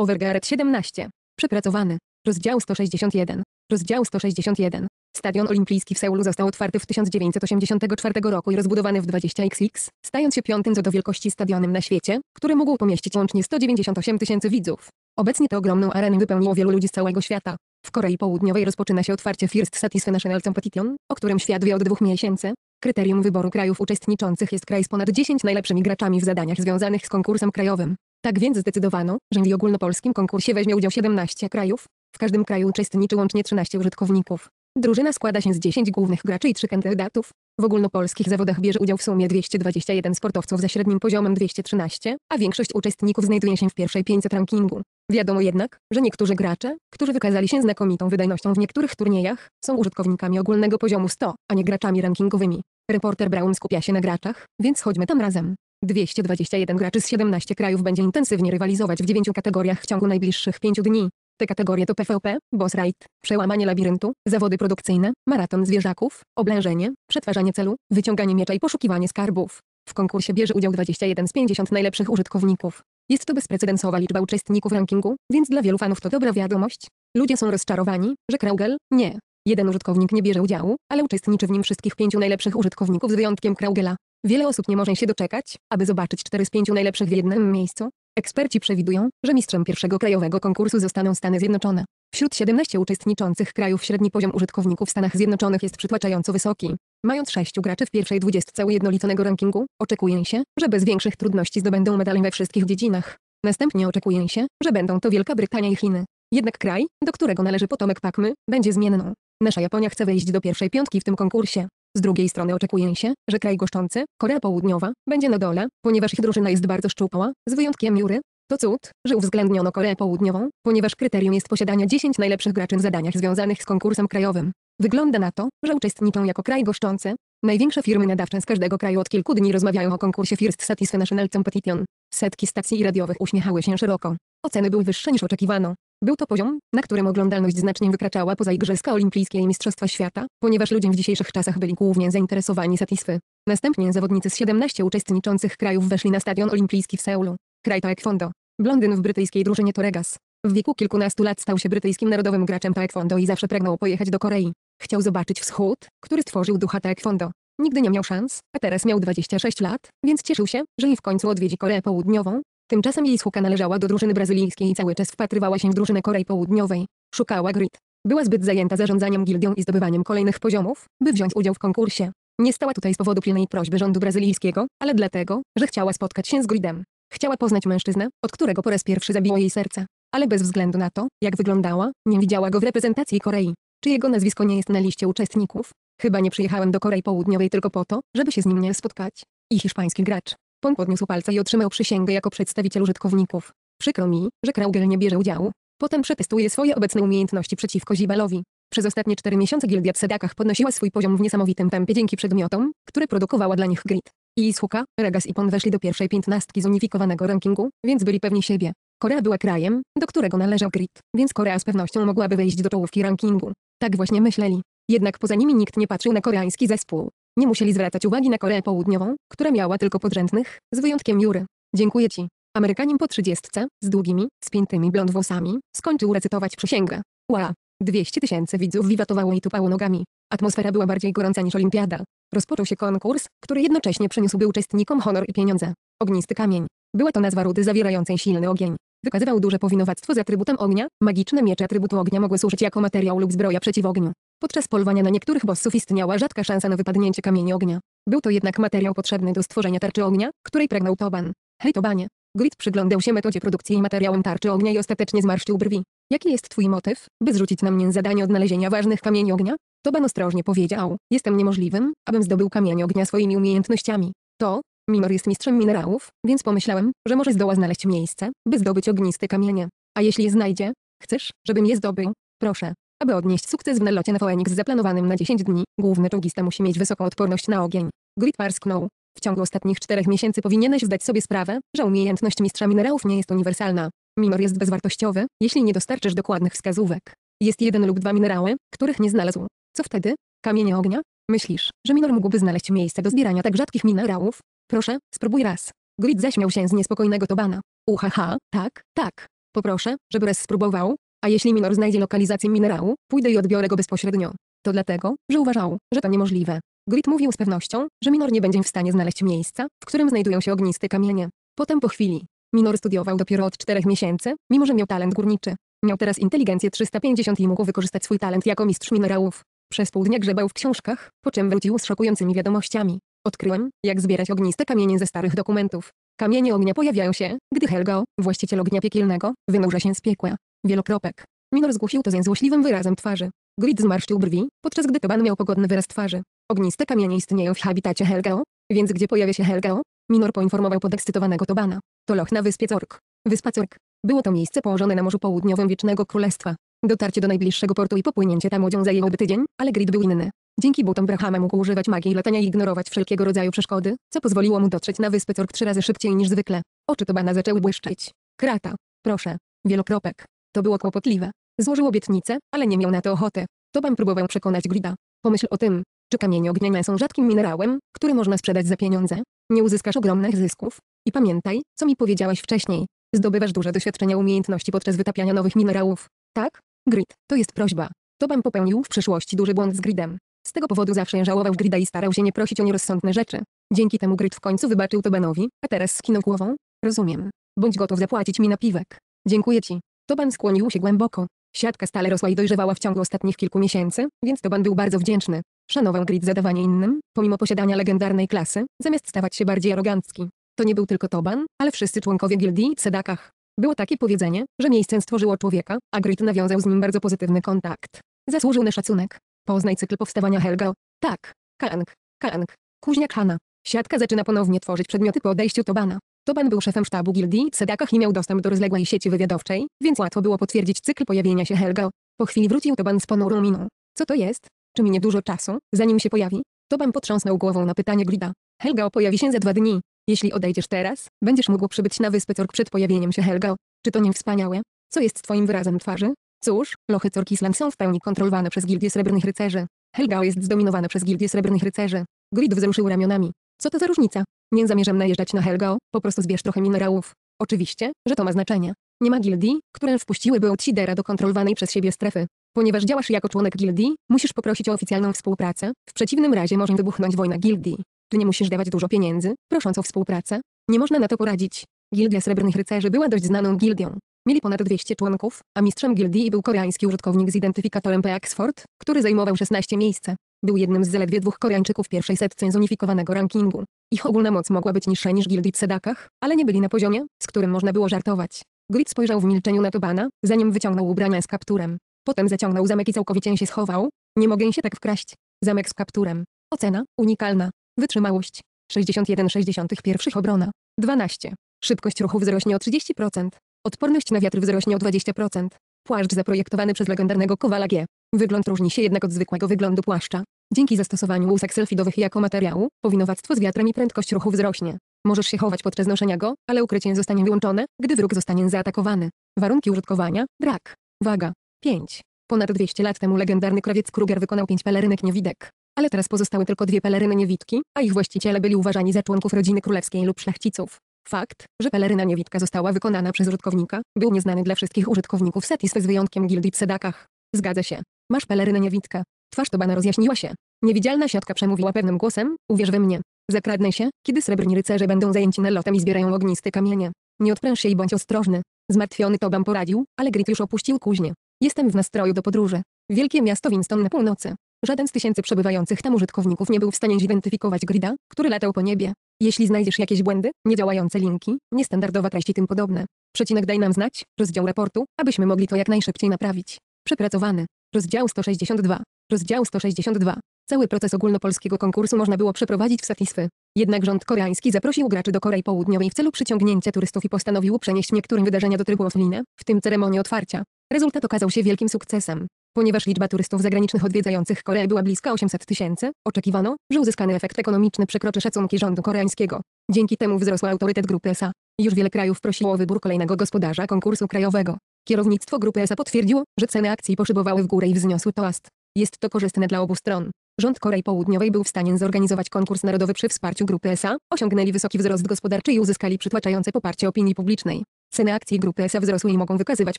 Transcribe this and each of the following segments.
Overgaard 17. Przepracowany. Rozdział 161. Rozdział 161. Stadion olimpijski w Seulu został otwarty w 1984 roku i rozbudowany w 20xx, stając się piątym co do wielkości stadionem na świecie, który mógł pomieścić łącznie 198 tysięcy widzów. Obecnie to ogromną arenę wypełniło wielu ludzi z całego świata. W Korei Południowej rozpoczyna się otwarcie First Satisfaction Competition, o którym świat wie od dwóch miesięcy. Kryterium wyboru krajów uczestniczących jest kraj z ponad 10 najlepszymi graczami w zadaniach związanych z konkursem krajowym. Tak więc zdecydowano, że w ogólnopolskim konkursie weźmie udział 17 krajów. W każdym kraju uczestniczy łącznie 13 użytkowników. Drużyna składa się z 10 głównych graczy i 3 kandydatów. W ogólnopolskich zawodach bierze udział w sumie 221 sportowców ze średnim poziomem 213, a większość uczestników znajduje się w pierwszej 500 rankingu. Wiadomo jednak, że niektórzy gracze, którzy wykazali się znakomitą wydajnością w niektórych turniejach, są użytkownikami ogólnego poziomu 100, a nie graczami rankingowymi. Reporter Brown skupia się na graczach, więc chodźmy tam razem. 221 graczy z 17 krajów będzie intensywnie rywalizować w 9 kategoriach w ciągu najbliższych 5 dni. Te kategorie to PvP, boss raid, przełamanie labiryntu, zawody produkcyjne, maraton zwierzaków, oblężenie, przetwarzanie celu, wyciąganie miecza i poszukiwanie skarbów. W konkursie bierze udział 21 z 50 najlepszych użytkowników. Jest to bezprecedensowa liczba uczestników rankingu, więc dla wielu fanów to dobra wiadomość. Ludzie są rozczarowani, że Kraugel, nie. Jeden użytkownik nie bierze udziału, ale uczestniczy w nim wszystkich pięciu najlepszych użytkowników z wyjątkiem Kraugela. Wiele osób nie może się doczekać, aby zobaczyć 4 z 5 najlepszych w jednym miejscu. Eksperci przewidują, że mistrzem pierwszego krajowego konkursu zostaną Stany Zjednoczone. Wśród 17 uczestniczących krajów średni poziom użytkowników w Stanach Zjednoczonych jest przytłaczająco wysoki. Mając 6 graczy w pierwszej 20 ujednoliconego rankingu, oczekuje się, że bez większych trudności zdobędą medale we wszystkich dziedzinach. Następnie oczekuje się, że będą to Wielka Brytania i Chiny. Jednak kraj, do którego należy potomek Pakmy, będzie zmienną. Nasza Japonia chce wejść do pierwszej piątki w tym konkursie. Z drugiej strony oczekuje się, że kraj goszczący, Korea Południowa, będzie na dole, ponieważ ich drużyna jest bardzo szczupła, z wyjątkiem Jury. To cud, że uwzględniono Koreę Południową, ponieważ kryterium jest posiadanie 10 najlepszych graczy w zadaniach związanych z konkursem krajowym. Wygląda na to, że uczestniczą jako kraj goszczący. Największe firmy nadawcze z każdego kraju od kilku dni rozmawiają o konkursie First Satisfaction Competition. Setki stacji radiowych uśmiechały się szeroko. Oceny były wyższe niż oczekiwano. Był to poziom, na którym oglądalność znacznie wykraczała poza Igrzyska Olimpijskie i Mistrzostwa Świata, ponieważ ludzie w dzisiejszych czasach byli głównie zainteresowani Satisfy. Następnie zawodnicy z 17 uczestniczących krajów weszli na stadion olimpijski w Seulu. Kraj taekwondo. Blondyn w brytyjskiej drużynie Toregas. W wieku kilkunastu lat stał się brytyjskim narodowym graczem taekwondo i zawsze pragnął pojechać do Korei. Chciał zobaczyć wschód, który stworzył ducha taekwondo. Nigdy nie miał szans, a teraz miał 26 lat, więc cieszył się, że i w końcu odwiedzi Koreę Południową, Tymczasem jej słuka należała do drużyny brazylijskiej i cały czas wpatrywała się w drużynę Korei Południowej. Szukała grid. Była zbyt zajęta zarządzaniem gildią i zdobywaniem kolejnych poziomów, by wziąć udział w konkursie. Nie stała tutaj z powodu pilnej prośby rządu brazylijskiego, ale dlatego, że chciała spotkać się z gridem. Chciała poznać mężczyznę, od którego po raz pierwszy zabiło jej serce. Ale bez względu na to, jak wyglądała, nie widziała go w reprezentacji Korei. Czy jego nazwisko nie jest na liście uczestników? Chyba nie przyjechałem do Korei Południowej tylko po to, żeby się z nim nie spotkać. I hiszpański gracz. Pon podniósł palce i otrzymał przysięgę jako przedstawiciel użytkowników. Przykro mi, że Kraugel nie bierze udziału. Potem przetestuje swoje obecne umiejętności przeciwko Zibalowi. Przez ostatnie cztery miesiące gildia w sedakach podnosiła swój poziom w niesamowitym tempie dzięki przedmiotom, które produkowała dla nich grid. I Ishuka, Regas i Pon weszli do pierwszej piętnastki zunifikowanego rankingu, więc byli pewni siebie. Korea była krajem, do którego należał grid, więc Korea z pewnością mogłaby wejść do czołówki rankingu. Tak właśnie myśleli. Jednak poza nimi nikt nie patrzył na koreański zespół. Nie musieli zwracać uwagi na Koreę Południową, która miała tylko podrzędnych, z wyjątkiem Jury. Dziękuję ci. Amerykanin po trzydziestce, z długimi, spiętymi blond włosami, skończył recytować przysięgę. Ła! 200 tysięcy widzów wiwatowało i tupało nogami. Atmosfera była bardziej gorąca niż olimpiada. Rozpoczął się konkurs, który jednocześnie przyniósłby uczestnikom honor i pieniądze. Ognisty kamień. Była to nazwa rudy zawierającej silny ogień. Wykazywał duże powinowactwo z atrybutem ognia, magiczne miecze atrybutu ognia mogły służyć jako materiał lub zbroja przeciw ogniu. Podczas polowania na niektórych bossów istniała rzadka szansa na wypadnięcie kamieni ognia. Był to jednak materiał potrzebny do stworzenia tarczy ognia, której pragnął Toban. Hej Tobanie! Grid przyglądał się metodzie produkcji i materiałem tarczy ognia i ostatecznie zmarszczył brwi. Jaki jest twój motyw, by zrzucić na mnie zadanie odnalezienia ważnych kamieni ognia? Toban ostrożnie powiedział, jestem niemożliwym, abym zdobył kamienie ognia swoimi umiejętnościami. To, Minor jest mistrzem minerałów, więc pomyślałem, że może zdoła znaleźć miejsce, by zdobyć ogniste kamienie. A jeśli je znajdzie? Chcesz, żebym je zdobył? Proszę, aby odnieść sukces w nalocie na Phoenix zaplanowanym na 10 dni, główny czołgista musi mieć wysoką odporność na ogień. Grid parsknął. W ciągu ostatnich czterech miesięcy powinieneś zdać sobie sprawę, że umiejętność mistrza minerałów nie jest uniwersalna. Minor jest bezwartościowy, jeśli nie dostarczysz dokładnych wskazówek. Jest jeden lub dwa minerały, których nie znalazł. Co wtedy? Kamienie ognia? Myślisz, że minor mógłby znaleźć miejsce do zbierania tak rzadkich minerałów? Proszę, spróbuj raz. Grid zaśmiał się z niespokojnego Tobana. Uhaha, tak, tak. Poproszę, żeby raz spróbował, a jeśli minor znajdzie lokalizację minerału, pójdę i odbiorę go bezpośrednio. To dlatego, że uważał, że to niemożliwe. Grit mówił z pewnością, że minor nie będzie w stanie znaleźć miejsca, w którym znajdują się ogniste kamienie. Potem po chwili. Minor studiował dopiero od czterech miesięcy, mimo że miał talent górniczy. Miał teraz inteligencję 350 i mógł wykorzystać swój talent jako mistrz minerałów. Przez pół dnia grzebał w książkach, po czym wrócił z szokującymi wiadomościami. Odkryłem, jak zbierać ogniste kamienie ze starych dokumentów. Kamienie ognia pojawiają się, gdy Helgo, właściciel ognia piekielnego, wynurza się z piekła. Wielokropek. Minor zgłosił to ze złośliwym wyrazem twarzy. Grid zmarszczył brwi, podczas gdy Teban miał pogodny wyraz twarzy. Ogniste kamienie istnieją w habitacie Helgeo, więc gdzie pojawia się Helgeo? Minor poinformował podekscytowanego Tobana. To loch na wyspie Cork. Wyspa Cork. Było to miejsce położone na Morzu Południowym Wiecznego Królestwa. Dotarcie do najbliższego portu i popłynięcie tam łodzią zajęłoby tydzień, ale Grid był inny. Dzięki butom Brahama mógł używać magii latania i ignorować wszelkiego rodzaju przeszkody, co pozwoliło mu dotrzeć na wyspę Cork trzy razy szybciej niż zwykle. Oczy Tobana zaczęły błyszczeć. Krata. Proszę. Wielokropek. To było kłopotliwe. Złożył obietnicę, ale nie miał na to ochoty. Tobam próbował przekonać Grida. Pomyśl o tym, czy kamienie ogniane są rzadkim minerałem, który można sprzedać za pieniądze. Nie uzyskasz ogromnych zysków. I pamiętaj, co mi powiedziałaś wcześniej. Zdobywasz duże doświadczenia umiejętności podczas wytapiania nowych minerałów. Tak? Grid, to jest prośba. Tobam popełnił w przeszłości duży błąd z Gridem. Z tego powodu zawsze żałował Grida i starał się nie prosić o nierozsądne rzeczy. Dzięki temu Grid w końcu wybaczył Tobanowi, a teraz skinął głową. Rozumiem. Bądź gotów zapłacić mi na piwek. Dziękuję ci. Toban skłonił się głęboko. Siatka stale rosła i dojrzewała w ciągu ostatnich kilku miesięcy, więc Toban był bardzo wdzięczny. Szanował Grid zadawanie innym, pomimo posiadania legendarnej klasy, zamiast stawać się bardziej arogancki. To nie był tylko Toban, ale wszyscy członkowie gildii i sedakach. Było takie powiedzenie, że miejsce stworzyło człowieka, a Grid nawiązał z nim bardzo pozytywny kontakt. Zasłużył na szacunek. Poznaj cykl powstawania Helga. Tak. Kang. Kang. Kuźnia Hana. Siatka zaczyna ponownie tworzyć przedmioty po odejściu Tobana. Toban był szefem sztabu gildii Cedakach i miał dostęp do rozległej sieci wywiadowczej, więc łatwo było potwierdzić cykl pojawienia się Helga. Po chwili wrócił Toban z ponurą miną. Co to jest? Czy minie dużo czasu, zanim się pojawi? Toban potrząsnął głową na pytanie Glida. Helga pojawi się za dwa dni. Jeśli odejdziesz teraz, będziesz mógł przybyć na wyspę Cork przed pojawieniem się Helga. Czy to nie wspaniałe? Co jest twoim wyrazem twarzy? Cóż, lochy Island są w pełni kontrolowane przez Gildię Srebrnych Rycerzy. Helgao jest zdominowane przez Gildię Srebrnych Rycerzy. Grid wzruszył ramionami. Co to za różnica? Nie zamierzam najeżdżać na Helgo, po prostu zbierz trochę minerałów. Oczywiście, że to ma znaczenie. Nie ma gildii, które wpuściłyby Outsidera do kontrolowanej przez siebie strefy. Ponieważ działasz jako członek gildii, musisz poprosić o oficjalną współpracę, w przeciwnym razie może wybuchnąć wojna gildii. Ty nie musisz dawać dużo pieniędzy, prosząc o współpracę. Nie można na to poradzić. Gildia Srebrnych Rycerzy była dość znaną gildią. Mieli ponad 200 członków, a mistrzem gildii był koreański użytkownik z identyfikatorem P. Axford, który zajmował 16 miejsce. Był jednym z zaledwie dwóch Koreańczyków pierwszej setce zunifikowanego rankingu. Ich ogólna moc mogła być niższa niż gildii sedakach, ale nie byli na poziomie, z którym można było żartować. Grid spojrzał w milczeniu na Tobana, zanim wyciągnął ubrania z kapturem. Potem zaciągnął zamek i całkowicie się schował. Nie mogę się tak wkraść. Zamek z kapturem. Ocena, unikalna. Wytrzymałość. 61,61 obrona. 12. Szybkość ruchu wzrośnie o 30%. Odporność na wiatr wzrośnie o 20%. Płaszcz zaprojektowany przez legendarnego Kowala G. Wygląd różni się jednak od zwykłego wyglądu płaszcza. Dzięki zastosowaniu łusek selfidowych jako materiału, powinowactwo z wiatrem i prędkość ruchu wzrośnie. Możesz się chować podczas noszenia go, ale ukrycie zostanie wyłączone, gdy wróg zostanie zaatakowany. Warunki użytkowania – brak. Waga – 5. Ponad 200 lat temu legendarny krawiec Kruger wykonał pięć pelerynek niewidek. Ale teraz pozostały tylko dwie peleryny niewidki, a ich właściciele byli uważani za członków rodziny królewskiej lub szlachciców. Fakt, że peleryna niewidka została wykonana przez użytkownika, był nieznany dla wszystkich użytkowników Setis z wyjątkiem gildii w sedakach. Zgadza się. Masz pelerynę niewidka. Twarz Tobana rozjaśniła się. Niewidzialna siatka przemówiła pewnym głosem, uwierz we mnie. Zakradnę się, kiedy srebrni rycerze będą zajęci nalotem i zbierają ogniste kamienie. Nie odpręż się i bądź ostrożny. Zmartwiony Tobam poradził, ale Grit już opuścił kuźnię. Jestem w nastroju do podróży. Wielkie miasto Winston na północy. Żaden z tysięcy przebywających tam użytkowników nie był w stanie zidentyfikować grida, który latał po niebie. Jeśli znajdziesz jakieś błędy, niedziałające linki, niestandardowe treści tym podobne, przecinek daj nam znać, rozdział raportu, abyśmy mogli to jak najszybciej naprawić. Przepracowany. Rozdział 162. Rozdział 162. Cały proces ogólnopolskiego konkursu można było przeprowadzić w Satisfy. Jednak rząd koreański zaprosił graczy do Korei Południowej w celu przyciągnięcia turystów i postanowił przenieść niektóre wydarzenia do trybu offline, w tym ceremonię otwarcia. Rezultat okazał się wielkim sukcesem. Ponieważ liczba turystów zagranicznych odwiedzających Koreę była bliska 800 tysięcy, oczekiwano, że uzyskany efekt ekonomiczny przekroczy szacunki rządu koreańskiego. Dzięki temu wzrosł autorytet grupy SA. Już wiele krajów prosiło o wybór kolejnego gospodarza konkursu krajowego. Kierownictwo Grupy ESA potwierdziło, że ceny akcji poszybowały w górę i wzniosły toast. Jest to korzystne dla obu stron. Rząd Korei Południowej był w stanie zorganizować konkurs narodowy przy wsparciu Grupy ESA, osiągnęli wysoki wzrost gospodarczy i uzyskali przytłaczające poparcie opinii publicznej. Ceny akcji Grupy ESA wzrosły i mogą wykazywać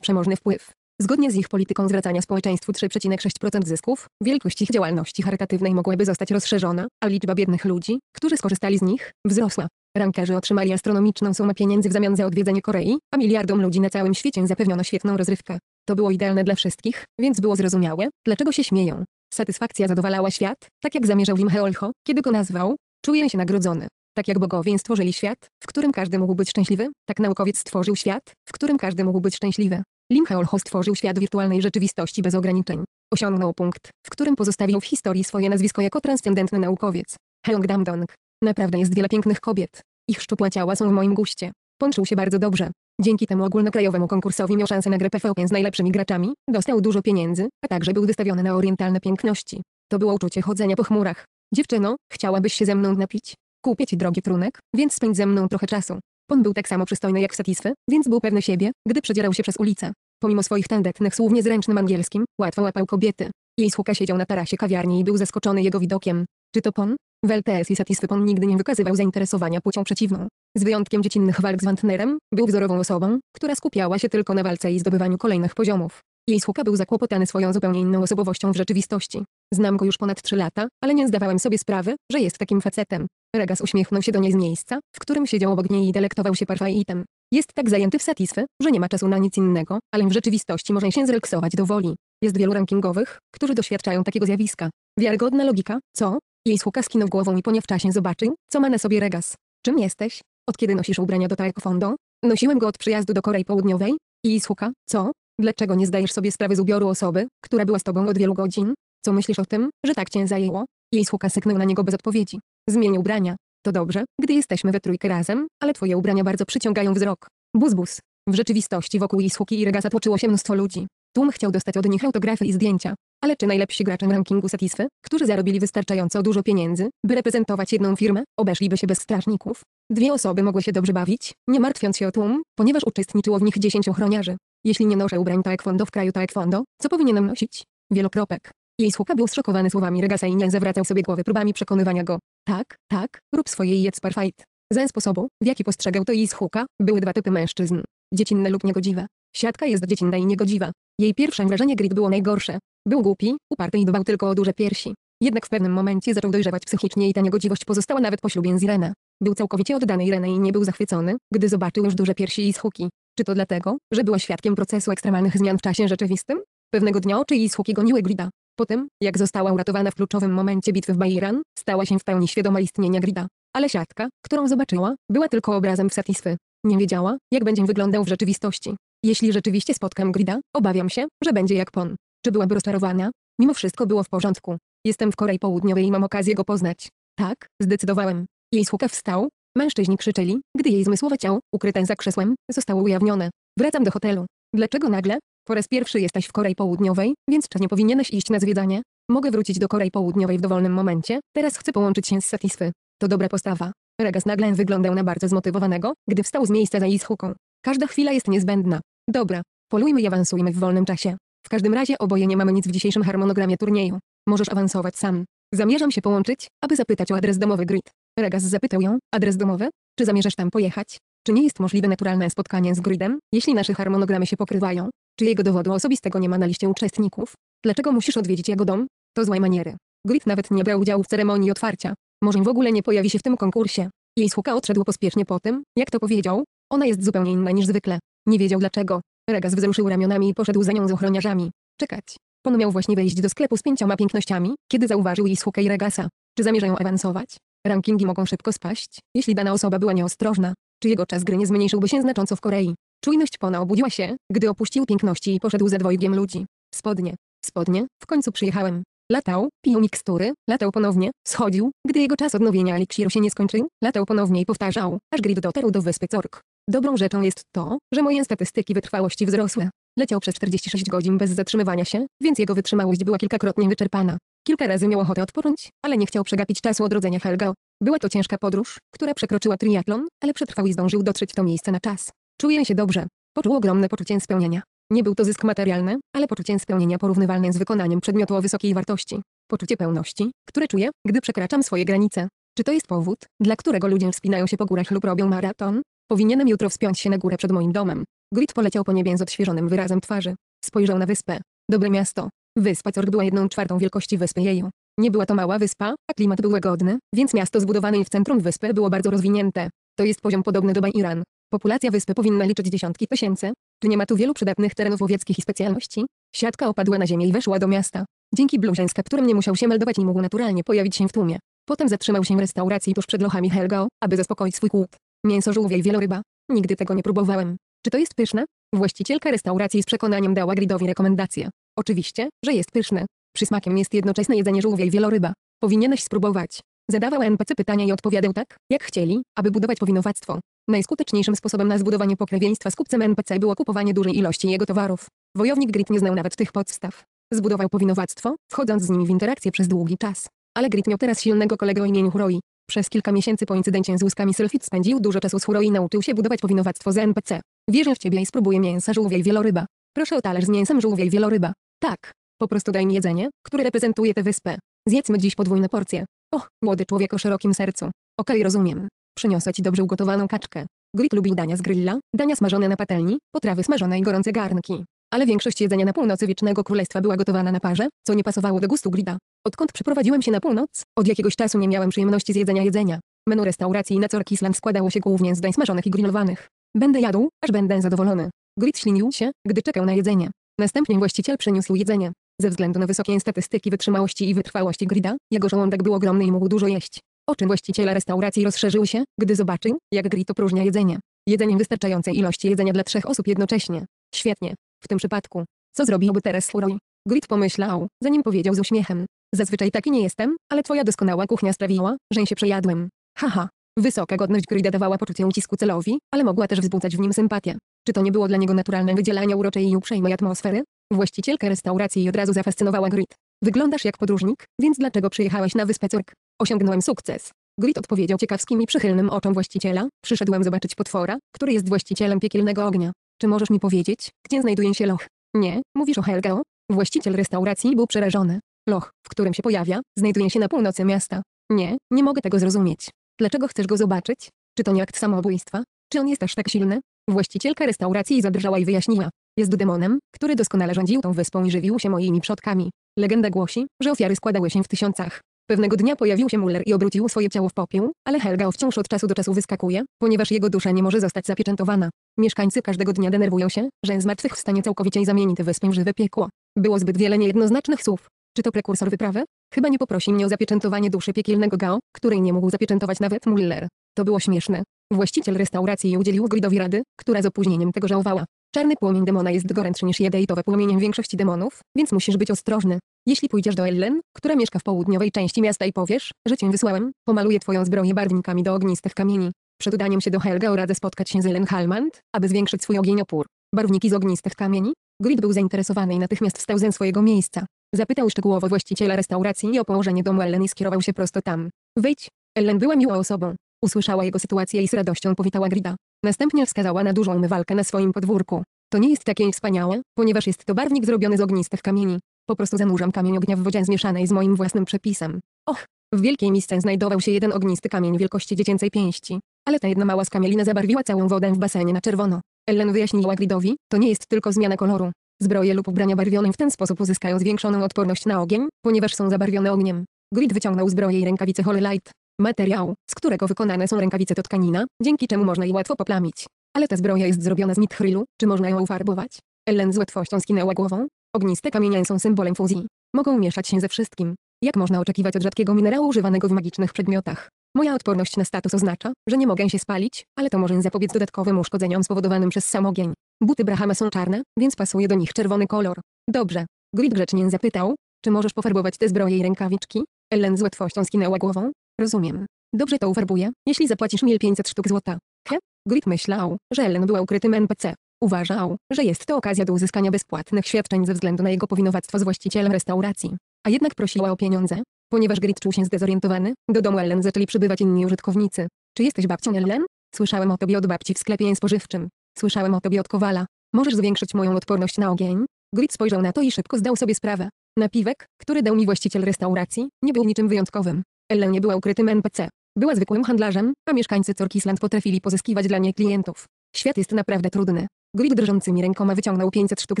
przemożny wpływ. Zgodnie z ich polityką zwracania społeczeństwu 3,6% zysków, wielkość ich działalności charytatywnej mogłaby zostać rozszerzona, a liczba biednych ludzi, którzy skorzystali z nich, wzrosła. Rankerzy otrzymali astronomiczną sumę pieniędzy w zamian za odwiedzenie Korei, a miliardom ludzi na całym świecie zapewniono świetną rozrywkę. To było idealne dla wszystkich, więc było zrozumiałe, dlaczego się śmieją. Satysfakcja zadowalała świat, tak jak zamierzał Wim Heolcho, kiedy go nazwał. Czuję się nagrodzony. Tak jak bogowie stworzyli świat, w którym każdy mógł być szczęśliwy, tak naukowiec stworzył świat, w którym każdy mógł być szczęśliwy. Lim Heolho stworzył świat wirtualnej rzeczywistości bez ograniczeń. Osiągnął punkt, w którym pozostawił w historii swoje nazwisko jako transcendentny naukowiec. Heung Dam Dong, Naprawdę jest wiele pięknych kobiet. Ich szczupłe ciała są w moim guście. Ponczuł się bardzo dobrze. Dzięki temu ogólnokrajowemu konkursowi miał szansę na grę PVP z najlepszymi graczami, dostał dużo pieniędzy, a także był wystawiony na orientalne piękności. To było uczucie chodzenia po chmurach. Dziewczyno, chciałabyś się ze mną napić? Kupię ci drogi trunek, więc spędź ze mną trochę czasu. Pon był tak samo przystojny jak w Satisfy, więc był pewny siebie, gdy przedzierał się przez ulicę. Pomimo swoich tandetnych słów niezręcznym angielskim, łatwo łapał kobiety. Jej słuka siedział na tarasie kawiarni i był zaskoczony jego widokiem. Czy to PON? W LPS i Satisfy PON nigdy nie wykazywał zainteresowania płcią przeciwną. Z wyjątkiem dziecinnych walk z Wantnerem, był wzorową osobą, która skupiała się tylko na walce i zdobywaniu kolejnych poziomów. Jej słupa był zakłopotany swoją zupełnie inną osobowością w rzeczywistości. Znam go już ponad trzy lata, ale nie zdawałem sobie sprawy, że jest takim facetem. Regas uśmiechnął się do niej z miejsca, w którym siedział obok niej i delektował się parfaitem. Jest tak zajęty w Satisfy, że nie ma czasu na nic innego, ale w rzeczywistości może się zrelaksować do woli. Jest wielu rankingowych, którzy doświadczają takiego zjawiska. Wiarygodna logika, co? Jej słuka skinął głową i po nie w czasie zobaczył, co ma na sobie Regas. Czym jesteś? Od kiedy nosisz ubrania do taekwondo? Nosiłem go od przyjazdu do Korei Południowej. Jej słuka, co? Dlaczego nie zdajesz sobie sprawy z ubioru osoby, która była z tobą od wielu godzin? Co myślisz o tym, że tak cię zajęło? Jej słucha syknął na niego bez odpowiedzi. Zmienię ubrania. To dobrze, gdy jesteśmy we trójkę razem, ale twoje ubrania bardzo przyciągają wzrok. Buz W rzeczywistości wokół jej słuki i rega zatłoczyło się mnóstwo ludzi. Tłum chciał dostać od nich autografy i zdjęcia. Ale czy najlepsi gracze w rankingu Satisfy, którzy zarobili wystarczająco dużo pieniędzy, by reprezentować jedną firmę, obeszliby się bez strażników? Dwie osoby mogły się dobrze bawić, nie martwiąc się o tłum, ponieważ uczestniczyło w nich dziesięciu ochroniarzy. Jeśli nie noszę ubrań taekwondo w kraju taekwondo, co powinienem nosić? Wielokropek. Jej słucha był zszokowany słowami Regasa i nie zawracał sobie głowy próbami przekonywania go. Tak, tak, rób swoje i jedz parfait. Ze sposobu, w jaki postrzegał to jej schuka, były dwa typy mężczyzn. Dziecinne lub niegodziwe. Siatka jest dziecinna i niegodziwa. Jej pierwsze wrażenie Grid było najgorsze. Był głupi, uparty i dbał tylko o duże piersi. Jednak w pewnym momencie zaczął dojrzewać psychicznie i ta niegodziwość pozostała nawet po ślubie z Irena. Był całkowicie oddany Irene i nie był zachwycony, gdy zobaczył już duże piersi i schuki. Czy to dlatego, że była świadkiem procesu ekstremalnych zmian w czasie rzeczywistym? Pewnego dnia oczy jej schuki goniły Grida. Po tym, jak została uratowana w kluczowym momencie bitwy w Bajran, stała się w pełni świadoma istnienia Grida. Ale siatka, którą zobaczyła, była tylko obrazem w Satisfy. Nie wiedziała, jak będzie wyglądał w rzeczywistości. Jeśli rzeczywiście spotkam Grida, obawiam się, że będzie jak Pon. Czy byłaby rozczarowana? Mimo wszystko było w porządku. Jestem w Korei Południowej i mam okazję go poznać. Tak, zdecydowałem. Jej słuka wstał, mężczyźni krzyczeli, gdy jej zmysłowe ciało, ukryte za krzesłem, zostało ujawnione. Wracam do hotelu. Dlaczego nagle? Po raz pierwszy jesteś w Korei Południowej, więc czy nie powinieneś iść na zwiedzanie? Mogę wrócić do Korei Południowej w dowolnym momencie, teraz chcę połączyć się z Satisfy. To dobra postawa. Regas nagle wyglądał na bardzo zmotywowanego, gdy wstał z miejsca za Ishuką. Każda chwila jest niezbędna. Dobra, polujmy i awansujmy w wolnym czasie. W każdym razie oboje nie mamy nic w dzisiejszym harmonogramie turnieju. Możesz awansować sam. Zamierzam się połączyć, aby zapytać o adres domowy Grid. Regas zapytał ją, adres domowy? Czy zamierzasz tam pojechać? Czy nie jest możliwe naturalne spotkanie z Gridem, jeśli nasze harmonogramy się pokrywają? Czy jego dowodu osobistego nie ma na liście uczestników? Dlaczego musisz odwiedzić jego dom? To złe maniery. Grid nawet nie brał udziału w ceremonii otwarcia. Może w ogóle nie pojawi się w tym konkursie. Jej słucha odszedł pospiesznie po tym, jak to powiedział. Ona jest zupełnie inna niż zwykle. Nie wiedział dlaczego. Regas wzruszył ramionami i poszedł za nią z ochroniarzami. Czekać. On miał właśnie wejść do sklepu z pięcioma pięknościami, kiedy zauważył jej i regasa. Czy zamierzają awansować? Rankingi mogą szybko spaść, jeśli dana osoba była nieostrożna. Czy jego czas gry nie zmniejszyłby się znacząco w Korei? Czujność Pona obudziła się, gdy opuścił piękności i poszedł za dwojgiem ludzi. Spodnie. Spodnie, w końcu przyjechałem. Latał, pił mikstury, latał ponownie, schodził, gdy jego czas odnowienia eliksiru się nie skończył, latał ponownie i powtarzał, aż grid dotarł do wyspy Cork. Dobrą rzeczą jest to, że moje statystyki wytrwałości wzrosły. Leciał przez 46 godzin bez zatrzymywania się, więc jego wytrzymałość była kilkakrotnie wyczerpana. Kilka razy miał ochotę odpocząć, ale nie chciał przegapić czasu odrodzenia Helga. Była to ciężka podróż, która przekroczyła triatlon, ale przetrwał i zdążył dotrzeć to miejsce na czas. Czuję się dobrze. Poczuł ogromne poczucie spełnienia. Nie był to zysk materialny, ale poczucie spełnienia porównywalne z wykonaniem przedmiotu o wysokiej wartości. Poczucie pełności, które czuję, gdy przekraczam swoje granice. Czy to jest powód, dla którego ludzie wspinają się po górach lub robią maraton? Powinienem jutro wspiąć się na górę przed moim domem. Grit poleciał po niebie z odświeżonym wyrazem twarzy. Spojrzał na wyspę. Dobre miasto. Wyspa Cort była jedną czwartą wielkości wyspy Jeju. Nie była to mała wyspa, a klimat był łagodny, więc miasto zbudowane w centrum wyspy było bardzo rozwinięte. To jest poziom podobny do Bajran. Populacja wyspy powinna liczyć dziesiątki tysięcy. Tu nie ma tu wielu przydatnych terenów łowieckich i specjalności. Siatka opadła na ziemię i weszła do miasta. Dzięki bluzie, z którym nie musiał się meldować i mógł naturalnie pojawić się w tłumie. Potem zatrzymał się w restauracji tuż przed lochami Helgo, aby zaspokoić swój kłód. Mięso żółwie i wieloryba. Nigdy tego nie próbowałem. Czy to jest pyszne? Właścicielka restauracji z przekonaniem dała Gridowi rekomendację. Oczywiście, że jest pyszne. Przysmakiem jest jednoczesne jedzenie żółwia i wieloryba. Powinieneś spróbować. Zadawał NPC pytania i odpowiadał tak, jak chcieli, aby budować powinowactwo. Najskuteczniejszym sposobem na zbudowanie pokrewieństwa z kupcem NPC było kupowanie dużej ilości jego towarów. Wojownik Grid nie znał nawet tych podstaw. Zbudował powinowactwo, wchodząc z nimi w interakcję przez długi czas. Ale Grid miał teraz silnego kolegę o imieniu Huroi. Przez kilka miesięcy po incydencie z łuskami Sylphid spędził dużo czasu z Huroi i nauczył się budować powinowactwo z NPC. Wierzę w ciebie i spróbuję mięsa żółwiej, i wieloryba. Proszę o talerz z mięsem żółwiej, i wieloryba. Tak. Po prostu daj mi jedzenie, które reprezentuje tę wyspę. Zjedzmy dziś podwójne porcje. Och, młody człowiek o szerokim sercu. Okej, okay, rozumiem. Przyniosę ci dobrze ugotowaną kaczkę. Grit lubi dania z grilla, dania smażone na patelni, potrawy smażone i gorące garnki. Ale większość jedzenia na północy Wiecznego Królestwa była gotowana na parze, co nie pasowało do gustu Grida. Odkąd przeprowadziłem się na północ, od jakiegoś czasu nie miałem przyjemności z jedzenia jedzenia. Menu restauracji na Island składało się głównie z dań smażonych i grillowanych. Będę jadł, aż będę zadowolony. Grit ślinił się, gdy czekał na jedzenie. Następnie właściciel przyniósł jedzenie. Ze względu na wysokie statystyki wytrzymałości i wytrwałości Grida, jego żołądek był ogromny i mógł dużo jeść. Oczy właściciela restauracji rozszerzyły się, gdy zobaczył, jak Grit opróżnia jedzenie. Jedzenie wystarczającej ilości jedzenia dla trzech osób jednocześnie. Świetnie. W tym przypadku. Co zrobiłby teraz Roy? Grit pomyślał, zanim powiedział z uśmiechem. Zazwyczaj taki nie jestem, ale twoja doskonała kuchnia sprawiła, że się przejadłem. Haha, Wysoka godność gry dawała poczucie ucisku celowi, ale mogła też wzbudzać w nim sympatię. Czy to nie było dla niego naturalne wydzielanie uroczej i uprzejmej atmosfery? Właścicielka restauracji od razu zafascynowała Grit. Wyglądasz jak podróżnik, więc dlaczego przyjechałaś na wyspę Cyrk? Osiągnąłem sukces. Grit odpowiedział ciekawskim i przychylnym oczom właściciela. Przyszedłem zobaczyć potwora, który jest właścicielem piekielnego ognia. Czy możesz mi powiedzieć, gdzie znajduje się loch? Nie, mówisz o Helgeo? Właściciel restauracji był przerażony. Loch, w którym się pojawia, znajduje się na północy miasta. Nie, nie mogę tego zrozumieć. Dlaczego chcesz go zobaczyć? Czy to nie akt samobójstwa? Czy on jest aż tak silny? Właścicielka restauracji zadrżała i wyjaśniła. Jest demonem, który doskonale rządził tą wyspą i żywił się moimi przodkami. Legenda głosi, że ofiary składały się w tysiącach. Pewnego dnia pojawił się Muller i obrócił swoje ciało w popiół, ale Helga wciąż od czasu do czasu wyskakuje, ponieważ jego dusza nie może zostać zapieczętowana. Mieszkańcy każdego dnia denerwują się, że stanie całkowicie i zamieni tę wyspę w żywe piekło. Było zbyt wiele niejednoznacznych słów, czy to prekursor wyprawy? Chyba nie poprosi mnie o zapieczętowanie duszy piekielnego Gao, której nie mógł zapieczętować nawet Muller. To było śmieszne. Właściciel restauracji udzielił Gridowi rady, która z opóźnieniem tego żałowała. Czarny płomień demona jest gorętszy niż jadeitowe płomienie większości demonów, więc musisz być ostrożny. Jeśli pójdziesz do Ellen, która mieszka w południowej części miasta i powiesz, że cię wysłałem, pomaluję twoją zbroję barwnikami do ognistych kamieni. Przed udaniem się do Helga radzę spotkać się z Ellen Halmand, aby zwiększyć swój ogień opór. Barwniki z ognistych kamieni Grid był zainteresowany i natychmiast wstał ze swojego miejsca. Zapytał szczegółowo właściciela restauracji o położenie domu Ellen i skierował się prosto tam. Wyjdź. Ellen była miła osobą. Usłyszała jego sytuację i z radością powitała Grida. Następnie wskazała na dużą mywalkę na swoim podwórku. To nie jest takie wspaniałe, ponieważ jest to barwnik zrobiony z ognistych kamieni. Po prostu zanurzam kamień ognia w wodzie zmieszanej z moim własnym przepisem. Och! W wielkiej misce znajdował się jeden ognisty kamień wielkości dziecięcej pięści. Ale ta jedna mała skamielina zabarwiła całą wodę w basenie na czerwono. Ellen wyjaśniła Gridowi, to nie jest tylko zmiana koloru. Zbroje lub ubrania barwione w ten sposób uzyskają zwiększoną odporność na ogień, ponieważ są zabarwione ogniem. Grid wyciągnął zbroję i rękawice Holy Light. Materiał, z którego wykonane są rękawice to tkanina, dzięki czemu można je łatwo poplamić. Ale ta zbroja jest zrobiona z mitchrylu, czy można ją ufarbować? Ellen z łatwością skinęła głową. Ogniste kamienie są symbolem fuzji. Mogą mieszać się ze wszystkim. Jak można oczekiwać od rzadkiego minerału używanego w magicznych przedmiotach? Moja odporność na status oznacza, że nie mogę się spalić, ale to może zapobiec dodatkowym uszkodzeniom spowodowanym przez sam ogień. Buty Brahama są czarne, więc pasuje do nich czerwony kolor. Dobrze. Grid grzecznie zapytał, czy możesz pofarbować te zbroje i rękawiczki? Ellen z łatwością skinęła głową. Rozumiem. Dobrze to ufarbuję, jeśli zapłacisz mi 500 sztuk złota. He? Grid myślał, że Ellen była ukrytym NPC. Uważał, że jest to okazja do uzyskania bezpłatnych świadczeń ze względu na jego powinowactwo z właścicielem restauracji a jednak prosiła o pieniądze. Ponieważ Grit czuł się zdezorientowany, do domu Ellen zaczęli przybywać inni użytkownicy. Czy jesteś babcią Ellen? Słyszałem o tobie od babci w sklepie spożywczym. Słyszałem o tobie od Kowala. Możesz zwiększyć moją odporność na ogień? Grit spojrzał na to i szybko zdał sobie sprawę. Napiwek, który dał mi właściciel restauracji, nie był niczym wyjątkowym. Ellen nie była ukrytym NPC. Była zwykłym handlarzem, a mieszkańcy Corkisland potrafili pozyskiwać dla niej klientów. Świat jest naprawdę trudny. Grit drżącymi rękoma wyciągnął 500 sztuk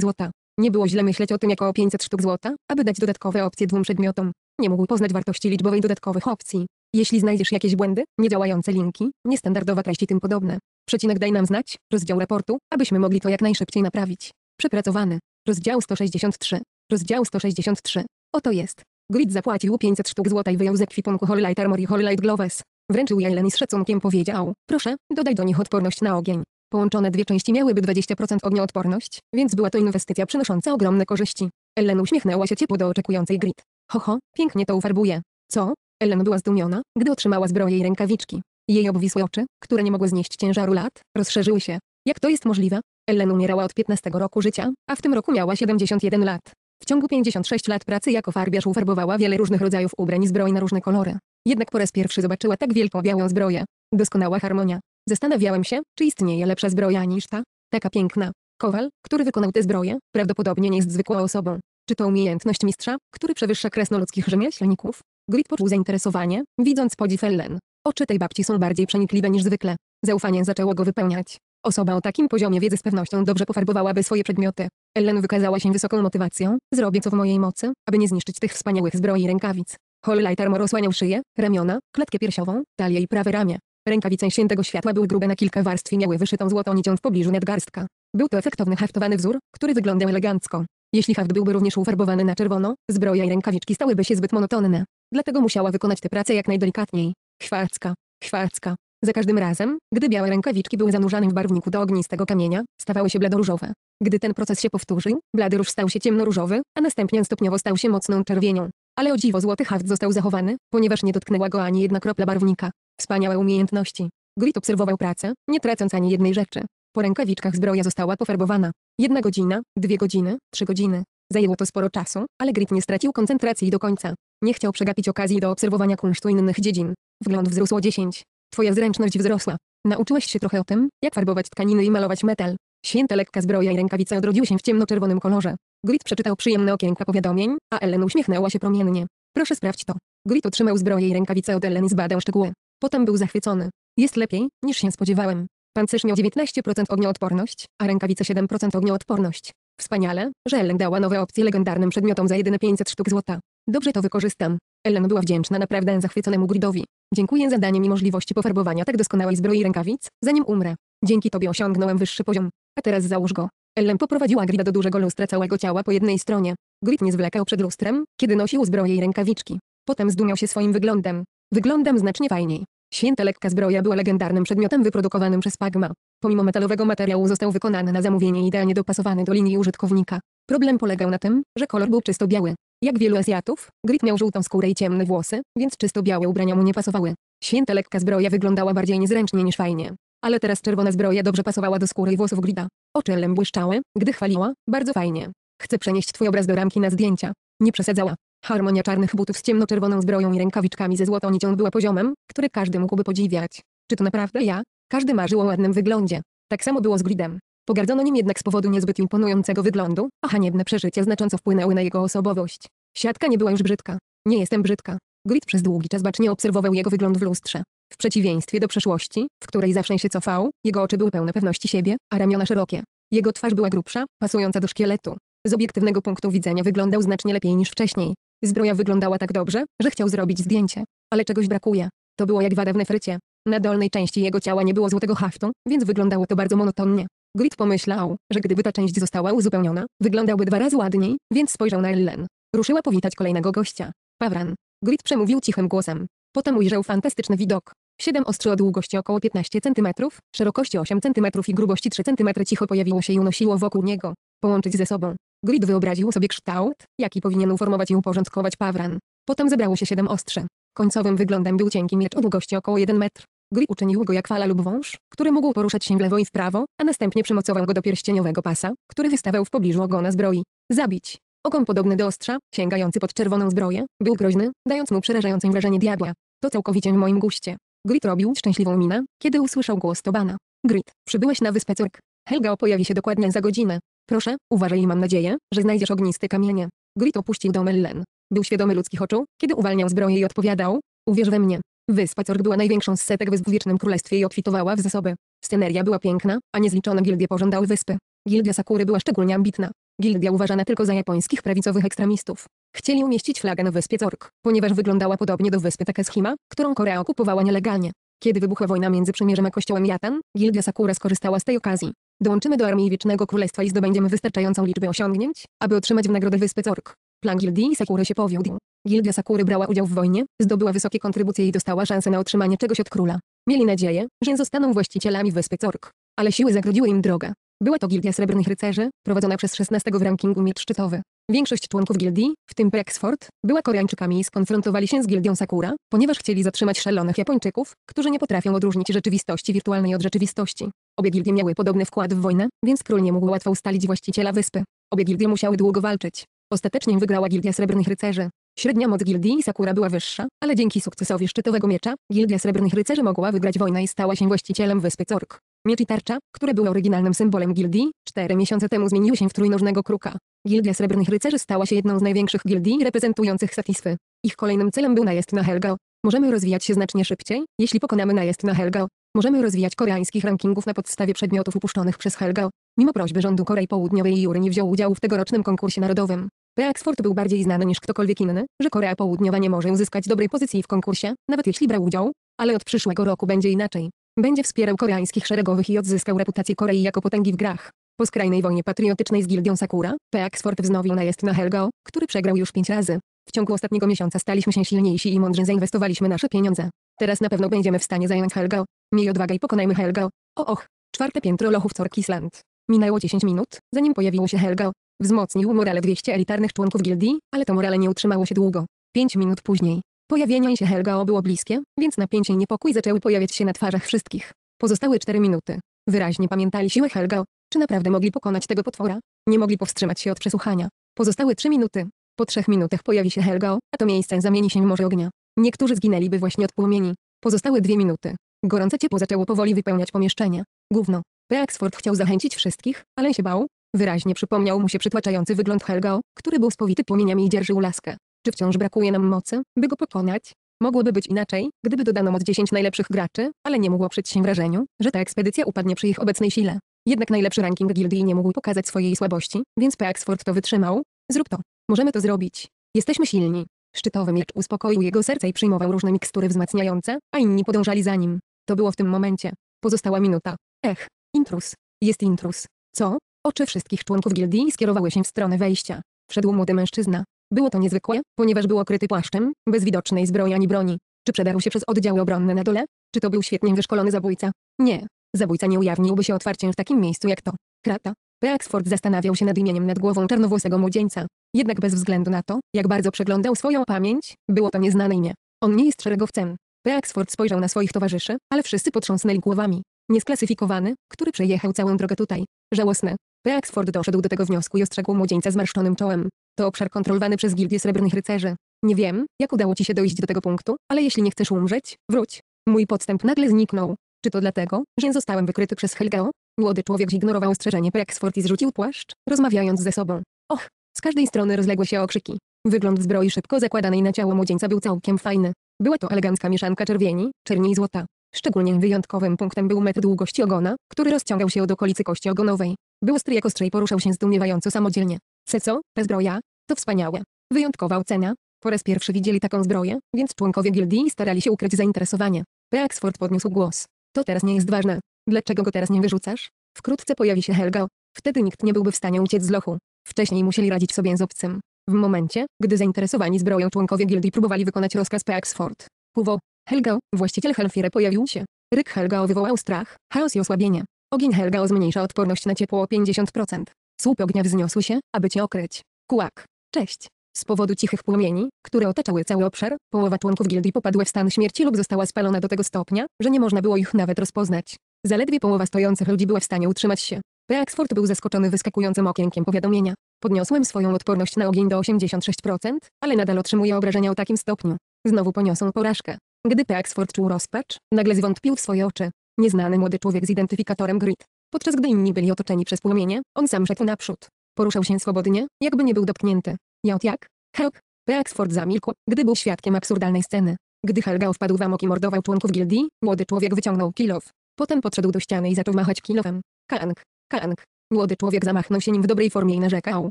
złota. Nie było źle myśleć o tym jako o 500 sztuk złota, aby dać dodatkowe opcje dwóm przedmiotom. Nie mógł poznać wartości liczbowej dodatkowych opcji. Jeśli znajdziesz jakieś błędy, niedziałające linki, niestandardowe i tym podobne. Przecinek daj nam znać, rozdział raportu, abyśmy mogli to jak najszybciej naprawić. Przepracowany. Rozdział 163. Rozdział 163. Oto jest. Grid zapłacił 500 sztuk złota i wyjął ze kwipunku Hollight Armor i Hollight Gloves. Wręczył je i z szacunkiem powiedział, proszę, dodaj do nich odporność na ogień. Połączone dwie części miałyby 20% ognioodporność, więc była to inwestycja przynosząca ogromne korzyści. Ellen uśmiechnęła się ciepło do oczekującej Grit. Hoho, pięknie to ufarbuje. Co? Ellen była zdumiona, gdy otrzymała zbroję i rękawiczki. Jej obwisłe oczy, które nie mogły znieść ciężaru lat, rozszerzyły się. Jak to jest możliwe? Ellen umierała od 15 roku życia, a w tym roku miała 71 lat. W ciągu 56 lat pracy jako farbiarz ufarbowała wiele różnych rodzajów ubrań i zbroi na różne kolory. Jednak po raz pierwszy zobaczyła tak wielką białą zbroję. Doskonała harmonia. Zastanawiałem się, czy istnieje lepsza zbroja niż ta, taka piękna. Kowal, który wykonał tę zbroję, prawdopodobnie nie jest zwykłą osobą. Czy to umiejętność mistrza, który przewyższa kresnoludzkich rzemieślników? Grid poczuł zainteresowanie, widząc podziw Ellen. Oczy tej babci są bardziej przenikliwe niż zwykle. Zaufanie zaczęło go wypełniać. Osoba o takim poziomie wiedzy z pewnością dobrze pofarbowałaby swoje przedmioty. Ellen wykazała się wysoką motywacją, zrobię co w mojej mocy, aby nie zniszczyć tych wspaniałych zbroi i rękawic. Hollight Armor osłaniał szyję, ramiona, klatkę piersiową, talię i prawe ramię. Rękawice świętego światła były grube na kilka warstw i miały wyszytą złotą nicią w pobliżu nadgarstka. Był to efektowny haftowany wzór, który wyglądał elegancko. Jeśli haft byłby również ufarbowany na czerwono, zbroja i rękawiczki stałyby się zbyt monotonne. Dlatego musiała wykonać tę pracę jak najdelikatniej. Chwarcka, chwarcka. Za każdym razem, gdy białe rękawiczki były zanurzane w barwniku do ognistego kamienia, stawały się bladoróżowe. Gdy ten proces się powtórzył, blady róż stał się ciemnoróżowy, a następnie stopniowo stał się mocną czerwienią. Ale o dziwo złoty haft został zachowany, ponieważ nie dotknęła go ani jedna kropla barwnika. Wspaniałe umiejętności. Grit obserwował pracę, nie tracąc ani jednej rzeczy. Po rękawiczkach zbroja została pofarbowana. Jedna godzina, dwie godziny, trzy godziny. Zajęło to sporo czasu, ale Grit nie stracił koncentracji do końca. Nie chciał przegapić okazji do obserwowania kunsztu innych dziedzin. Wgląd wzrósł o 10. Twoja zręczność wzrosła. Nauczyłeś się trochę o tym, jak farbować tkaniny i malować metal. Święta lekka zbroja i rękawice odrodziły się w ciemnoczerwonym kolorze. Grit przeczytał przyjemne okienka powiadomień, a Ellen uśmiechnęła się promiennie. Proszę sprawdź to. Grit otrzymał zbroję i rękawice od Ellen i zbadał szczegóły. Potem był zachwycony. Jest lepiej, niż się spodziewałem. Pancerz miał 19% ognioodporność, a rękawice 7% ognioodporność. Wspaniale, że Ellen dała nowe opcje legendarnym przedmiotom za jedyne 500 sztuk złota. Dobrze to wykorzystam. Ellen była wdzięczna naprawdę zachwyconemu Gridowi. Dziękuję za danie mi możliwości pofarbowania tak doskonałej zbroi rękawic, zanim umrę. Dzięki tobie osiągnąłem wyższy poziom. A teraz załóż go. Ellen poprowadziła Grida do dużego lustra całego ciała po jednej stronie. Grid nie zwlekał przed lustrem, kiedy nosił zbroję i rękawiczki. Potem zdumiał się swoim wyglądem. Wyglądam znacznie fajniej. Święta lekka zbroja była legendarnym przedmiotem wyprodukowanym przez Pagma. Pomimo metalowego materiału został wykonany na zamówienie idealnie dopasowany do linii użytkownika. Problem polegał na tym, że kolor był czysto biały. Jak wielu Azjatów, Grit miał żółtą skórę i ciemne włosy, więc czysto białe ubrania mu nie pasowały. Święta lekka zbroja wyglądała bardziej niezręcznie niż fajnie. Ale teraz czerwona zbroja dobrze pasowała do skóry i włosów Grida. Oczy Lem błyszczały, gdy chwaliła, bardzo fajnie. Chcę przenieść twój obraz do ramki na zdjęcia. Nie przesadzała. Harmonia czarnych butów z ciemnoczerwoną zbroją i rękawiczkami ze złotą nicią była poziomem, który każdy mógłby podziwiać. Czy to naprawdę ja? Każdy marzył o ładnym wyglądzie. Tak samo było z Gridem. Pogardzono nim jednak z powodu niezbyt imponującego wyglądu, a haniebne przeżycia znacząco wpłynęły na jego osobowość. Siatka nie była już brzydka. Nie jestem brzydka. Grid przez długi czas bacznie obserwował jego wygląd w lustrze. W przeciwieństwie do przeszłości, w której zawsze się cofał, jego oczy były pełne pewności siebie, a ramiona szerokie. Jego twarz była grubsza, pasująca do szkieletu. Z obiektywnego punktu widzenia wyglądał znacznie lepiej niż wcześniej. Zbroja wyglądała tak dobrze, że chciał zrobić zdjęcie. Ale czegoś brakuje. To było jak wada w nefrycie. Na dolnej części jego ciała nie było złotego haftu, więc wyglądało to bardzo monotonnie. Grit pomyślał, że gdyby ta część została uzupełniona, wyglądałby dwa razy ładniej, więc spojrzał na Ellen. Ruszyła powitać kolejnego gościa. Pawran. Grit przemówił cichym głosem. Potem ujrzał fantastyczny widok. Siedem ostrzy o długości około 15 cm, szerokości 8 cm i grubości 3 cm cicho pojawiło się i unosiło wokół niego. Połączyć ze sobą. Grid wyobraził sobie kształt, jaki powinien uformować i uporządkować pawran. Potem zebrało się siedem ostrze. Końcowym wyglądem był cienki miecz o długości około 1 metr. Grid uczynił go jak fala lub wąż, który mógł poruszać się w lewo i w prawo, a następnie przymocował go do pierścieniowego pasa, który wystawał w pobliżu ogona zbroi. Zabić. Ogon podobny do ostrza, sięgający pod czerwoną zbroję, był groźny, dając mu przerażające wrażenie diabła. To całkowicie w moim guście. Grit robił szczęśliwą minę, kiedy usłyszał głos Tobana. Grit, przybyłeś na wyspę Cyrk. Helga pojawi się dokładnie za godzinę. Proszę, uważaj i mam nadzieję, że znajdziesz ognisty kamienie. Grit opuścił dom Ellen. Był świadomy ludzkich oczu, kiedy uwalniał zbroję i odpowiadał, uwierz we mnie. Wyspa Cork była największą z setek wysp w Wiecznym Królestwie i obfitowała w zasoby. Sceneria była piękna, a niezliczone gildie pożądały wyspy. Gildia Sakury była szczególnie ambitna. Gildia uważana tylko za japońskich prawicowych ekstremistów. Chcieli umieścić flagę na wyspie Cork, ponieważ wyglądała podobnie do wyspy Takeshima, którą Korea okupowała nielegalnie. Kiedy wybuchła wojna między przymierzem a kościołem Jatan, Gildia Sakura skorzystała z tej okazji. Dołączymy do Armii Wiecznego Królestwa i zdobędziemy wystarczającą liczbę osiągnięć, aby otrzymać w nagrodę wyspy Cork. Plan Gildii Sakury się powiódł. Gildia Sakury brała udział w wojnie, zdobyła wysokie kontrybucje i dostała szansę na otrzymanie czegoś od króla. Mieli nadzieję, że zostaną właścicielami wyspy Cork. Ale siły zagrodziły im drogę. Była to Gildia Srebrnych Rycerzy, prowadzona przez 16 w rankingu miecz szczytowy. Większość członków gildii, w tym Prexford, była Koreańczykami i skonfrontowali się z gildią Sakura, ponieważ chcieli zatrzymać szalonych Japończyków, którzy nie potrafią odróżnić rzeczywistości wirtualnej od rzeczywistości. Obie gildie miały podobny wkład w wojnę, więc król nie mógł łatwo ustalić właściciela wyspy. Obie gildie musiały długo walczyć. Ostatecznie wygrała gildia Srebrnych Rycerzy. Średnia moc gildii Sakura była wyższa, ale dzięki sukcesowi szczytowego miecza, gildia Srebrnych Rycerzy mogła wygrać wojnę i stała się właścicielem wyspy Cork. Miecz i tarcza, które były oryginalnym symbolem gildii, cztery miesiące temu zmieniły się w trójnożnego kruka. Gildia Srebrnych Rycerzy stała się jedną z największych gildii reprezentujących Satisfy. Ich kolejnym celem był najazd na Helgał. Możemy rozwijać się znacznie szybciej, jeśli pokonamy najazd na Helgał. Możemy rozwijać koreańskich rankingów na podstawie przedmiotów upuszczonych przez Helgał. Mimo prośby rządu Korei Południowej Jury nie wziął udziału w tegorocznym konkursie narodowym. Peaksford był bardziej znany niż ktokolwiek inny, że Korea Południowa nie może uzyskać dobrej pozycji w konkursie, nawet jeśli brał udział, ale od przyszłego roku będzie inaczej. Będzie wspierał koreańskich szeregowych i odzyskał reputację Korei jako potęgi w grach. Po skrajnej wojnie patriotycznej z gildią Sakura, Peaksford wznowił najest na Helgo, który przegrał już pięć razy. W ciągu ostatniego miesiąca staliśmy się silniejsi i mądrze zainwestowaliśmy nasze pieniądze. Teraz na pewno będziemy w stanie zająć Helgo. Miej odwagę i pokonajmy Helgo. O och, czwarte piętro lochów Corkisland. Minęło 10 minut, zanim pojawiło się Helgo. Wzmocnił morale 200 elitarnych członków gildii, ale to morale nie utrzymało się długo. Pięć minut później, Pojawienie się Helgao było bliskie, więc napięcie i niepokój zaczęły pojawiać się na twarzach wszystkich. Pozostały cztery minuty. Wyraźnie pamiętali siłę Helgao. Czy naprawdę mogli pokonać tego potwora? Nie mogli powstrzymać się od przesłuchania. Pozostały trzy minuty. Po trzech minutach pojawi się Helgao, a to miejsce zamieni się w morze ognia. Niektórzy zginęliby właśnie od płomieni. Pozostały dwie minuty. Gorące ciepło zaczęło powoli wypełniać pomieszczenie. Gówno. Beaksford chciał zachęcić wszystkich, ale się bał. Wyraźnie przypomniał mu się przytłaczający wygląd Helgao, który był spowity płomieniami i dzierżył laskę. Czy wciąż brakuje nam mocy, by go pokonać? Mogłoby być inaczej, gdyby dodano moc 10 najlepszych graczy, ale nie mogło przyć się wrażeniu, że ta ekspedycja upadnie przy ich obecnej sile. Jednak najlepszy ranking gildii nie mógł pokazać swojej słabości, więc P. to wytrzymał. Zrób to. Możemy to zrobić. Jesteśmy silni. Szczytowy miecz uspokoił jego serce i przyjmował różne mikstury wzmacniające, a inni podążali za nim. To było w tym momencie. Pozostała minuta. Ech, intrus. Jest intrus. Co? Oczy wszystkich członków gildii skierowały się w stronę wejścia. Wszedł młody mężczyzna. Było to niezwykłe, ponieważ był okryty płaszczem, bez widocznej zbroi ani broni. Czy przedarł się przez oddziały obronne na dole? Czy to był świetnie wyszkolony zabójca? Nie. Zabójca nie ujawniłby się otwarciem w takim miejscu jak to. Krata. Peaksford zastanawiał się nad imieniem nad głową czarnowłosego młodzieńca. Jednak bez względu na to, jak bardzo przeglądał swoją pamięć, było to nieznane imię. On nie jest szeregowcem. Peaksford spojrzał na swoich towarzyszy, ale wszyscy potrząsnęli głowami. Niesklasyfikowany, który przejechał całą drogę tutaj. Żałosne. Peaksford doszedł do tego wniosku i ostrzegł młodzieńca zmarszczonym czołem. To obszar kontrolowany przez Gildię Srebrnych Rycerzy. Nie wiem, jak udało ci się dojść do tego punktu, ale jeśli nie chcesz umrzeć, wróć. Mój podstęp nagle zniknął. Czy to dlatego, że zostałem wykryty przez Helgeo? Młody człowiek zignorował ostrzeżenie Prexford i zrzucił płaszcz, rozmawiając ze sobą. Och, z każdej strony rozległy się okrzyki. Wygląd zbroi szybko zakładanej na ciało młodzieńca był całkiem fajny. Była to elegancka mieszanka czerwieni, czerni i złota. Szczególnie wyjątkowym punktem był metr długości ogona, który rozciągał się od okolicy kości ogonowej. Był ostry jak ostrze i poruszał się zdumiewająco samodzielnie. Seso, ta zbroja, to wspaniałe. Wyjątkowa ocena. Po raz pierwszy widzieli taką zbroję, więc członkowie gildii starali się ukryć zainteresowanie. Rexford podniósł głos. To teraz nie jest ważne. Dlaczego go teraz nie wyrzucasz? Wkrótce pojawi się Helga. Wtedy nikt nie byłby w stanie uciec z lochu. Wcześniej musieli radzić sobie z obcym. W momencie, gdy zainteresowani zbroją członkowie gildii próbowali wykonać rozkaz Peaxford. Kuwo, Helga, właściciel Helfire pojawił się. Ryk Helga wywołał strach, chaos i osłabienie. Ogień Helga zmniejsza odporność na ciepło o 50%. Słup ognia wzniosł się, aby cię okryć. Kłak. Cześć. Z powodu cichych płomieni, które otaczały cały obszar, połowa członków gildii popadła w stan śmierci lub została spalona do tego stopnia, że nie można było ich nawet rozpoznać. Zaledwie połowa stojących ludzi była w stanie utrzymać się. Peaksford był zaskoczony wyskakującym okienkiem powiadomienia. Podniosłem swoją odporność na ogień do 86%, ale nadal otrzymuję obrażenia o takim stopniu. Znowu poniosą porażkę. Gdy Peaksford czuł rozpacz, nagle zwątpił w swoje oczy. Nieznany młody człowiek z identyfikatorem grid Podczas gdy inni byli otoczeni przez płomienie, on sam szedł naprzód. Poruszał się swobodnie, jakby nie był dotknięty. Jot jak? Help! Beaxford zamilkł, gdy był świadkiem absurdalnej sceny. Gdy Helgao wpadł w amok i mordował członków gildii, młody człowiek wyciągnął kilow. Potem podszedł do ściany i zaczął machać kilowem. Kalank! Kalank! Młody człowiek zamachnął się nim w dobrej formie i narzekał,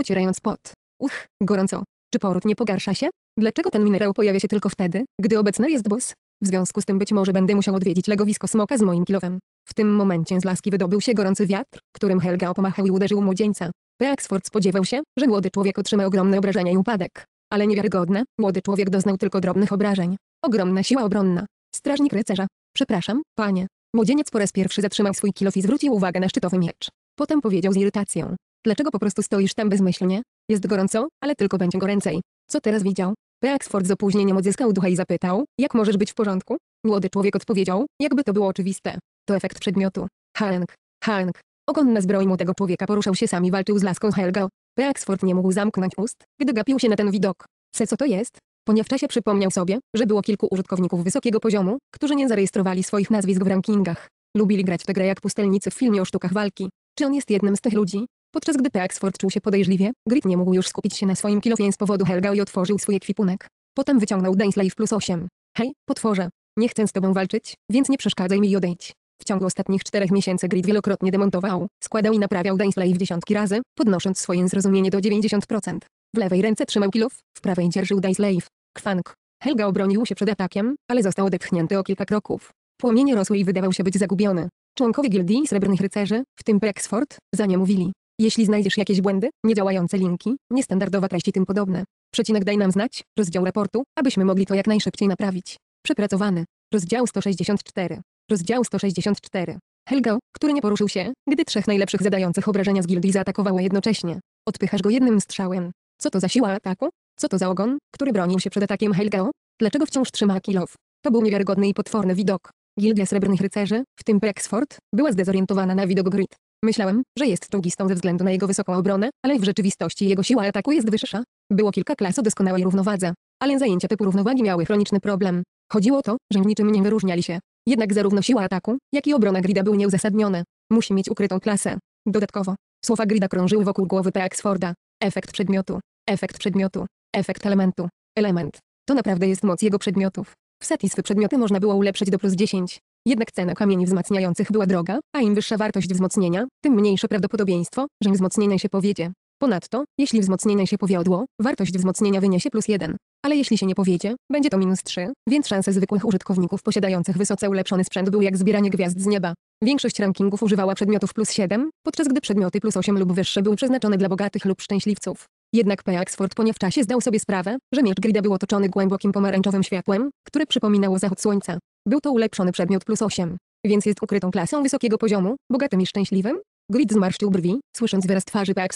ocierając pot. Uch, gorąco. Czy poród nie pogarsza się? Dlaczego ten minerał pojawia się tylko wtedy, gdy obecny jest boss? W związku z tym być może będę musiał odwiedzić legowisko smoka z moim kilowem. W tym momencie z laski wydobył się gorący wiatr, którym Helga opomachał i uderzył młodzieńca. Beaksford spodziewał się, że młody człowiek otrzyma ogromne obrażenia i upadek. Ale niewiarygodne, młody człowiek doznał tylko drobnych obrażeń. Ogromna siła obronna. Strażnik rycerza. Przepraszam, panie. Młodzieniec po raz pierwszy zatrzymał swój kilof i zwrócił uwagę na szczytowy miecz. Potem powiedział z irytacją. Dlaczego po prostu stoisz tam bezmyślnie? Jest gorąco, ale tylko będzie goręcej. Co teraz widział? Beaksford z opóźnieniem odzyskał ducha i zapytał, jak możesz być w porządku? Młody człowiek odpowiedział, jakby to było oczywiste. To efekt przedmiotu. Hank. Hank. na zbroi młodego człowieka poruszał się sami walczył z laską Helga. Beaksford nie mógł zamknąć ust, gdy gapił się na ten widok. Se co to jest? Ponieważ czasie przypomniał sobie, że było kilku użytkowników wysokiego poziomu, którzy nie zarejestrowali swoich nazwisk w rankingach. Lubili grać w tę grę jak pustelnicy w filmie o sztukach walki. Czy on jest jednym z tych ludzi? Podczas gdy Peaksford czuł się podejrzliwie, Grit nie mógł już skupić się na swoim kilofien z powodu Helga i otworzył swój ekwipunek. Potem wyciągnął Dainsley w plus 8. Hej, potworze. Nie chcę z tobą walczyć, więc nie przeszkadzaj mi i odejdź. W ciągu ostatnich czterech miesięcy Grid wielokrotnie demontował, składał i naprawiał Dainsley w dziesiątki razy, podnosząc swoje zrozumienie do 90%. W lewej ręce trzymał kilof, w prawej dzierżył Dainsley. Kwank. Helga obronił się przed atakiem, ale został odepchnięty o kilka kroków. Płomienie rosły i wydawał się być zagubiony. Członkowie gildii Srebrnych Rycerzy, w tym Brexford, za nie mówili. Jeśli znajdziesz jakieś błędy, niedziałające linki, niestandardowe treści tym podobne, przecinek daj nam znać, rozdział raportu, abyśmy mogli to jak najszybciej naprawić. Przepracowany. Rozdział 164. Rozdział 164. Helga, który nie poruszył się, gdy trzech najlepszych zadających obrażenia z gildii zaatakowało jednocześnie. Odpychasz go jednym strzałem. Co to za siła ataku? Co to za ogon, który bronił się przed atakiem Helgao? Dlaczego wciąż trzyma Kilow? To był niewiarygodny i potworny widok. Gildia Srebrnych Rycerzy, w tym Pexford, była zdezorientowana na widok Grid. Myślałem, że jest czołgistą ze względu na jego wysoką obronę, ale w rzeczywistości jego siła ataku jest wyższa. Było kilka klas o doskonałej równowadze, ale zajęcia typu równowagi miały chroniczny problem. Chodziło o to, że niczym nie wyróżniali się. Jednak zarówno siła ataku, jak i obrona Grida były nieuzasadnione. Musi mieć ukrytą klasę. Dodatkowo, słowa Grida krążyły wokół głowy T. Efekt przedmiotu. Efekt przedmiotu. Efekt elementu. Element. To naprawdę jest moc jego przedmiotów. W Satisfy przedmioty można było ulepszyć do plus 10. Jednak cena kamieni wzmacniających była droga, a im wyższa wartość wzmocnienia, tym mniejsze prawdopodobieństwo, że wzmocnienie się powiedzie. Ponadto, jeśli wzmocnienie się powiodło, wartość wzmocnienia wyniesie plus 1. Ale jeśli się nie powiedzie, będzie to minus 3, więc szanse zwykłych użytkowników posiadających wysoce ulepszony sprzęt były jak zbieranie gwiazd z nieba. Większość rankingów używała przedmiotów plus 7, podczas gdy przedmioty plus 8 lub wyższe były przeznaczone dla bogatych lub szczęśliwców. Jednak P. nie w czasie zdał sobie sprawę, że miecz Grida był otoczony głębokim pomarańczowym światłem, które przypominało zachód słońca. Był to ulepszony przedmiot plus 8, więc jest ukrytą klasą wysokiego poziomu, bogatym i szczęśliwym? Grid zmarszczył brwi, słysząc wyraz twarzy P.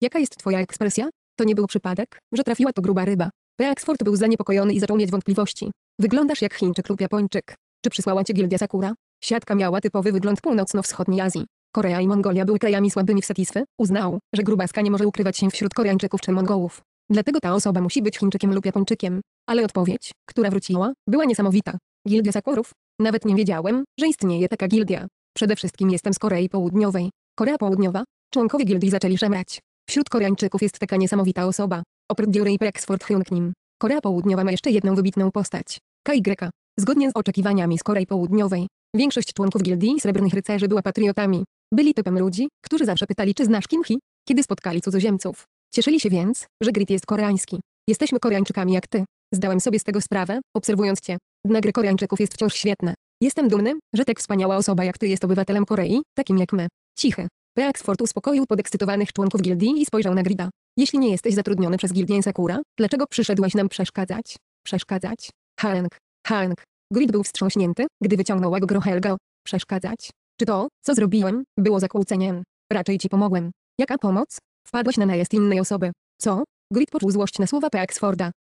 Jaka jest twoja ekspresja? To nie był przypadek, że trafiła to gruba ryba. P. Oxford był zaniepokojony i zaczął mieć wątpliwości. Wyglądasz jak Chińczyk lub Japończyk. Czy przysłała cię gildia Sakura? Siatka miała typowy wygląd północno-wschodniej Azji. Korea i Mongolia były krajami słabymi w satysfy, uznał, że grubaska nie może ukrywać się wśród Koreańczyków czy Mongołów. Dlatego ta osoba musi być Chińczykiem lub Japończykiem. Ale odpowiedź, która wróciła, była niesamowita. Gildia Sakurów? Nawet nie wiedziałem, że istnieje taka gildia. Przede wszystkim jestem z Korei Południowej. Korea Południowa? Członkowie gildii zaczęli szemrać. Wśród Koreańczyków jest taka niesamowita osoba. Oprócz Diury i Pexford Hyunknim. Korea Południowa ma jeszcze jedną wybitną postać. KY. Zgodnie z oczekiwaniami z Korei Południowej, większość członków gildii Srebrnych Rycerzy była patriotami. Byli typem ludzi, którzy zawsze pytali czy znasz Kim Hee, kiedy spotkali cudzoziemców. Cieszyli się więc, że Grit jest koreański. Jesteśmy Koreańczykami jak ty. Zdałem sobie z tego sprawę, obserwując cię. Dna gry Koreańczyków jest wciąż świetne. Jestem dumny, że tak wspaniała osoba jak ty jest obywatelem Korei, takim jak my. Cichy. Peaksford uspokoił podekscytowanych członków gildii i spojrzał na Grida. Jeśli nie jesteś zatrudniony przez gildię Sakura, dlaczego przyszedłeś nam przeszkadzać? Przeszkadzać? Hank. Hank. Grid był wstrząśnięty, gdy wyciągnął go Grohelga. Przeszkadzać. Czy to, co zrobiłem, było zakłóceniem? Raczej ci pomogłem. Jaka pomoc? Wpadłeś na najazd innej osoby. Co? Grid poczuł złość na słowa P.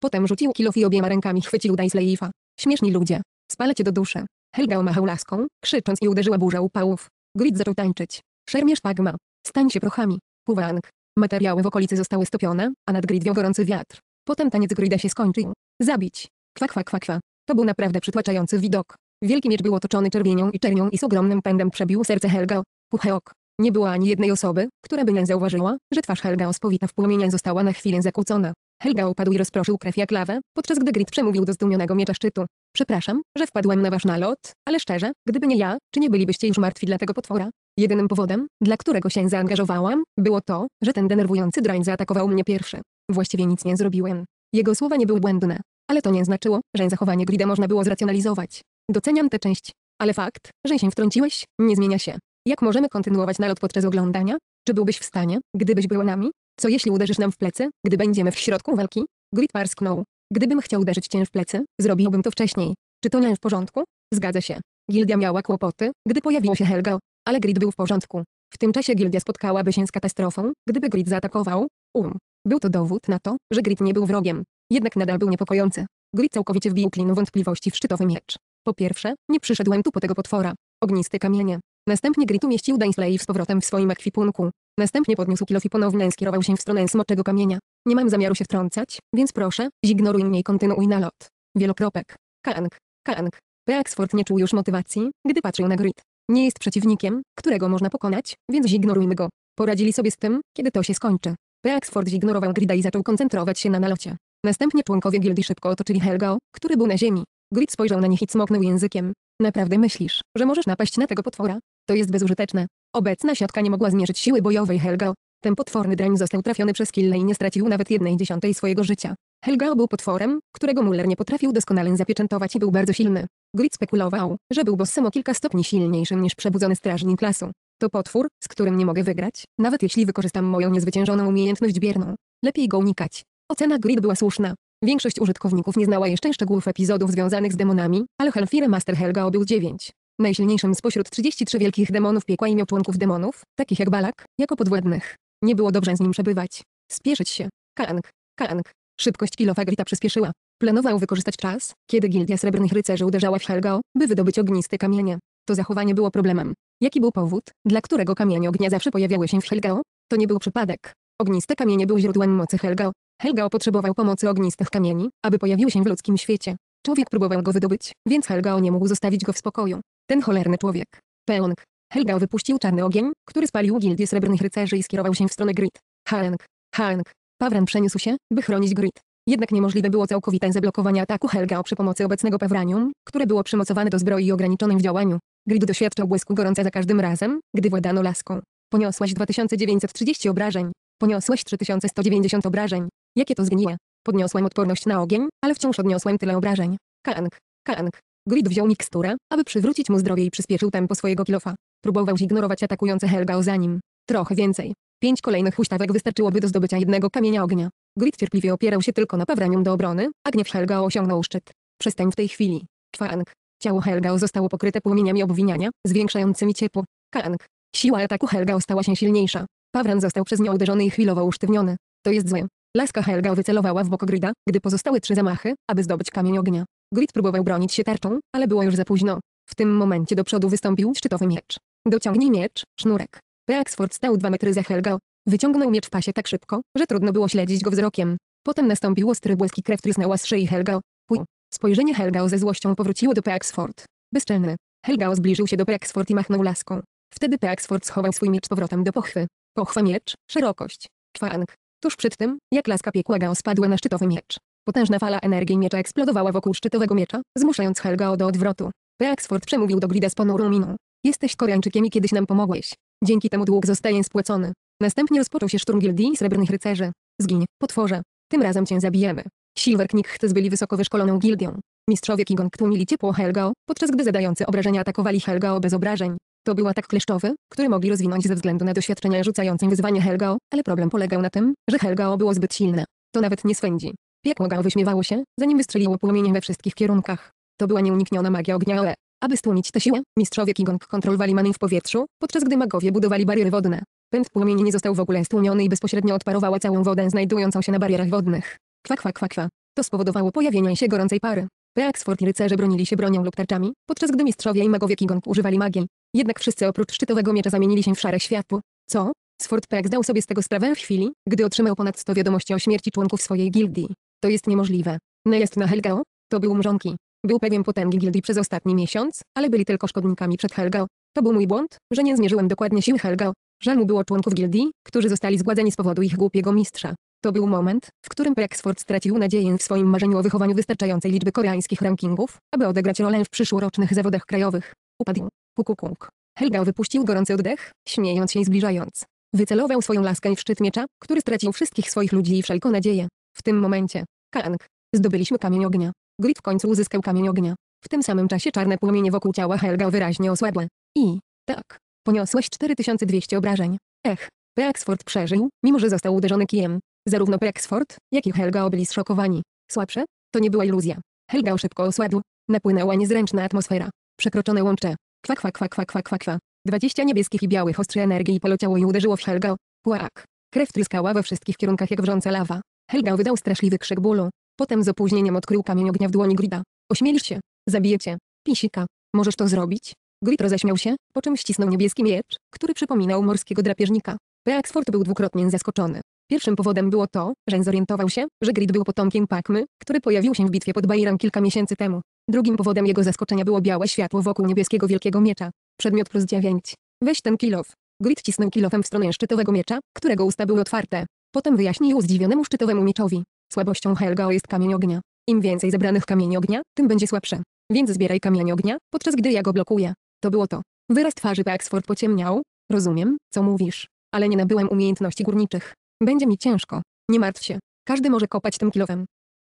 Potem rzucił kilof i obiema rękami chwycił Daisleifa. Śmieszni ludzie. Spalę cię do duszy. Helga omachał laską, krzycząc i uderzyła burza upałów. Grid zaczął tańczyć. Szermierz pagma. Stań się prochami. Puwang. Materiały w okolicy zostały stopione, a nad grid wiał gorący wiatr. Potem taniec grida się skończył. Zabić. Kwa, kwa, kwa, kwa. To był naprawdę przytłaczający widok. Wielki miecz był otoczony czerwienią i czernią i z ogromnym pędem przebił serce Helga. Pucheok. Nie było ani jednej osoby, która by nie zauważyła, że twarz Helga ospowita w płomieniach została na chwilę zakłócona. Helga upadł i rozproszył krew jak lawę, podczas gdy Grit przemówił do zdumionego miecza szczytu. Przepraszam, że wpadłem na wasz nalot, ale szczerze, gdyby nie ja, czy nie bylibyście już martwi dla tego potwora? Jedynym powodem, dla którego się zaangażowałam, było to, że ten denerwujący drań zaatakował mnie pierwszy. Właściwie nic nie zrobiłem. Jego słowa nie były błędne. Ale to nie znaczyło, że zachowanie Grida można było zracjonalizować. Doceniam tę część. Ale fakt, że się wtrąciłeś, nie zmienia się. Jak możemy kontynuować nalot podczas oglądania? Czy byłbyś w stanie, gdybyś był nami? Co jeśli uderzysz nam w plecy, gdy będziemy w środku walki? Grit parsknął. Gdybym chciał uderzyć cię w plecy, zrobiłbym to wcześniej. Czy to nie w porządku? Zgadza się. Gildia miała kłopoty, gdy pojawił się Helga, ale Grid był w porządku. W tym czasie gildia spotkałaby się z katastrofą, gdyby Grid zaatakował. Um. Był to dowód na to, że Grid nie był wrogiem. Jednak nadal był niepokojący. Grid całkowicie wbił klin wątpliwości w szczytowy miecz. Po pierwsze, nie przyszedłem tu po tego potwora. Ognisty kamienie. Następnie Grit umieścił Dainsley z powrotem w swoim ekwipunku. Następnie podniósł kilof i ponownie skierował się w stronę smoczego kamienia. Nie mam zamiaru się wtrącać, więc proszę, zignoruj mnie i kontynuuj nalot. Wielokropek. Kalang. Kalang. Beaxford nie czuł już motywacji, gdy patrzył na Grit. Nie jest przeciwnikiem, którego można pokonać, więc zignorujmy go. Poradzili sobie z tym, kiedy to się skończy. Beaxford zignorował Grida i zaczął koncentrować się na nalocie. Następnie członkowie gildii szybko otoczyli Helgo, który był na ziemi. Grit spojrzał na nich i cmoknął językiem. Naprawdę myślisz, że możesz napaść na tego potwora? To jest bezużyteczne. Obecna siatka nie mogła zmierzyć siły bojowej Helgao. Ten potworny drań został trafiony przez kille i nie stracił nawet jednej dziesiątej swojego życia. Helgao był potworem, którego Muller nie potrafił doskonale zapieczętować i był bardzo silny. Grit spekulował, że był bossem o kilka stopni silniejszym niż przebudzony strażnik lasu. To potwór, z którym nie mogę wygrać, nawet jeśli wykorzystam moją niezwyciężoną umiejętność bierną. Lepiej go unikać. Ocena Grid była słuszna. Większość użytkowników nie znała jeszcze szczegółów epizodów związanych z demonami, ale Halfire Master Helga był 9. Najsilniejszym spośród 33 wielkich demonów piekła i miał członków demonów, takich jak Balak, jako podwładnych. Nie było dobrze z nim przebywać. Spieszyć się. Kalank. Kalank. Szybkość kilofa Grita przyspieszyła. Planował wykorzystać czas, kiedy Gildia Srebrnych Rycerzy uderzała w Helgao, by wydobyć ogniste kamienie. To zachowanie było problemem. Jaki był powód, dla którego kamienie ognia zawsze pojawiały się w Helgao? To nie był przypadek. Ogniste kamienie były źródłem mocy Helgao. Helga potrzebował pomocy ognistych kamieni, aby pojawił się w ludzkim świecie. Człowiek próbował go wydobyć, więc Helga nie mógł zostawić go w spokoju. Ten cholerny człowiek. Peong. Helga wypuścił czarny ogień, który spalił gildię srebrnych rycerzy i skierował się w stronę Grid. Haeng. Haeng. Pawran przeniósł się, by chronić Grid. Jednak niemożliwe było całkowite zablokowanie ataku Helga przy pomocy obecnego Pawranium, które było przymocowane do zbroi i ograniczonym w działaniu. Grid doświadczał błysku gorąca za każdym razem, gdy władano laską. Poniosłaś 2930 obrażeń. Poniosłaś 3190 obrażeń. Jakie to zgniłe. Podniosłem odporność na ogień, ale wciąż odniosłem tyle obrażeń. Kalank. Kalank. Grid wziął miksturę, aby przywrócić mu zdrowie i przyspieszył tempo swojego kilofa. Próbował zignorować atakujące Helgao za nim. Trochę więcej. Pięć kolejnych huśtawek wystarczyłoby do zdobycia jednego kamienia ognia. Grid cierpliwie opierał się tylko na pawranium do obrony, a gniew Helgao osiągnął szczyt. Przestań w tej chwili. Kwang. Ciało Helgao zostało pokryte płomieniami obwiniania, zwiększającymi ciepło. Kalank. Siła ataku Helgao stała się silniejsza. Pawran został przez nią uderzony i chwilowo usztywniony. To jest złe. Laska Helga wycelowała w bok Grida, gdy pozostały trzy zamachy, aby zdobyć kamień ognia. Grid próbował bronić się tarczą, ale było już za późno. W tym momencie do przodu wystąpił szczytowy miecz. Dociągnij miecz, sznurek. Peaksford stał dwa metry za Helgał. Wyciągnął miecz w pasie tak szybko, że trudno było śledzić go wzrokiem. Potem nastąpił ostry błysk i krew trysnęła z szyi Helga. Pół. Spojrzenie Helga ze złością powróciło do Peaksford. Bezczelny. Helgał zbliżył się do Peaksford i machnął laską. Wtedy Peaksford schował swój miecz powrotem do pochwy. Pochwa miecz, szerokość. Kwang. Tuż przed tym, jak laska piekła spadła na szczytowy miecz. Potężna fala energii miecza eksplodowała wokół szczytowego miecza, zmuszając Helgao do odwrotu. Beaxford przemówił do Grida z ponurą miną. Jesteś Koreańczykiem i kiedyś nam pomogłeś. Dzięki temu dług zostaje spłacony. Następnie rozpoczął się szturm gildii srebrnych rycerzy. Zgiń, potworze. Tym razem cię zabijemy. Silverknick chce byli wysoko wyszkoloną gildią. Mistrzowie Kigong tłumili ciepło Helgao, podczas gdy zadający obrażenia atakowali Helgao bez obrażeń. To był atak kleszczowy, który mogli rozwinąć ze względu na doświadczenia rzucającym wyzwanie Helgao, ale problem polegał na tym, że Helgao było zbyt silne. To nawet nie swędzi. Piekło Gao wyśmiewało się, zanim wystrzeliło płomienie we wszystkich kierunkach. To była nieunikniona magia ognia OE. Aby stłumić tę siłę, mistrzowie kigong kontrolowali manin w powietrzu, podczas gdy magowie budowali bariery wodne. Pęd płomieni nie został w ogóle stłumiony i bezpośrednio odparowała całą wodę znajdującą się na barierach wodnych. Kwa kwa kwa kwa. To spowodowało pojawienie się gorącej pary. Peaksford i rycerze bronili się bronią lub tarczami, podczas gdy mistrzowie i magowie kigong używali magii. Jednak wszyscy oprócz szczytowego miecza zamienili się w szare światło. Co? Sford Peck zdał sobie z tego sprawę w chwili, gdy otrzymał ponad 100 wiadomości o śmierci członków swojej gildii. To jest niemożliwe. jest na Helgao? To był mrzonki. Był pewien potęgi gildii przez ostatni miesiąc, ale byli tylko szkodnikami przed Helgao. To był mój błąd, że nie zmierzyłem dokładnie sił Helgao. Żal mu było członków gildii, którzy zostali zgładzeni z powodu ich głupiego mistrza. To był moment, w którym Prexford stracił nadzieję w swoim marzeniu o wychowaniu wystarczającej liczby koreańskich rankingów, aby odegrać rolę w przyszłorocznych zawodach krajowych. Upadł. Kukukunk. Helga wypuścił gorący oddech, śmiejąc się i zbliżając. Wycelował swoją laskę w szczyt miecza, który stracił wszystkich swoich ludzi i wszelką nadzieję. W tym momencie. Kank! Zdobyliśmy kamień ognia. Grid w końcu uzyskał kamień ognia. W tym samym czasie czarne płomienie wokół ciała Helga wyraźnie osłabły. I, tak, poniosłeś 4200 obrażeń. Ech, Peaksford przeżył, mimo że został uderzony kijem. Zarówno Peaksford, jak i Helga byli zszokowani. Słabsze? To nie była iluzja. Helga szybko osłabł. Napłynęła niezręczna atmosfera. Przekroczone łącze. Kwa kwa kwa kwa kwa kwa kwa. Dwadzieścia niebieskich i białych ostrzy energii poleciało i uderzyło w Helga. Płak. Krew tryskała we wszystkich kierunkach jak wrząca lawa. Helga wydał straszliwy krzyk bólu. Potem z opóźnieniem odkrył kamień ognia w dłoni Grida. Ośmielisz się. Zabijecie. Pisika. Możesz to zrobić? Grid roześmiał się, po czym ścisnął niebieski miecz, który przypominał morskiego drapieżnika. Beaxford był dwukrotnie zaskoczony. Pierwszym powodem było to, że zorientował się, że Grid był potomkiem Pakmy, który pojawił się w bitwie pod Bairam kilka miesięcy temu. Drugim powodem jego zaskoczenia było białe światło wokół niebieskiego wielkiego miecza. Przedmiot plus 9. Weź ten kilof. Grid cisnął kilofem w stronę szczytowego miecza, którego usta były otwarte. Potem wyjaśnił zdziwionemu szczytowemu mieczowi. Słabością Helgao jest kamień ognia. Im więcej zebranych kamieni ognia, tym będzie słabsze. Więc zbieraj kamień ognia, podczas gdy ja go blokuję. To było to. Wyraz twarzy Paxford pociemniał. Rozumiem, co mówisz. Ale nie nabyłem umiejętności górniczych. Będzie mi ciężko. Nie martw się. Każdy może kopać tym kilofem.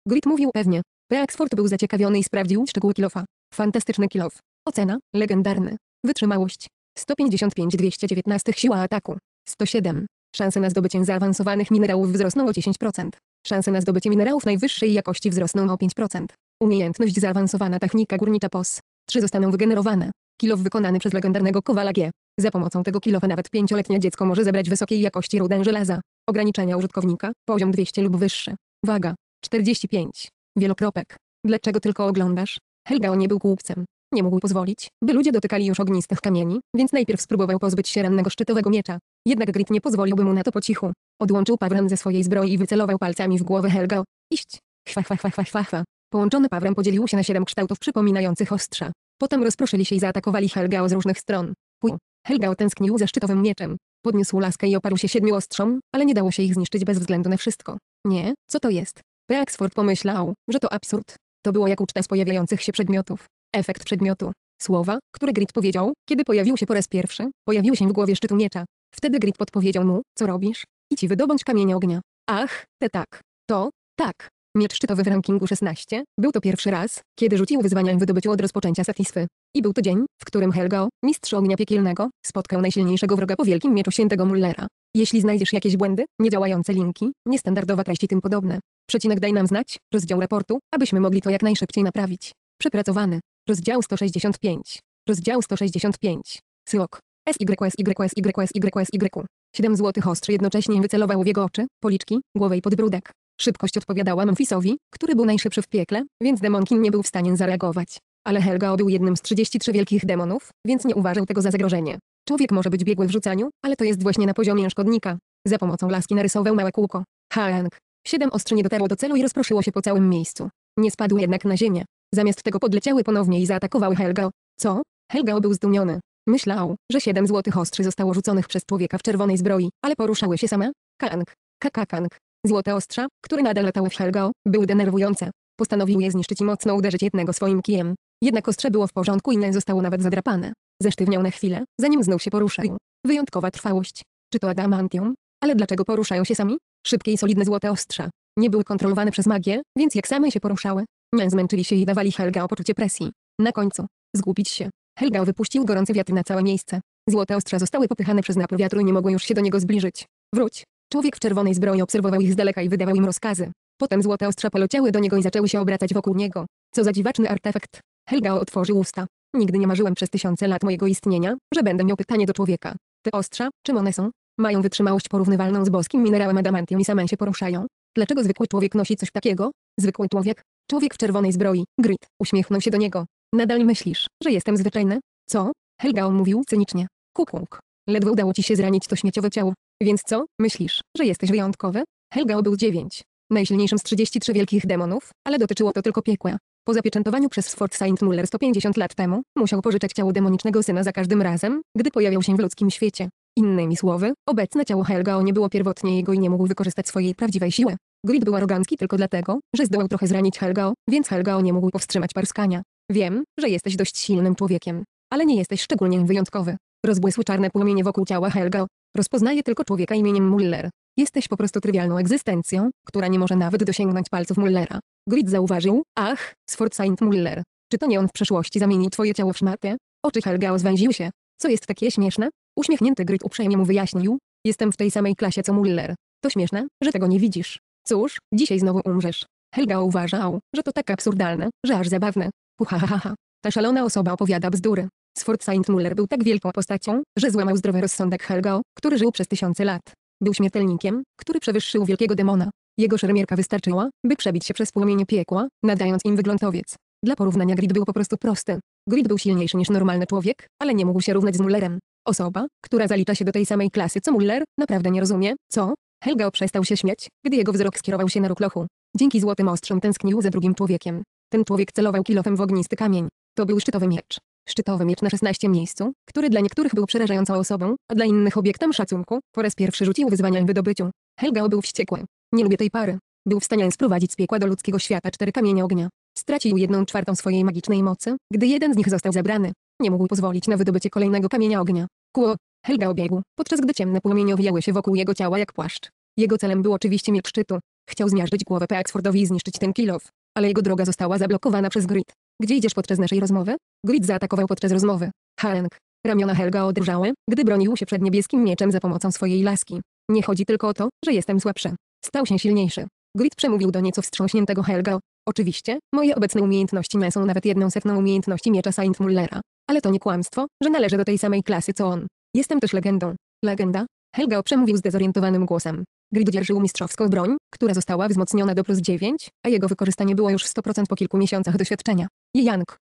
Grid mówił pewnie. P. był zaciekawiony i sprawdził szczegóły kilofa. Fantastyczny kilof. Ocena, legendarny. Wytrzymałość. 155-219 siła ataku. 107. Szanse na zdobycie zaawansowanych minerałów wzrosną o 10%. Szanse na zdobycie minerałów najwyższej jakości wzrosną o 5%. Umiejętność zaawansowana technika górnicza POS. 3 zostaną wygenerowane. Kilof wykonany przez legendarnego Kowala G. Za pomocą tego kilofa nawet pięcioletnie dziecko może zebrać wysokiej jakości rudę żelaza. Ograniczenia użytkownika, poziom 200 lub wyższy. Waga 45. Wielokropek. Dlaczego tylko oglądasz? Helgao nie był głupcem. Nie mógł pozwolić, by ludzie dotykali już ognistych kamieni, więc najpierw spróbował pozbyć się rannego szczytowego miecza. Jednak Grit nie pozwoliłby mu na to po cichu. Odłączył Pawran ze swojej zbroi i wycelował palcami w głowę Helgao. Iść. Chwa, chwa, chwa, chwa, chwa, chwa. Połączony Pawrem podzielił się na siedem kształtów przypominających ostrza. Potem rozproszyli się i zaatakowali Helgao z różnych stron. Pół. Helgao tęsknił za szczytowym mieczem. Podniósł laskę i oparł się siedmiu ostrzom, ale nie dało się ich zniszczyć bez względu na wszystko. Nie, co to jest? Peaksford pomyślał, że to absurd. To było jak uczta z pojawiających się przedmiotów. Efekt przedmiotu. Słowa, które Grit powiedział, kiedy pojawił się po raz pierwszy, pojawiły się w głowie szczytu miecza. Wtedy Grit podpowiedział mu, co robisz? I ci wydobądź kamienie ognia. Ach, te tak. To, tak. Miecz szczytowy w rankingu 16 był to pierwszy raz, kiedy rzucił wyzwania w wydobyciu od rozpoczęcia Satisfy. I był to dzień, w którym Helgo, mistrz ognia piekielnego, spotkał najsilniejszego wroga po wielkim mieczu świętego Mullera. Jeśli znajdziesz jakieś błędy, niedziałające linki, niestandardowa treść i tym podobne, Przecinek daj nam znać, rozdział raportu, abyśmy mogli to jak najszybciej naprawić. Przepracowany. Rozdział 165. Rozdział 165. Syok. SYSYSYSYSY. 7 złotych ostrzy jednocześnie wycelował w jego oczy, policzki, głowę i podbródek. Szybkość odpowiadała Memphisowi, który był najszybszy w piekle, więc demonkin nie był w stanie zareagować. Ale Helga był jednym z 33 wielkich demonów, więc nie uważał tego za zagrożenie. Człowiek może być biegły w rzucaniu, ale to jest właśnie na poziomie szkodnika. Za pomocą laski narysował małe kółko. Hank, Siedem ostrzy nie dotarło do celu i rozproszyło się po całym miejscu. Nie spadły jednak na ziemię. Zamiast tego podleciały ponownie i zaatakowały Helgao. Co? Helgao był zdumiony. Myślał, że siedem złotych ostrzy zostało rzuconych przez człowieka w czerwonej zbroi, ale poruszały się same. Kank. Kakakank. Złote ostrza, które nadal latały w Helgao, były denerwujące. Postanowił je zniszczyć i mocno uderzyć jednego swoim kijem. Jednak ostrze było w porządku i nie zostało nawet zadrapane. Zesztywniał na chwilę, zanim znów się poruszył. Wyjątkowa trwałość. Czy to adamantium? Ale dlaczego poruszają się sami? Szybkie i solidne złote ostrza. Nie były kontrolowane przez magię, więc jak same się poruszały. Mian zmęczyli się i dawali Helga o poczucie presji. Na końcu. Zgubić się. Helga wypuścił gorące wiatry na całe miejsce. Złote ostrza zostały popychane przez napływ wiatru i nie mogły już się do niego zbliżyć. Wróć. Człowiek w czerwonej zbroi obserwował ich z daleka i wydawał im rozkazy. Potem złote ostrza poleciały do niego i zaczęły się obracać wokół niego. Co za dziwaczny artefakt. Helga otworzył usta. Nigdy nie marzyłem przez tysiące lat mojego istnienia, że będę miał pytanie do człowieka. Te ostrza, czym one są? Mają wytrzymałość porównywalną z boskim minerałem adamantium i samem się poruszają. Dlaczego zwykły człowiek nosi coś takiego? Zwykły człowiek? Człowiek w czerwonej zbroi. Grit. Uśmiechnął się do niego. Nadal myślisz, że jestem zwyczajny? Co? Helga mówił cynicznie. Kukuk. Ledwo udało ci się zranić to śmieciowe ciało. Więc co? Myślisz, że jesteś wyjątkowy? Helga był dziewięć. Najsilniejszym z 33 wielkich demonów, ale dotyczyło to tylko piekła. Po zapieczętowaniu przez Fort Saint Muller 150 lat temu, musiał pożyczać ciało demonicznego syna za każdym razem, gdy pojawiał się w ludzkim świecie. Innymi słowy, obecne ciało Helgao nie było pierwotnie jego i nie mógł wykorzystać swojej prawdziwej siły. Grid był arogancki tylko dlatego, że zdołał trochę zranić Helgao, więc Helgao nie mógł powstrzymać parskania. Wiem, że jesteś dość silnym człowiekiem, ale nie jesteś szczególnie wyjątkowy. Rozbłysły czarne płomienie wokół ciała Helgao. Rozpoznaje tylko człowieka imieniem Muller. Jesteś po prostu trywialną egzystencją, która nie może nawet dosięgnąć palców Mullera. Grid zauważył, ach, Sfort Saint Muller. Czy to nie on w przeszłości zamienił twoje ciało w szmatę? Oczy Helgao zwęził się. Co jest takie śmieszne? Uśmiechnięty Gryt uprzejmie mu wyjaśnił, jestem w tej samej klasie co Muller. To śmieszne, że tego nie widzisz. Cóż, dzisiaj znowu umrzesz. Helga uważał, że to tak absurdalne, że aż zabawne. Puhahaha. Ta szalona osoba opowiada bzdury. Sfort Saint Muller był tak wielką postacią, że złamał zdrowy rozsądek Helga, który żył przez tysiące lat. Był śmiertelnikiem, który przewyższył wielkiego demona. Jego szermierka wystarczyła, by przebić się przez płomienie piekła, nadając im wyglądowiec. Dla porównania Grid był po prostu prosty. Grid był silniejszy niż normalny człowiek, ale nie mógł się równać z Mullerem. Osoba, która zalicza się do tej samej klasy co Muller, naprawdę nie rozumie, co? Helga przestał się śmiać, gdy jego wzrok skierował się na ruklochu. Dzięki złotym ostrzom tęsknił za drugim człowiekiem. Ten człowiek celował kilofem w ognisty kamień. To był szczytowy miecz. Szczytowy miecz na 16 miejscu, który dla niektórych był przerażającą osobą, a dla innych obiektem szacunku, po raz pierwszy rzucił wyzwania w wydobyciu. Helga był wściekły. Nie lubię tej pary. Był w stanie sprowadzić z piekła do ludzkiego świata cztery kamienie ognia. Stracił jedną czwartą swojej magicznej mocy, gdy jeden z nich został zabrany. Nie mógł pozwolić na wydobycie kolejnego kamienia ognia. Kuo, Helga obiegł, podczas gdy ciemne płomienie owijały się wokół jego ciała jak płaszcz. Jego celem był oczywiście miecz szczytu. Chciał zmiażdżyć głowę Pexfordowi i zniszczyć ten kilow, ale jego droga została zablokowana przez Grid. Gdzie idziesz podczas naszej rozmowy? Grid zaatakował podczas rozmowy. Hank. Ramiona Helga odrżały, gdy bronił się przed niebieskim mieczem za pomocą swojej laski. Nie chodzi tylko o to, że jestem słabszy. Stał się silniejszy. Grid przemówił do nieco wstrząśniętego Helga, Oczywiście, moje obecne umiejętności nie są nawet jedną setną umiejętności miecza Saint Mullera. Ale to nie kłamstwo, że należę do tej samej klasy co on. Jestem też legendą. Legenda? Helga przemówił zdezorientowanym głosem. Grid dzierżył mistrzowską broń, która została wzmocniona do plus 9, a jego wykorzystanie było już w 100% po kilku miesiącach doświadczenia. Jejank.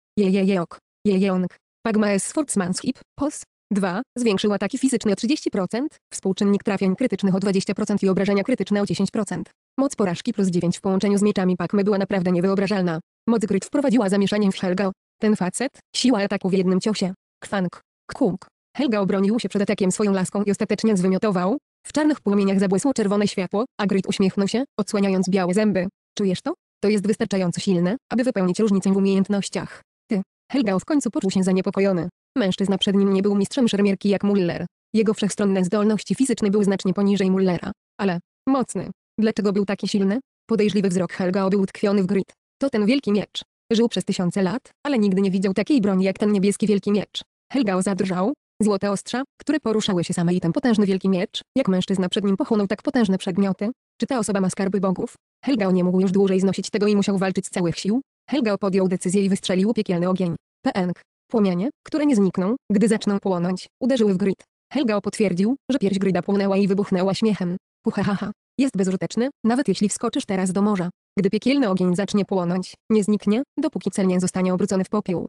onk. Pagma Pagmaes Sportsmanship. Pos. 2. Zwiększył ataki fizyczne o 30%, współczynnik trafień krytycznych o 20% i obrażenia krytyczne o 10%. Moc porażki plus 9 w połączeniu z mieczami Pakmy była naprawdę niewyobrażalna. Moc Gryt wprowadziła zamieszanie w Helga. Ten facet, siła ataku w jednym ciosie. Kwank. Kunk. Helga obronił się przed atakiem swoją laską i ostatecznie zwymiotował. W czarnych płomieniach zabłysło czerwone światło, a Gryt uśmiechnął się, odsłaniając białe zęby. Czujesz to? To jest wystarczająco silne, aby wypełnić różnicę w umiejętnościach. Ty. Helga w końcu poczuł się zaniepokojony. Mężczyzna przed nim nie był mistrzem szermierki jak Muller. Jego wszechstronne zdolności fizyczne były znacznie poniżej Mullera. Ale, mocny. Dlaczego był taki silny? Podejrzliwy wzrok Helga był utkwiony w grid. To ten wielki miecz. Żył przez tysiące lat, ale nigdy nie widział takiej broni jak ten niebieski wielki miecz. Helgao zadrżał, Złote ostrza, które poruszały się same i ten potężny wielki miecz, jak mężczyzna przed nim pochłonął tak potężne przedmioty. Czy ta osoba ma skarby bogów? Helgao nie mógł już dłużej znosić tego i musiał walczyć z całych sił. Helgao podjął decyzję i wystrzelił piekielny ogień. Pęk. Płomienie, które nie znikną, gdy zaczną płonąć, uderzyły w grid. Helga potwierdził, że pierś grida płonęła i wybuchnęła śmiechem. ha. Jest bezużyteczny, nawet jeśli wskoczysz teraz do morza. Gdy piekielny ogień zacznie płonąć, nie zniknie, dopóki cel nie zostanie obrócony w popiół.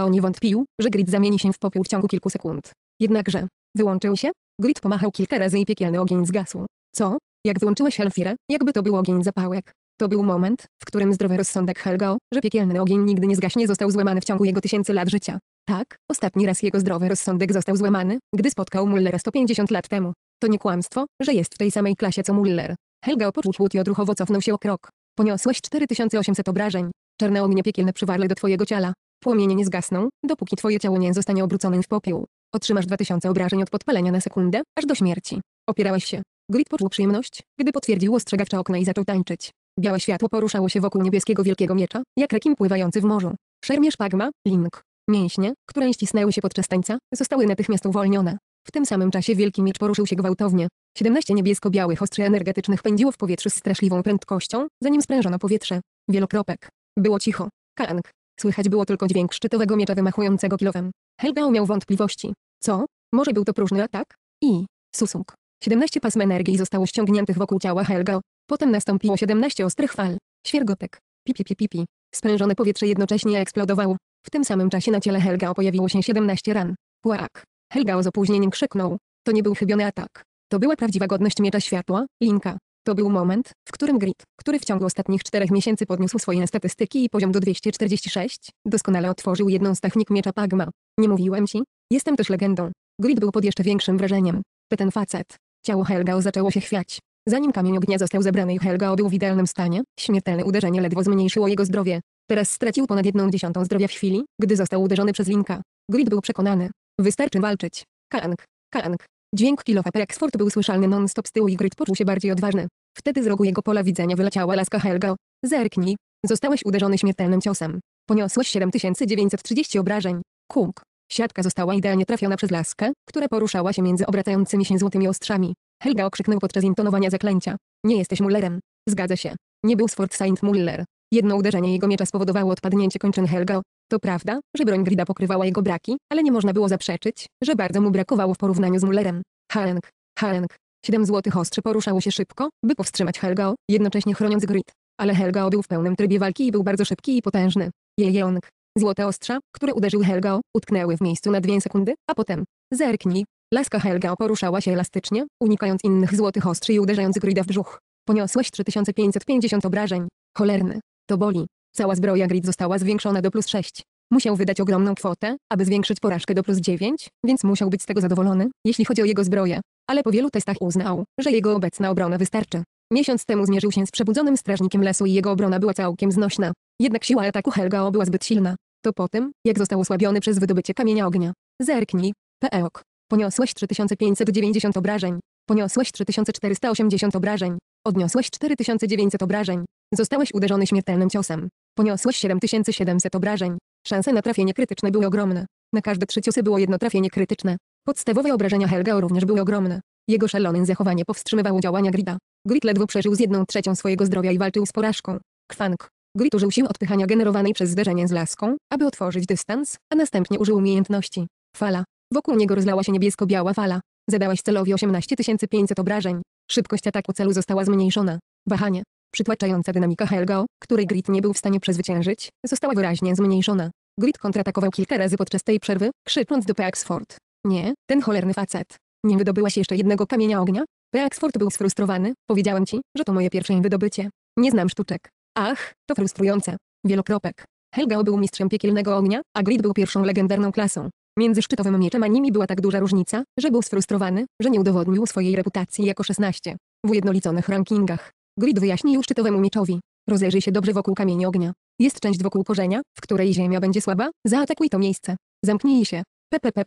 o nie wątpił, że grid zamieni się w popiół w ciągu kilku sekund. Jednakże, wyłączył się? Grid pomachał kilka razy i piekielny ogień zgasł. Co? Jak wyłączyłeś Elfirę, jakby to był ogień zapałek. To był moment, w którym zdrowy rozsądek helgał, że piekielny ogień nigdy nie zgaśnie został złamany w ciągu jego tysięcy lat życia. Tak, ostatni raz jego zdrowy rozsądek został złamany, gdy spotkał Mullera 150 lat temu. To nie kłamstwo, że jest w tej samej klasie co Muller. Helgał poczuł płód i odruchowo cofnął się o krok. Poniosłeś 4800 obrażeń. Czarne ognie piekielne przywarle do twojego ciała. Płomienie nie zgasną, dopóki twoje ciało nie zostanie obrócone w popiół. Otrzymasz 2000 obrażeń od podpalenia na sekundę, aż do śmierci. Opierałeś się. Grid poczuł przyjemność, gdy potwierdził ostrzegawcze okna i zaczął tańczyć. Białe światło poruszało się wokół niebieskiego wielkiego miecza, jak rekin pływający w morzu. Szermierz Pagma, Link. Mięśnie, które ścisnęły się podczas tańca, zostały natychmiast uwolnione. W tym samym czasie wielki miecz poruszył się gwałtownie. 17 niebiesko-białych ostrzy energetycznych pędziło w powietrzu z straszliwą prędkością, zanim sprężono powietrze. Wielokropek. Było cicho. Kank. Słychać było tylko dźwięk szczytowego miecza wymachującego kilowem. Helgao miał wątpliwości. Co? Może był to próżny atak? I. Susuk. 17 pasm energii zostało ściągniętych wokół ciała Helgao. Potem nastąpiło 17 ostrych fal. Świergotek. Pipi pipi pipi. Sprężone powietrze jednocześnie eksplodowało. W tym samym czasie na ciele Helga pojawiło się 17 ran. Płak. Helga z opóźnieniem krzyknął. To nie był chybiony atak. To była prawdziwa godność miecza światła, linka. To był moment, w którym Grid, który w ciągu ostatnich czterech miesięcy podniósł swoje statystyki i poziom do 246, doskonale otworzył jedną z technik miecza Pagma. Nie mówiłem ci? Jestem też legendą. Grid był pod jeszcze większym wrażeniem. To ten facet. Ciało Helgao zaczęło się chwiać. Zanim kamień ognia został zebrany i Helga był w idealnym stanie, śmiertelne uderzenie ledwo zmniejszyło jego zdrowie. Teraz stracił ponad jedną dziesiątą zdrowia w chwili, gdy został uderzony przez linka. Grid był przekonany. Wystarczy walczyć. Kang, kang. Dźwięk kilofa Exford był słyszalny non-stop z tyłu i Grid poczuł się bardziej odważny. Wtedy z rogu jego pola widzenia wyleciała laska Helga. Zerknij. Zostałeś uderzony śmiertelnym ciosem. Poniosłeś 7930 obrażeń. Kuk. Siatka została idealnie trafiona przez laskę, która poruszała się między obracającymi się złotymi ostrzami. Helga okrzyknął podczas intonowania zaklęcia. Nie jesteś Mullerem. Zgadza się. Nie był Sword Saint Muller. Jedno uderzenie jego miecza spowodowało odpadnięcie kończyn Helga. To prawda, że broń Grida pokrywała jego braki, ale nie można było zaprzeczyć, że bardzo mu brakowało w porównaniu z Mullerem. Hank, Hank. Siedem złotych ostrzy poruszało się szybko, by powstrzymać Helga, jednocześnie chroniąc Grid. Ale Helga był w pełnym trybie walki i był bardzo szybki i potężny. Jejong, Złote ostrza, które uderzył Helgao, utknęły w miejscu na dwie sekundy, a potem... Zerknij. Laska Helgao poruszała się elastycznie, unikając innych złotych ostrzy i uderzając Grida w brzuch. Poniosłeś 3550 obrażeń. Cholerny. To boli. Cała zbroja Grid została zwiększona do plus 6. Musiał wydać ogromną kwotę, aby zwiększyć porażkę do plus 9, więc musiał być z tego zadowolony, jeśli chodzi o jego zbroję. Ale po wielu testach uznał, że jego obecna obrona wystarczy. Miesiąc temu zmierzył się z przebudzonym strażnikiem lesu i jego obrona była całkiem znośna. Jednak siła ataku Helgao była zbyt silna. To po tym, jak został osłabiony przez wydobycie kamienia ognia. Zerknij. Peok. Poniosłeś 3590 obrażeń. Poniosłeś 3480 obrażeń. Odniosłeś 4900 obrażeń. Zostałeś uderzony śmiertelnym ciosem. Poniosłeś 7700 obrażeń. Szanse na trafienie krytyczne były ogromne. Na każde trzy ciosy było jedno trafienie krytyczne. Podstawowe obrażenia Helga również były ogromne. Jego szalone zachowanie powstrzymywało działania Grida. Grid ledwo przeżył z jedną trzecią swojego zdrowia i walczył z porażką. Kwank. Grit użył sił odpychania generowanej przez zderzenie z laską, aby otworzyć dystans, a następnie użył umiejętności. Fala. Wokół niego rozlała się niebiesko-biała fala. Zadałaś celowi 18500 obrażeń. Szybkość ataku celu została zmniejszona. Wahanie. Przytłaczająca dynamika Helgo, której Grit nie był w stanie przezwyciężyć, została wyraźnie zmniejszona. Grit kontratakował kilka razy podczas tej przerwy, krzycząc do Peaxford. Nie, ten cholerny facet. Nie wydobyłaś jeszcze jednego kamienia ognia? Peaxford był sfrustrowany. Powiedziałem ci, że to moje pierwsze wydobycie. Nie znam sztuczek. Ach, to frustrujące. Wielokropek. Helgao był mistrzem piekielnego ognia, a Grid był pierwszą legendarną klasą. Między szczytowym mieczem a nimi była tak duża różnica, że był sfrustrowany, że nie udowodnił swojej reputacji jako 16. W ujednoliconych rankingach. Grid wyjaśnił szczytowemu mieczowi. Rozejrzyj się dobrze wokół kamieni ognia. Jest część wokół korzenia, w której ziemia będzie słaba, zaatakuj to miejsce. Zamknij się. Pepe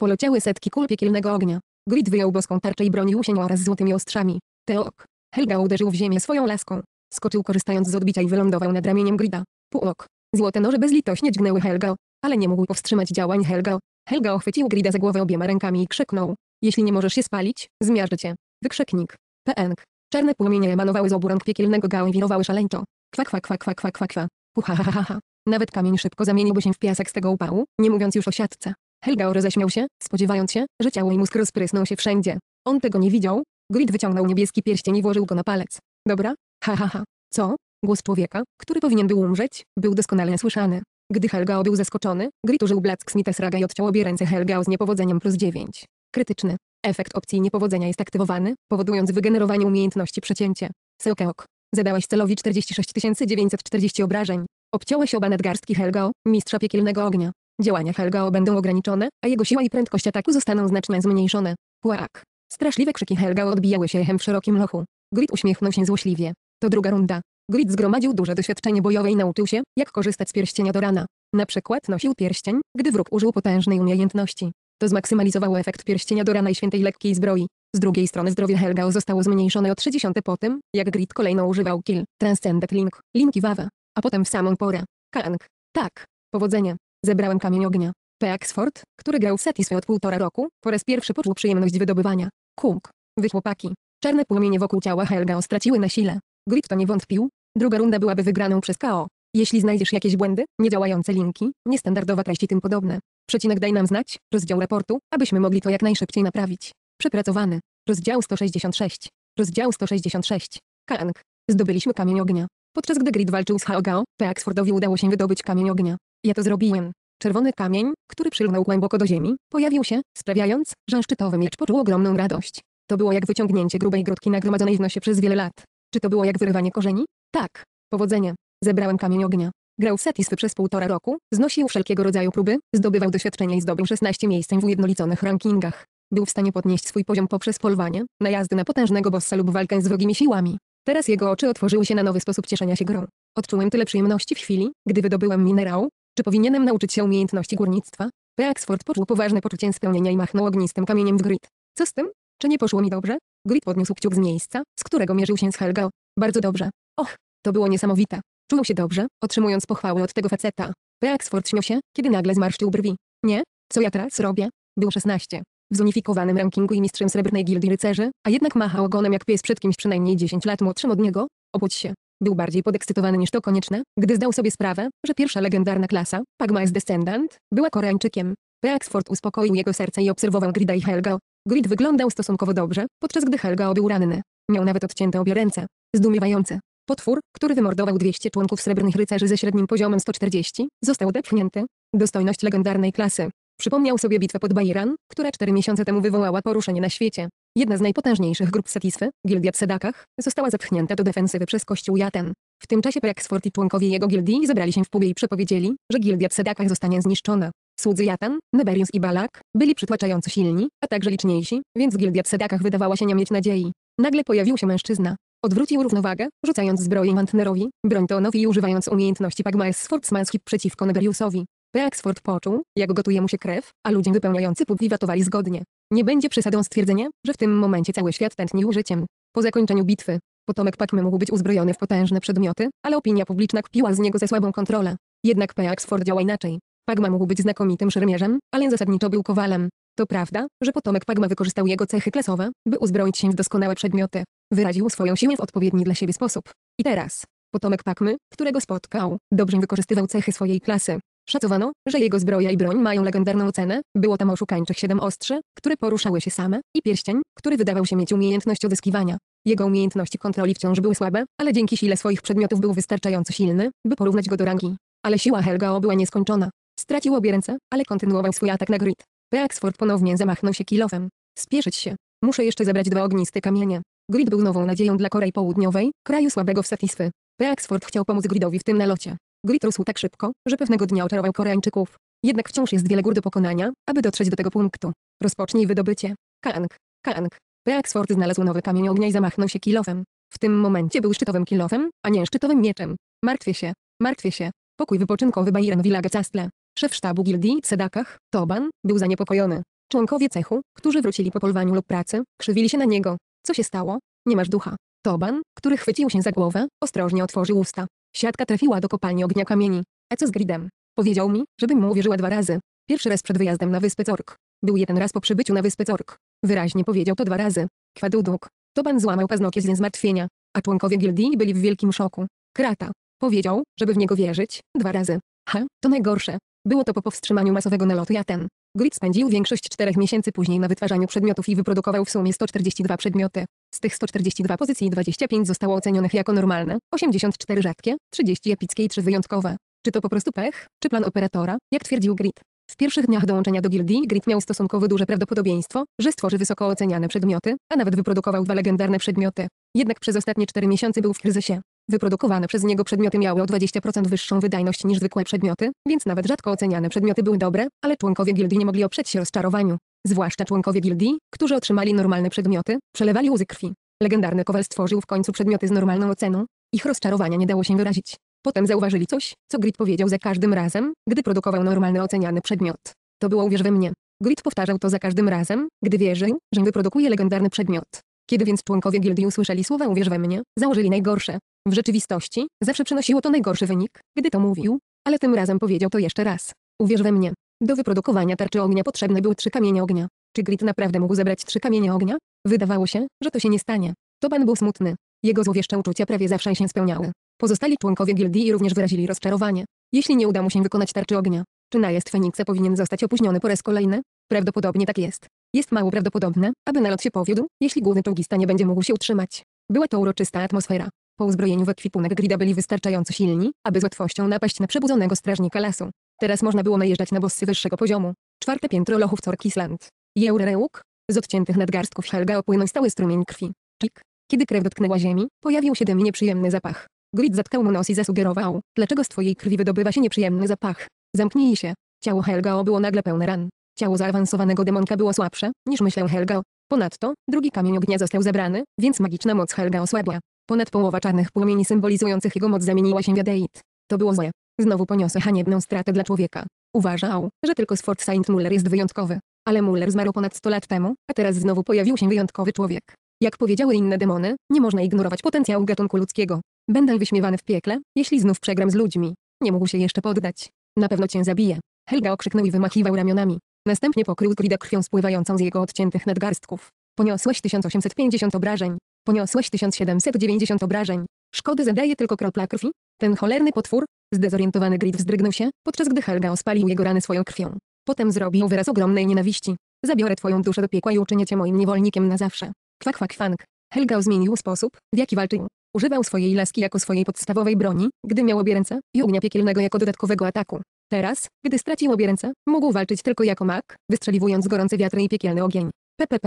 Poleciały setki kul piekielnego ognia. Grid wyjął boską tarczę i bronił się nią oraz złotymi ostrzami. Teok. Helga uderzył w ziemię swoją laską. Skoczył korzystając z odbicia i wylądował nad ramieniem Grida. Półok. Złote noże bezlitośnie dźgnęły Helga, ale nie mógł powstrzymać działań Helga. Helga ochwycił Grida za głowę obiema rękami i krzyknął. Jeśli nie możesz się spalić, zmiażdżę cię. Wykrzyknik. Pęk. Czarne płomienie emanowały z rąk piekielnego gała i wirowały szaleńczo. Kwa kwa kwa kwa kwa kwa kwa. Pucha ha, ha, ha, Nawet kamień szybko zamieniłby się w piasek z tego upału, nie mówiąc już o siatce. Helga roześmiał się, spodziewając się, że ciało i mózg rozprysną się wszędzie. On tego nie widział. Grid wyciągnął niebieski pierścień i włożył go na palec. Dobra, Ha ha ha. Co? Głos człowieka, który powinien był umrzeć, był doskonale słyszany. Gdy Helgao był zaskoczony, Grit użył black Sraga i odciął obie ręce Helgao z niepowodzeniem plus 9. Krytyczny. Efekt opcji niepowodzenia jest aktywowany, powodując wygenerowanie umiejętności przecięcie. Seokeok. Zadałaś celowi 46 940 obrażeń. Obciąłeś oba nadgarstki Helgao, mistrza piekielnego ognia. Działania Helgao będą ograniczone, a jego siła i prędkość ataku zostaną znacznie zmniejszone. Płak. Straszliwe krzyki Helgao odbijały się echem w szerokim lochu. Grit uśmiechnął się złośliwie. To druga runda. Grid zgromadził duże doświadczenie bojowe i nauczył się, jak korzystać z pierścienia do rana. Na przykład nosił pierścień, gdy wróg użył potężnej umiejętności. To zmaksymalizowało efekt pierścienia do rana i świętej lekkiej zbroi. Z drugiej strony zdrowie Helgao zostało zmniejszone o 30 po tym, jak Grid kolejno używał kill, transcendent link, linki wawa, a potem w samą porę. Kang. Tak. Powodzenie. Zebrałem kamień ognia. P. Axford, który grał w Satisfy od półtora roku, po raz pierwszy poczuł przyjemność wydobywania. Kung. Wy chłopaki. Czarne płomienie wokół ciała Helgao straciły na sile. Grid to nie wątpił. Druga runda byłaby wygraną przez KO. Jeśli znajdziesz jakieś błędy, niedziałające linki, niestandardowa treść i tym podobne. Przecinek daj nam znać, rozdział raportu, abyśmy mogli to jak najszybciej naprawić. Przepracowany. Rozdział 166. Rozdział 166. Kang. Zdobyliśmy kamień ognia. Podczas gdy Grid walczył z Haogao, P. udało się wydobyć kamień ognia. Ja to zrobiłem. Czerwony kamień, który przylgnął głęboko do ziemi, pojawił się, sprawiając, że szczytowy miecz poczuł ogromną radość. To było jak wyciągnięcie grubej grudki nagromadzonej w nosie przez wiele lat. Czy to było jak wyrywanie korzeni? Tak. Powodzenie. Zebrałem kamień ognia. Grał Satisfy przez półtora roku, znosił wszelkiego rodzaju próby, zdobywał doświadczenie i zdobył 16 miejsc w ujednoliconych rankingach. Był w stanie podnieść swój poziom poprzez polowanie, najazdy na potężnego bossa lub walkę z wrogimi siłami. Teraz jego oczy otworzyły się na nowy sposób cieszenia się grą. Odczułem tyle przyjemności w chwili, gdy wydobyłem minerał. Czy powinienem nauczyć się umiejętności górnictwa? P. Axford poczuł poważne poczucie spełnienia i machnął ognistym kamieniem w grid. Co z tym? Czy nie poszło mi dobrze? Grit podniósł kciuk z miejsca, z którego mierzył się z Helgą. Bardzo dobrze. Och, to było niesamowite. Czuł się dobrze, otrzymując pochwały od tego faceta. P. śmiał się, kiedy nagle zmarszczył brwi. Nie? Co ja teraz robię? Był 16. W zunifikowanym rankingu i mistrzem Srebrnej Gildii Rycerzy, a jednak machał ogonem jak pies przed kimś przynajmniej 10 lat młodszym od niego. Obudź się. Był bardziej podekscytowany niż to konieczne, gdy zdał sobie sprawę, że pierwsza legendarna klasa, Pagma Descendant, była Koreańczykiem. P. uspokoił jego serce i obserwował Grida i Helga, Grid wyglądał stosunkowo dobrze, podczas gdy Helga był ranny. Miał nawet odcięte obie ręce. Zdumiewające. Potwór, który wymordował 200 członków srebrnych rycerzy ze średnim poziomem 140, został odepchnięty. Dostojność legendarnej klasy. Przypomniał sobie bitwę pod Bajran, która 4 miesiące temu wywołała poruszenie na świecie. Jedna z najpotężniejszych grup Satisfy, gildia w Sedakach, została zepchnięta do defensywy przez kościół Jaten. W tym czasie Prexford i członkowie jego gildii zebrali się w pubie i przepowiedzieli, że gildia w Sedakach zostanie zniszczona. Słudzy Jatan, Neberius i Balak, byli przytłaczająco silni, a także liczniejsi, więc gildia w sedakach wydawała się nie mieć nadziei. Nagle pojawił się mężczyzna. Odwrócił równowagę, rzucając zbroję Mantnerowi, brońtonowi i używając umiejętności Pagmaesford Smanskip przeciwko Neberiusowi. Peaksford poczuł, jak gotuje mu się krew, a ludzie wypełniający pub wiwatowali zgodnie. Nie będzie przesadą stwierdzenie, że w tym momencie cały świat tętnił życiem. Po zakończeniu bitwy, potomek Pakmy mógł być uzbrojony w potężne przedmioty, ale opinia publiczna kpiła z niego ze słabą kontrolę. Jednak Peaksford działa inaczej. Pagma mógł być znakomitym szermierzem, ale zasadniczo był kowalem. To prawda, że potomek Pagma wykorzystał jego cechy klasowe, by uzbroić się w doskonałe przedmioty. Wyraził swoją siłę w odpowiedni dla siebie sposób. I teraz, potomek Pakmy, którego spotkał, dobrze wykorzystywał cechy swojej klasy. Szacowano, że jego zbroja i broń mają legendarną cenę, było tam oszukańczych siedem ostrze, które poruszały się same, i pierścień, który wydawał się mieć umiejętność odzyskiwania. Jego umiejętności kontroli wciąż były słabe, ale dzięki sile swoich przedmiotów był wystarczająco silny, by porównać go do rangi. Ale siła Helgao była nieskończona. Stracił obie ręce, ale kontynuował swój atak na grid. Beaxford ponownie zamachnął się kilofem. Spieszyć się. Muszę jeszcze zebrać dwa ogniste kamienie. Grid był nową nadzieją dla Korei Południowej, kraju słabego w Satisfy. Beaxford chciał pomóc Gridowi w tym nalocie. Grid rósł tak szybko, że pewnego dnia oczarował Koreańczyków. Jednak wciąż jest wiele gór do pokonania, aby dotrzeć do tego punktu. Rozpocznij wydobycie. Kank. Kang. Beaxford znalazł nowy kamień ognia i zamachnął się kilofem. W tym momencie był szczytowym kilofem, a nie szczytowym mieczem. Martwię się. Martwię się. Pokój wypoczynkowy Bayern Village Castle. Szef sztabu gildii Sedakach, Toban, był zaniepokojony. Członkowie cechu, którzy wrócili po polwaniu lub pracy, krzywili się na niego. Co się stało? Nie masz ducha. Toban, który chwycił się za głowę, ostrożnie otworzył usta. Siatka trafiła do kopalni ognia kamieni. A co z Gridem? Powiedział mi, żebym mu uwierzyła dwa razy. Pierwszy raz przed wyjazdem na wyspę Cork. Był jeden raz po przybyciu na wyspę Cork. Wyraźnie powiedział to dwa razy. Kwaduduk. Toban złamał paznokieć ze zmartwienia, a członkowie gildii byli w wielkim szoku. Krata. Powiedział, żeby w niego wierzyć, dwa razy. Ha, to najgorsze. Było to po powstrzymaniu masowego nalotu Jaten. Grid spędził większość czterech miesięcy później na wytwarzaniu przedmiotów i wyprodukował w sumie 142 przedmioty. Z tych 142 pozycji 25 zostało ocenionych jako normalne, 84 rzadkie, 30 epickie i 3 wyjątkowe. Czy to po prostu pech, czy plan operatora, jak twierdził Grid. W pierwszych dniach dołączenia do gildii Grid miał stosunkowo duże prawdopodobieństwo, że stworzy wysoko oceniane przedmioty, a nawet wyprodukował dwa legendarne przedmioty. Jednak przez ostatnie cztery miesiące był w kryzysie. Wyprodukowane przez niego przedmioty miały o 20% wyższą wydajność niż zwykłe przedmioty, więc nawet rzadko oceniane przedmioty były dobre, ale członkowie gildii nie mogli oprzeć się rozczarowaniu. Zwłaszcza członkowie gildii, którzy otrzymali normalne przedmioty, przelewali łzy krwi. Legendarny kowal stworzył w końcu przedmioty z normalną oceną. Ich rozczarowania nie dało się wyrazić. Potem zauważyli coś, co Grid powiedział za każdym razem, gdy produkował normalny oceniany przedmiot. To było uwierz we mnie. Grid powtarzał to za każdym razem, gdy wierzył, że wyprodukuje legendarny przedmiot. Kiedy więc członkowie gildii usłyszeli słowa uwierz we mnie, założyli najgorsze. W rzeczywistości, zawsze przynosiło to najgorszy wynik, gdy to mówił, ale tym razem powiedział to jeszcze raz. Uwierz we mnie. Do wyprodukowania tarczy ognia potrzebne były trzy kamienie ognia. Czy Grit naprawdę mógł zebrać trzy kamienie ognia? Wydawało się, że to się nie stanie. To pan był smutny. Jego złowieszcze uczucia prawie zawsze się spełniały. Pozostali członkowie gildii również wyrazili rozczarowanie. Jeśli nie uda mu się wykonać tarczy ognia, czy najest Feniksa powinien zostać opóźniony po raz kolejny? Prawdopodobnie tak jest. Jest mało prawdopodobne, aby nalot się powiódł, jeśli główny czołgista nie będzie mógł się utrzymać. Była to uroczysta atmosfera. Po uzbrojeniu w ekwipunek Grida byli wystarczająco silni, aby z łatwością napaść na przebudzonego strażnika lasu. Teraz można było najeżdżać na bossy wyższego poziomu. Czwarte piętro lochów Corkisland. Jeurereuk. Z odciętych nadgarstków Helga opłynął stały strumień krwi. Czik. Kiedy krew dotknęła ziemi, pojawił się dym nieprzyjemny zapach. Grid zatkał mu nos i zasugerował, dlaczego z twojej krwi wydobywa się nieprzyjemny zapach. Zamknij się. Ciało Helga było nagle pełne ran. Ciało zaawansowanego demonka było słabsze, niż myślał Helga. Ponadto, drugi kamień ognia został zebrany, więc magiczna moc Helga osłabła. Ponad połowa czarnych płomieni symbolizujących jego moc zamieniła się w jadeit. To było złe. Znowu poniosę haniebną stratę dla człowieka. Uważał, że tylko Sfort Saint Muller jest wyjątkowy. Ale Muller zmarł ponad 100 lat temu, a teraz znowu pojawił się wyjątkowy człowiek. Jak powiedziały inne demony, nie można ignorować potencjału gatunku ludzkiego. Będę wyśmiewany w piekle, jeśli znów przegram z ludźmi. Nie mógł się jeszcze poddać. Na pewno cię zabije. Helga okrzyknął i wymachiwał ramionami. Następnie pokrył Grida krwią spływającą z jego odciętych nadgarstków. Poniosłeś 1850 obrażeń. Poniosłeś 1790 obrażeń. Szkody zadaje tylko kropla krwi. Ten cholerny potwór, zdezorientowany Grid wzdrygnął się, podczas gdy Helga ospalił jego rany swoją krwią. Potem zrobił wyraz ogromnej nienawiści. Zabiorę twoją duszę do piekła i uczynię cię moim niewolnikiem na zawsze. Kwa kwa kwank. Helga zmienił sposób, w jaki walczył. Używał swojej laski jako swojej podstawowej broni, gdy miał obie ręce, i ognia piekielnego jako dodatkowego ataku. Teraz, gdy stracił obie ręce, mógł walczyć tylko jako mak, wystrzeliwując gorące wiatry i piekielny ogień. Pepe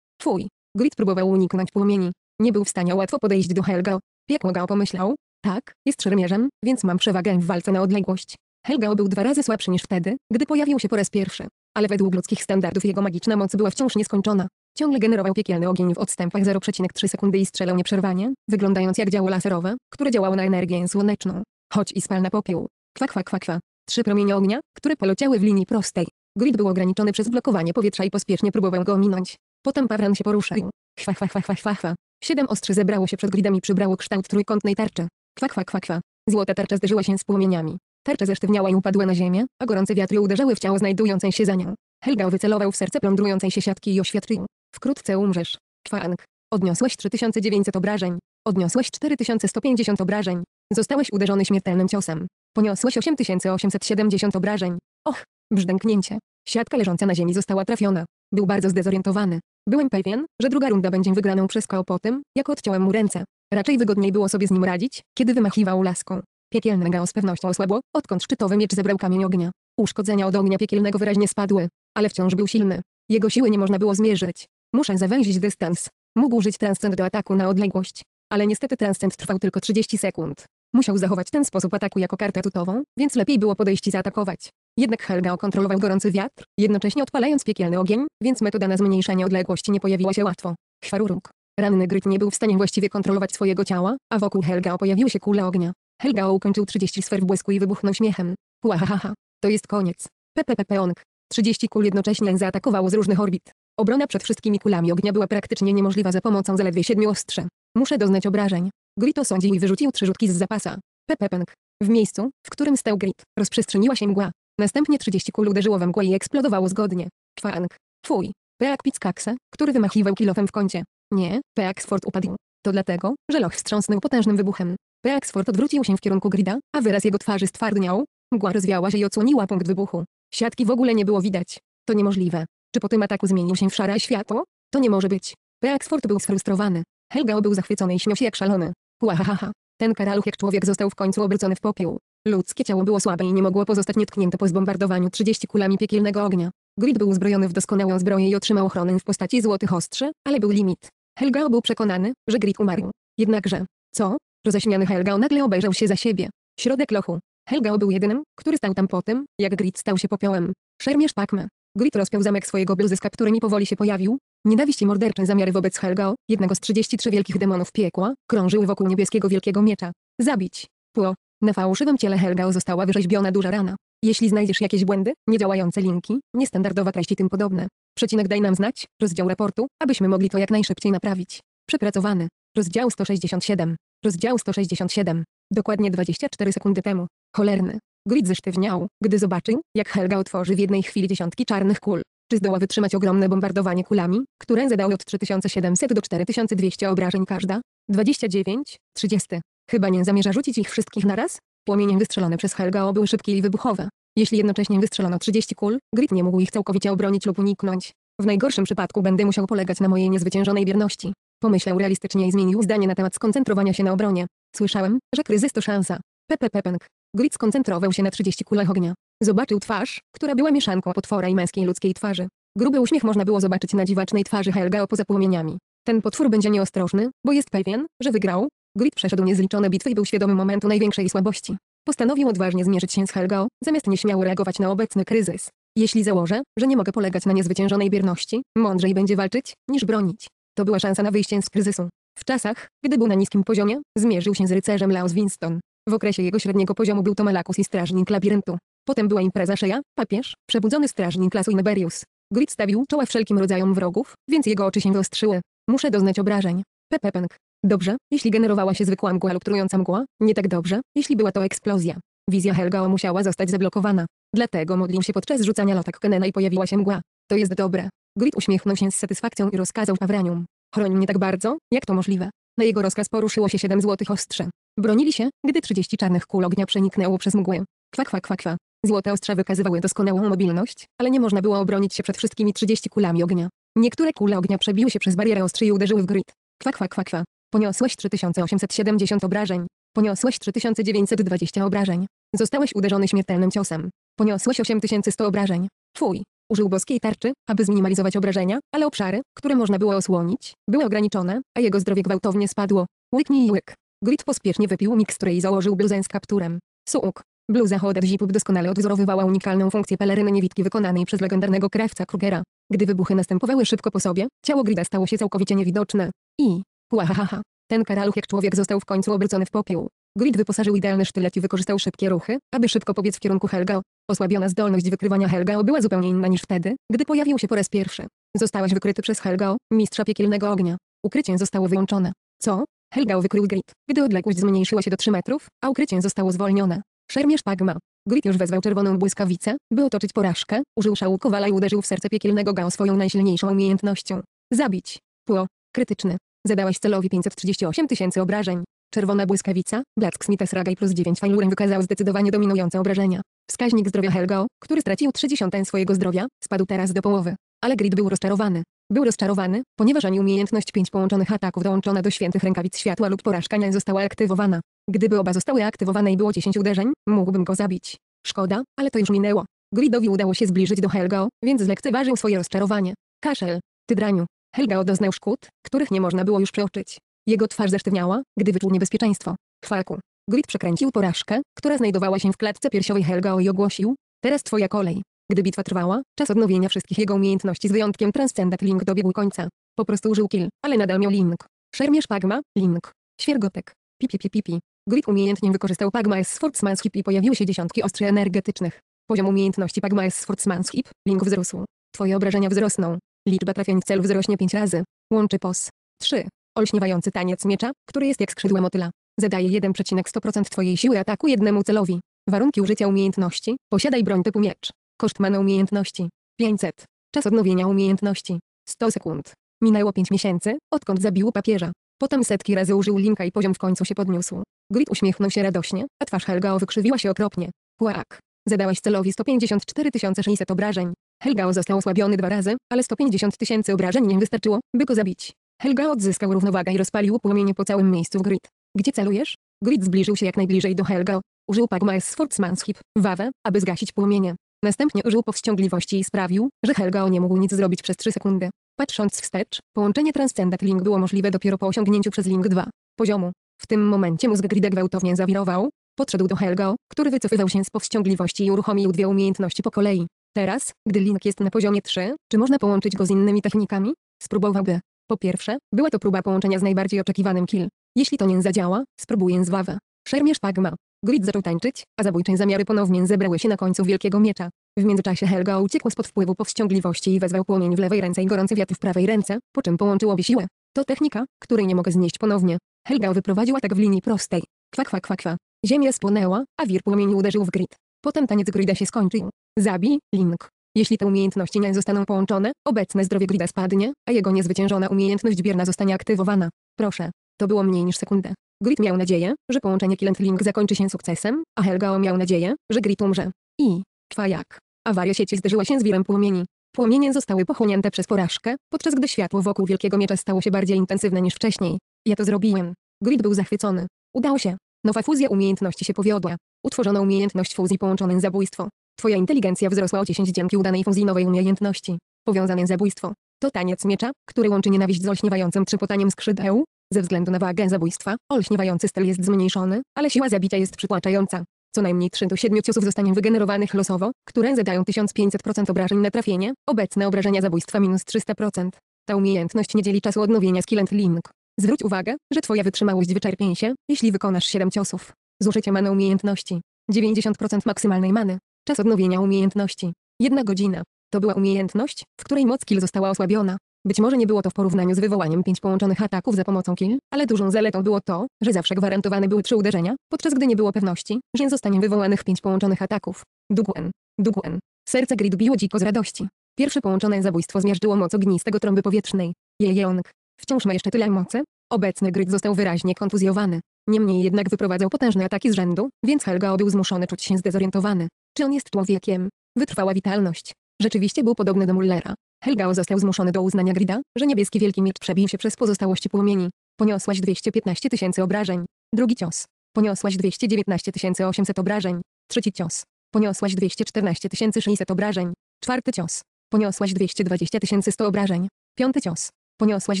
Twój. Grit próbował uniknąć płomieni. Nie był w stanie łatwo podejść do Helgao. Piekło Gao pomyślał. Tak, jest szermierzem, więc mam przewagę w walce na odległość. Helgao był dwa razy słabszy niż wtedy, gdy pojawił się po raz pierwszy. Ale według ludzkich standardów jego magiczna moc była wciąż nieskończona. Ciągle generował piekielny ogień w odstępach 0,3 sekundy i strzelał nieprzerwanie, wyglądając jak działo laserowe, które działało na energię słoneczną. Choć i spal na popiół. Kwa kwa kwa kwa. Trzy promienie ognia, które poleciały w linii prostej. Grid był ograniczony przez blokowanie powietrza i pospiesznie próbował go ominąć. Potem Pawran się poruszał. Chwa, chwa, chwa, chwa, chwa, Siedem ostrzy zebrało się przed gridem i przybrało kształt trójkątnej tarczy. Kwa, kwa, kwa, kwa. Złota tarcza zderzyła się z płomieniami. Tarcza zesztywniała i upadła na ziemię, a gorące wiatry uderzały w ciało znajdujące się za nią. Helga wycelował w serce plądrującej się siatki i oświadczył. Wkrótce umrzesz. Kwang. Odniosłeś 3900 obrażeń. Odniosłeś 4150 obrażeń. Zostałeś uderzony śmiertelnym ciosem. Poniosłeś 8870 obrażeń. Och, brzdęknięcie. Siatka leżąca na ziemi została trafiona. Był bardzo zdezorientowany. Byłem pewien, że druga runda będzie wygraną przez Kao po tym, jak odciąłem mu ręce. Raczej wygodniej było sobie z nim radzić, kiedy wymachiwał laską. Piekielne gao z pewnością osłabło, odkąd szczytowy miecz zebrał kamień ognia. Uszkodzenia od ognia piekielnego wyraźnie spadły, ale wciąż był silny. Jego siły nie można było zmierzyć. Muszę zawęzić dystans. Mógł użyć transcend do ataku na odległość, ale niestety transcend trwał tylko 30 sekund. Musiał zachować ten sposób ataku jako kartę tutową, więc lepiej było podejść i zaatakować. Jednak Helga okontrolował gorący wiatr, jednocześnie odpalając piekielny ogień, więc metoda na zmniejszanie odległości nie pojawiła się łatwo. Chwaruruk. Ranny Gryt nie był w stanie właściwie kontrolować swojego ciała, a wokół Helga pojawiły się kule ognia. Helga ukończył 30 sfer w błysku i wybuchnął śmiechem. Puahahaha. To jest koniec. PPP Ong. 30 kul jednocześnie zaatakowało z różnych orbit. Obrona przed wszystkimi kulami ognia była praktycznie niemożliwa za pomocą zaledwie siedmiu ostrze. Muszę doznać obrażeń. Grit osądził i wyrzucił trzy rzutki z zapasa. Pepe W miejscu, w którym stał Grit, rozprzestrzeniła się mgła. Następnie 30 kul uderzyło we mgłę i eksplodowało zgodnie. Kwang. Twój. Peak Pickaksa, który wymachiwał kilofem w kącie. Nie, Peaksford upadł. To dlatego, że loch wstrząsnął potężnym wybuchem. Peaksford odwrócił się w kierunku Grida, a wyraz jego twarzy stwardniał. Mgła rozwiała się i odsłoniła punkt wybuchu. Siatki w ogóle nie było widać. To niemożliwe. Czy po tym ataku zmienił się w szare światło? To nie może być. Peaksford był sfrustrowany. Helgał był zachwycony i śmiał się jak szalony. Łahahaha. Ten karaluch jak człowiek został w końcu obrócony w popiół. Ludzkie ciało było słabe i nie mogło pozostać nietknięte po zbombardowaniu 30 kulami piekielnego ognia. Grid był uzbrojony w doskonałą zbroję i otrzymał ochronę w postaci złotych ostrzy, ale był limit. Helgał był przekonany, że Grid umarł. Jednakże, co? Roześmiany Helgał nagle obejrzał się za siebie. Środek lochu. Helgał był jedynym, który stał tam po tym, jak Grid stał się popiołem. Szermierz Pakme. Grid rozpiął zamek swojego bluzy, z mi powoli się pojawił, Nienawiść i mordercze zamiary wobec Helga, jednego z 33 wielkich demonów piekła, krążyły wokół niebieskiego wielkiego miecza. Zabić. Pło. Na fałszywym ciele Helga została wyrzeźbiona duża rana. Jeśli znajdziesz jakieś błędy, niedziałające linki, niestandardowa treść i tym podobne, przecinek daj nam znać, rozdział raportu, abyśmy mogli to jak najszybciej naprawić. Przepracowany. Rozdział 167. Rozdział 167. Dokładnie 24 sekundy temu. Cholerny. Grid zesztywniał, gdy zobaczył, jak Helga otworzy w jednej chwili dziesiątki czarnych kul. Czy zdoła wytrzymać ogromne bombardowanie kulami, które zadały od 3700 do 4200 obrażeń każda? 29, 30. Chyba nie zamierza rzucić ich wszystkich naraz? Płomienie wystrzelone przez Helga były szybkie i wybuchowe. Jeśli jednocześnie wystrzelono 30 kul, Grit nie mógł ich całkowicie obronić lub uniknąć. W najgorszym przypadku będę musiał polegać na mojej niezwyciężonej bierności. Pomyślał realistycznie i zmienił zdanie na temat skoncentrowania się na obronie. Słyszałem, że kryzys to szansa. Pepe Pepenk. Grit skoncentrował się na 30 kulach ognia. Zobaczył twarz, która była mieszanką potwora i męskiej ludzkiej twarzy. Gruby uśmiech można było zobaczyć na dziwacznej twarzy Helga poza płomieniami. Ten potwór będzie nieostrożny, bo jest pewien, że wygrał. Grit przeszedł niezliczone bitwy i był świadomy momentu największej słabości. Postanowił odważnie zmierzyć się z Helgą, zamiast nieśmiało reagować na obecny kryzys. Jeśli założę, że nie mogę polegać na niezwyciężonej bierności, mądrzej będzie walczyć, niż bronić. To była szansa na wyjście z kryzysu. W czasach, gdy był na niskim poziomie, zmierzył się z rycerzem Laos Winston. W okresie jego średniego poziomu był to Malakus i strażnik labiryntu. Potem była impreza szeja, papież, przebudzony strażnik lasu Inberius. Grid stawił czoła wszelkim rodzajom wrogów, więc jego oczy się wyostrzyły. Muszę doznać obrażeń. Pepe Dobrze, jeśli generowała się zwykła mgła lub trująca mgła, nie tak dobrze, jeśli była to eksplozja. Wizja Helgała musiała zostać zablokowana. Dlatego modlił się podczas rzucania lotek Kenena i pojawiła się mgła. To jest dobre. Grid uśmiechnął się z satysfakcją i rozkazał Pawranium. Chroni mnie tak bardzo, jak to możliwe. Na jego rozkaz poruszyło się siedem złotych ostrze. Bronili się, gdy 30 czarnych kul ognia przeniknęło przez mgłę. Kwa kwa kwa kwa. Złote ostrza wykazywały doskonałą mobilność, ale nie można było obronić się przed wszystkimi 30 kulami ognia. Niektóre kule ognia przebiły się przez barierę ostrzy i uderzyły w grid. Kwa kwa kwa kwa. Poniosłeś 3870 obrażeń. Poniosłeś 3920 obrażeń. Zostałeś uderzony śmiertelnym ciosem. Poniosłeś 8100 obrażeń. Twój. Użył boskiej tarczy, aby zminimalizować obrażenia, ale obszary, które można było osłonić, były ograniczone, a jego zdrowie gwałtownie spadło. Łyknij łyk. Grid pospiesznie wypił miksturę i założył bluzę z kapturem. Suuk. Bluza Hoder Zipów doskonale odwzorowywała unikalną funkcję peleryny niewitki wykonanej przez legendarnego krawca Krugera. Gdy wybuchy następowały szybko po sobie, ciało Grida stało się całkowicie niewidoczne. I... Płahahaha. Ten karaluch jak człowiek został w końcu obrócony w popiół. Grid wyposażył idealny sztylet i wykorzystał szybkie ruchy, aby szybko pobiec w kierunku Helga. Osłabiona zdolność wykrywania Helgao była zupełnie inna niż wtedy, gdy pojawił się po raz pierwszy. Zostałeś wykryty przez Helgao, mistrza piekielnego ognia. Ukrycie zostało wyłączone. Co? Helgao wykrył Grid, gdy odległość zmniejszyła się do 3 metrów, a ukrycie zostało zwolnione. Szermierz Pagma. Grit już wezwał czerwoną błyskawicę, by otoczyć porażkę, użył szału kowala i uderzył w serce piekielnego Gao swoją najsilniejszą umiejętnością. Zabić. Pło. Krytyczny. Zadałaś celowi 538 tysięcy obrażeń. Czerwona błyskawica, black Smites Ragaj plus 9 Failurem wykazał zdecydowanie dominujące obrażenia. Wskaźnik zdrowia Helgo, który stracił 30 swojego zdrowia, spadł teraz do połowy ale Grid był rozczarowany. Był rozczarowany, ponieważ ani umiejętność pięć połączonych ataków dołączona do świętych rękawic światła lub porażka nie została aktywowana. Gdyby oba zostały aktywowane i było 10 uderzeń, mógłbym go zabić. Szkoda, ale to już minęło. Gridowi udało się zbliżyć do Helgao, więc zlekceważył swoje rozczarowanie. Kaszel. Ty draniu. Helgao doznał szkód, których nie można było już przeoczyć. Jego twarz zesztywniała, gdy wyczuł niebezpieczeństwo. Falku. Grid przekręcił porażkę, która znajdowała się w klatce piersiowej Helgao i ogłosił, teraz twoja kolej. Gdy bitwa trwała, czas odnowienia wszystkich jego umiejętności z wyjątkiem Transcendent Link dobiegł końca. Po prostu użył kill, ale nadal miał link. Szermierz Pagma, link. Świergotek. Pipi pipi pipi. Grid umiejętnie wykorzystał Pagma S. sportsmanship i pojawiły się dziesiątki ostrzy energetycznych. Poziom umiejętności Pagma S. sportsmanship link wzrósł. Twoje obrażenia wzrosną. Liczba trafień w celu wzrośnie 5 razy. Łączy pos. 3. Olśniewający taniec miecza, który jest jak skrzydła motyla. Zadaje 1,100% Twojej siły ataku jednemu celowi. Warunki użycia umiejętności. Posiadaj broń typu miecz. Koszt mana umiejętności. 500. Czas odnowienia umiejętności. 100 sekund. Minęło 5 miesięcy, odkąd zabił papieża. Potem setki razy użył linka i poziom w końcu się podniósł. Grid uśmiechnął się radośnie, a twarz Helgao wykrzywiła się okropnie. Płak. Zadałaś celowi 154 600 obrażeń. Helgao został osłabiony dwa razy, ale 150 tysięcy obrażeń nie wystarczyło, by go zabić. Helgao odzyskał równowagę i rozpalił płomienie po całym miejscu w Grid. Gdzie celujesz? Grid zbliżył się jak najbliżej do Helgao. Użył pagma S. Swordsmanship, Wawę, aby zgasić płomienie. Następnie użył powściągliwości i sprawił, że Helgao nie mógł nic zrobić przez 3 sekundy. Patrząc wstecz, połączenie Transcendent Link było możliwe dopiero po osiągnięciu przez Link 2 poziomu. W tym momencie mózg Gride gwałtownie zawirował, podszedł do Helgao, który wycofywał się z powściągliwości i uruchomił dwie umiejętności po kolei. Teraz, gdy Link jest na poziomie 3, czy można połączyć go z innymi technikami? Spróbowałby. Po pierwsze, była to próba połączenia z najbardziej oczekiwanym kill. Jeśli to nie zadziała, spróbuję z Wawa. Szermierz Pagma. Grid zaczął tańczyć, a zabójcze zamiary ponownie zebrały się na końcu wielkiego miecza. W międzyczasie Helga uciekł spod wpływu powściągliwości i wezwał płomień w lewej ręce i gorący wiatr w prawej ręce, po czym połączyło siłę. To technika, której nie mogę znieść ponownie. Helga wyprowadziła tak w linii prostej. Kwa kwa kwa kwa. Ziemia spłonęła, a wir płomieni uderzył w grid. Potem taniec grida się skończył. Zabij, Link. Jeśli te umiejętności nie zostaną połączone, obecne zdrowie grida spadnie, a jego niezwyciężona umiejętność bierna zostanie aktywowana. Proszę. To było mniej niż sekundę. Grit miał nadzieję, że połączenie Link zakończy się sukcesem, a Helgao miał nadzieję, że Grit umrze. I. Czwajak. Awaria sieci zderzyła się z wirem płomieni. Płomienie zostały pochłonięte przez porażkę, podczas gdy światło wokół Wielkiego Miecza stało się bardziej intensywne niż wcześniej. Ja to zrobiłem. Grid był zachwycony. Udało się. Nowa fuzja umiejętności się powiodła. Utworzono umiejętność fuzji połączonej zabójstwo. Twoja inteligencja wzrosła o 10 dzięki udanej fuzji nowej umiejętności. Powiązane zabójstwo. To taniec miecza, który łączy nienawiść z olśniewającym trzepotaniem skrzydeł, ze względu na wagę zabójstwa, olśniewający styl jest zmniejszony, ale siła zabicia jest przytłaczająca. Co najmniej 3 do 7 ciosów zostanie wygenerowanych losowo, które zadają 1500% obrażeń na trafienie, obecne obrażenia zabójstwa minus 300%. Ta umiejętność nie dzieli czasu odnowienia Skillent Link. Zwróć uwagę, że twoja wytrzymałość wyczerpie się, jeśli wykonasz 7 ciosów. Zużycie mana umiejętności. 90% maksymalnej many. Czas odnowienia umiejętności. 1 godzina. To była umiejętność, w której moc kill została osłabiona. Być może nie było to w porównaniu z wywołaniem pięć połączonych ataków za pomocą kill, ale dużą zaletą było to, że zawsze gwarantowane były trzy uderzenia, podczas gdy nie było pewności, że zostanie wywołanych pięć połączonych ataków. Duguen. Duguen. Serce Grid biło dziko z radości. Pierwsze połączone zabójstwo zmiażdżyło moc ognistego trąby powietrznej. Jejong. Wciąż ma jeszcze tyle mocy? Obecny Grid został wyraźnie kontuzjowany. Niemniej jednak wyprowadzał potężne ataki z rzędu, więc Helga był zmuszony czuć się zdezorientowany. Czy on jest człowiekiem? Wytrwała witalność. Rzeczywiście był podobny do Mullera. Helgao został zmuszony do uznania Grida, że niebieski wielki miecz przebił się przez pozostałości płomieni. Poniosłaś 215 tysięcy obrażeń. Drugi cios. Poniosłaś 219 800 obrażeń. Trzeci cios. Poniosłaś 214 600 obrażeń. Czwarty cios. Poniosłaś 220 100 obrażeń. Piąty cios. Poniosłaś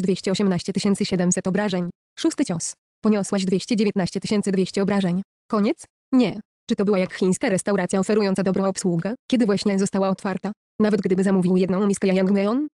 218 700 obrażeń. Szósty cios. Poniosłaś 219 200 obrażeń. Koniec? Nie. Czy to była jak chińska restauracja oferująca dobrą obsługę, kiedy właśnie została otwarta? Nawet gdyby zamówił jedną miskę Yang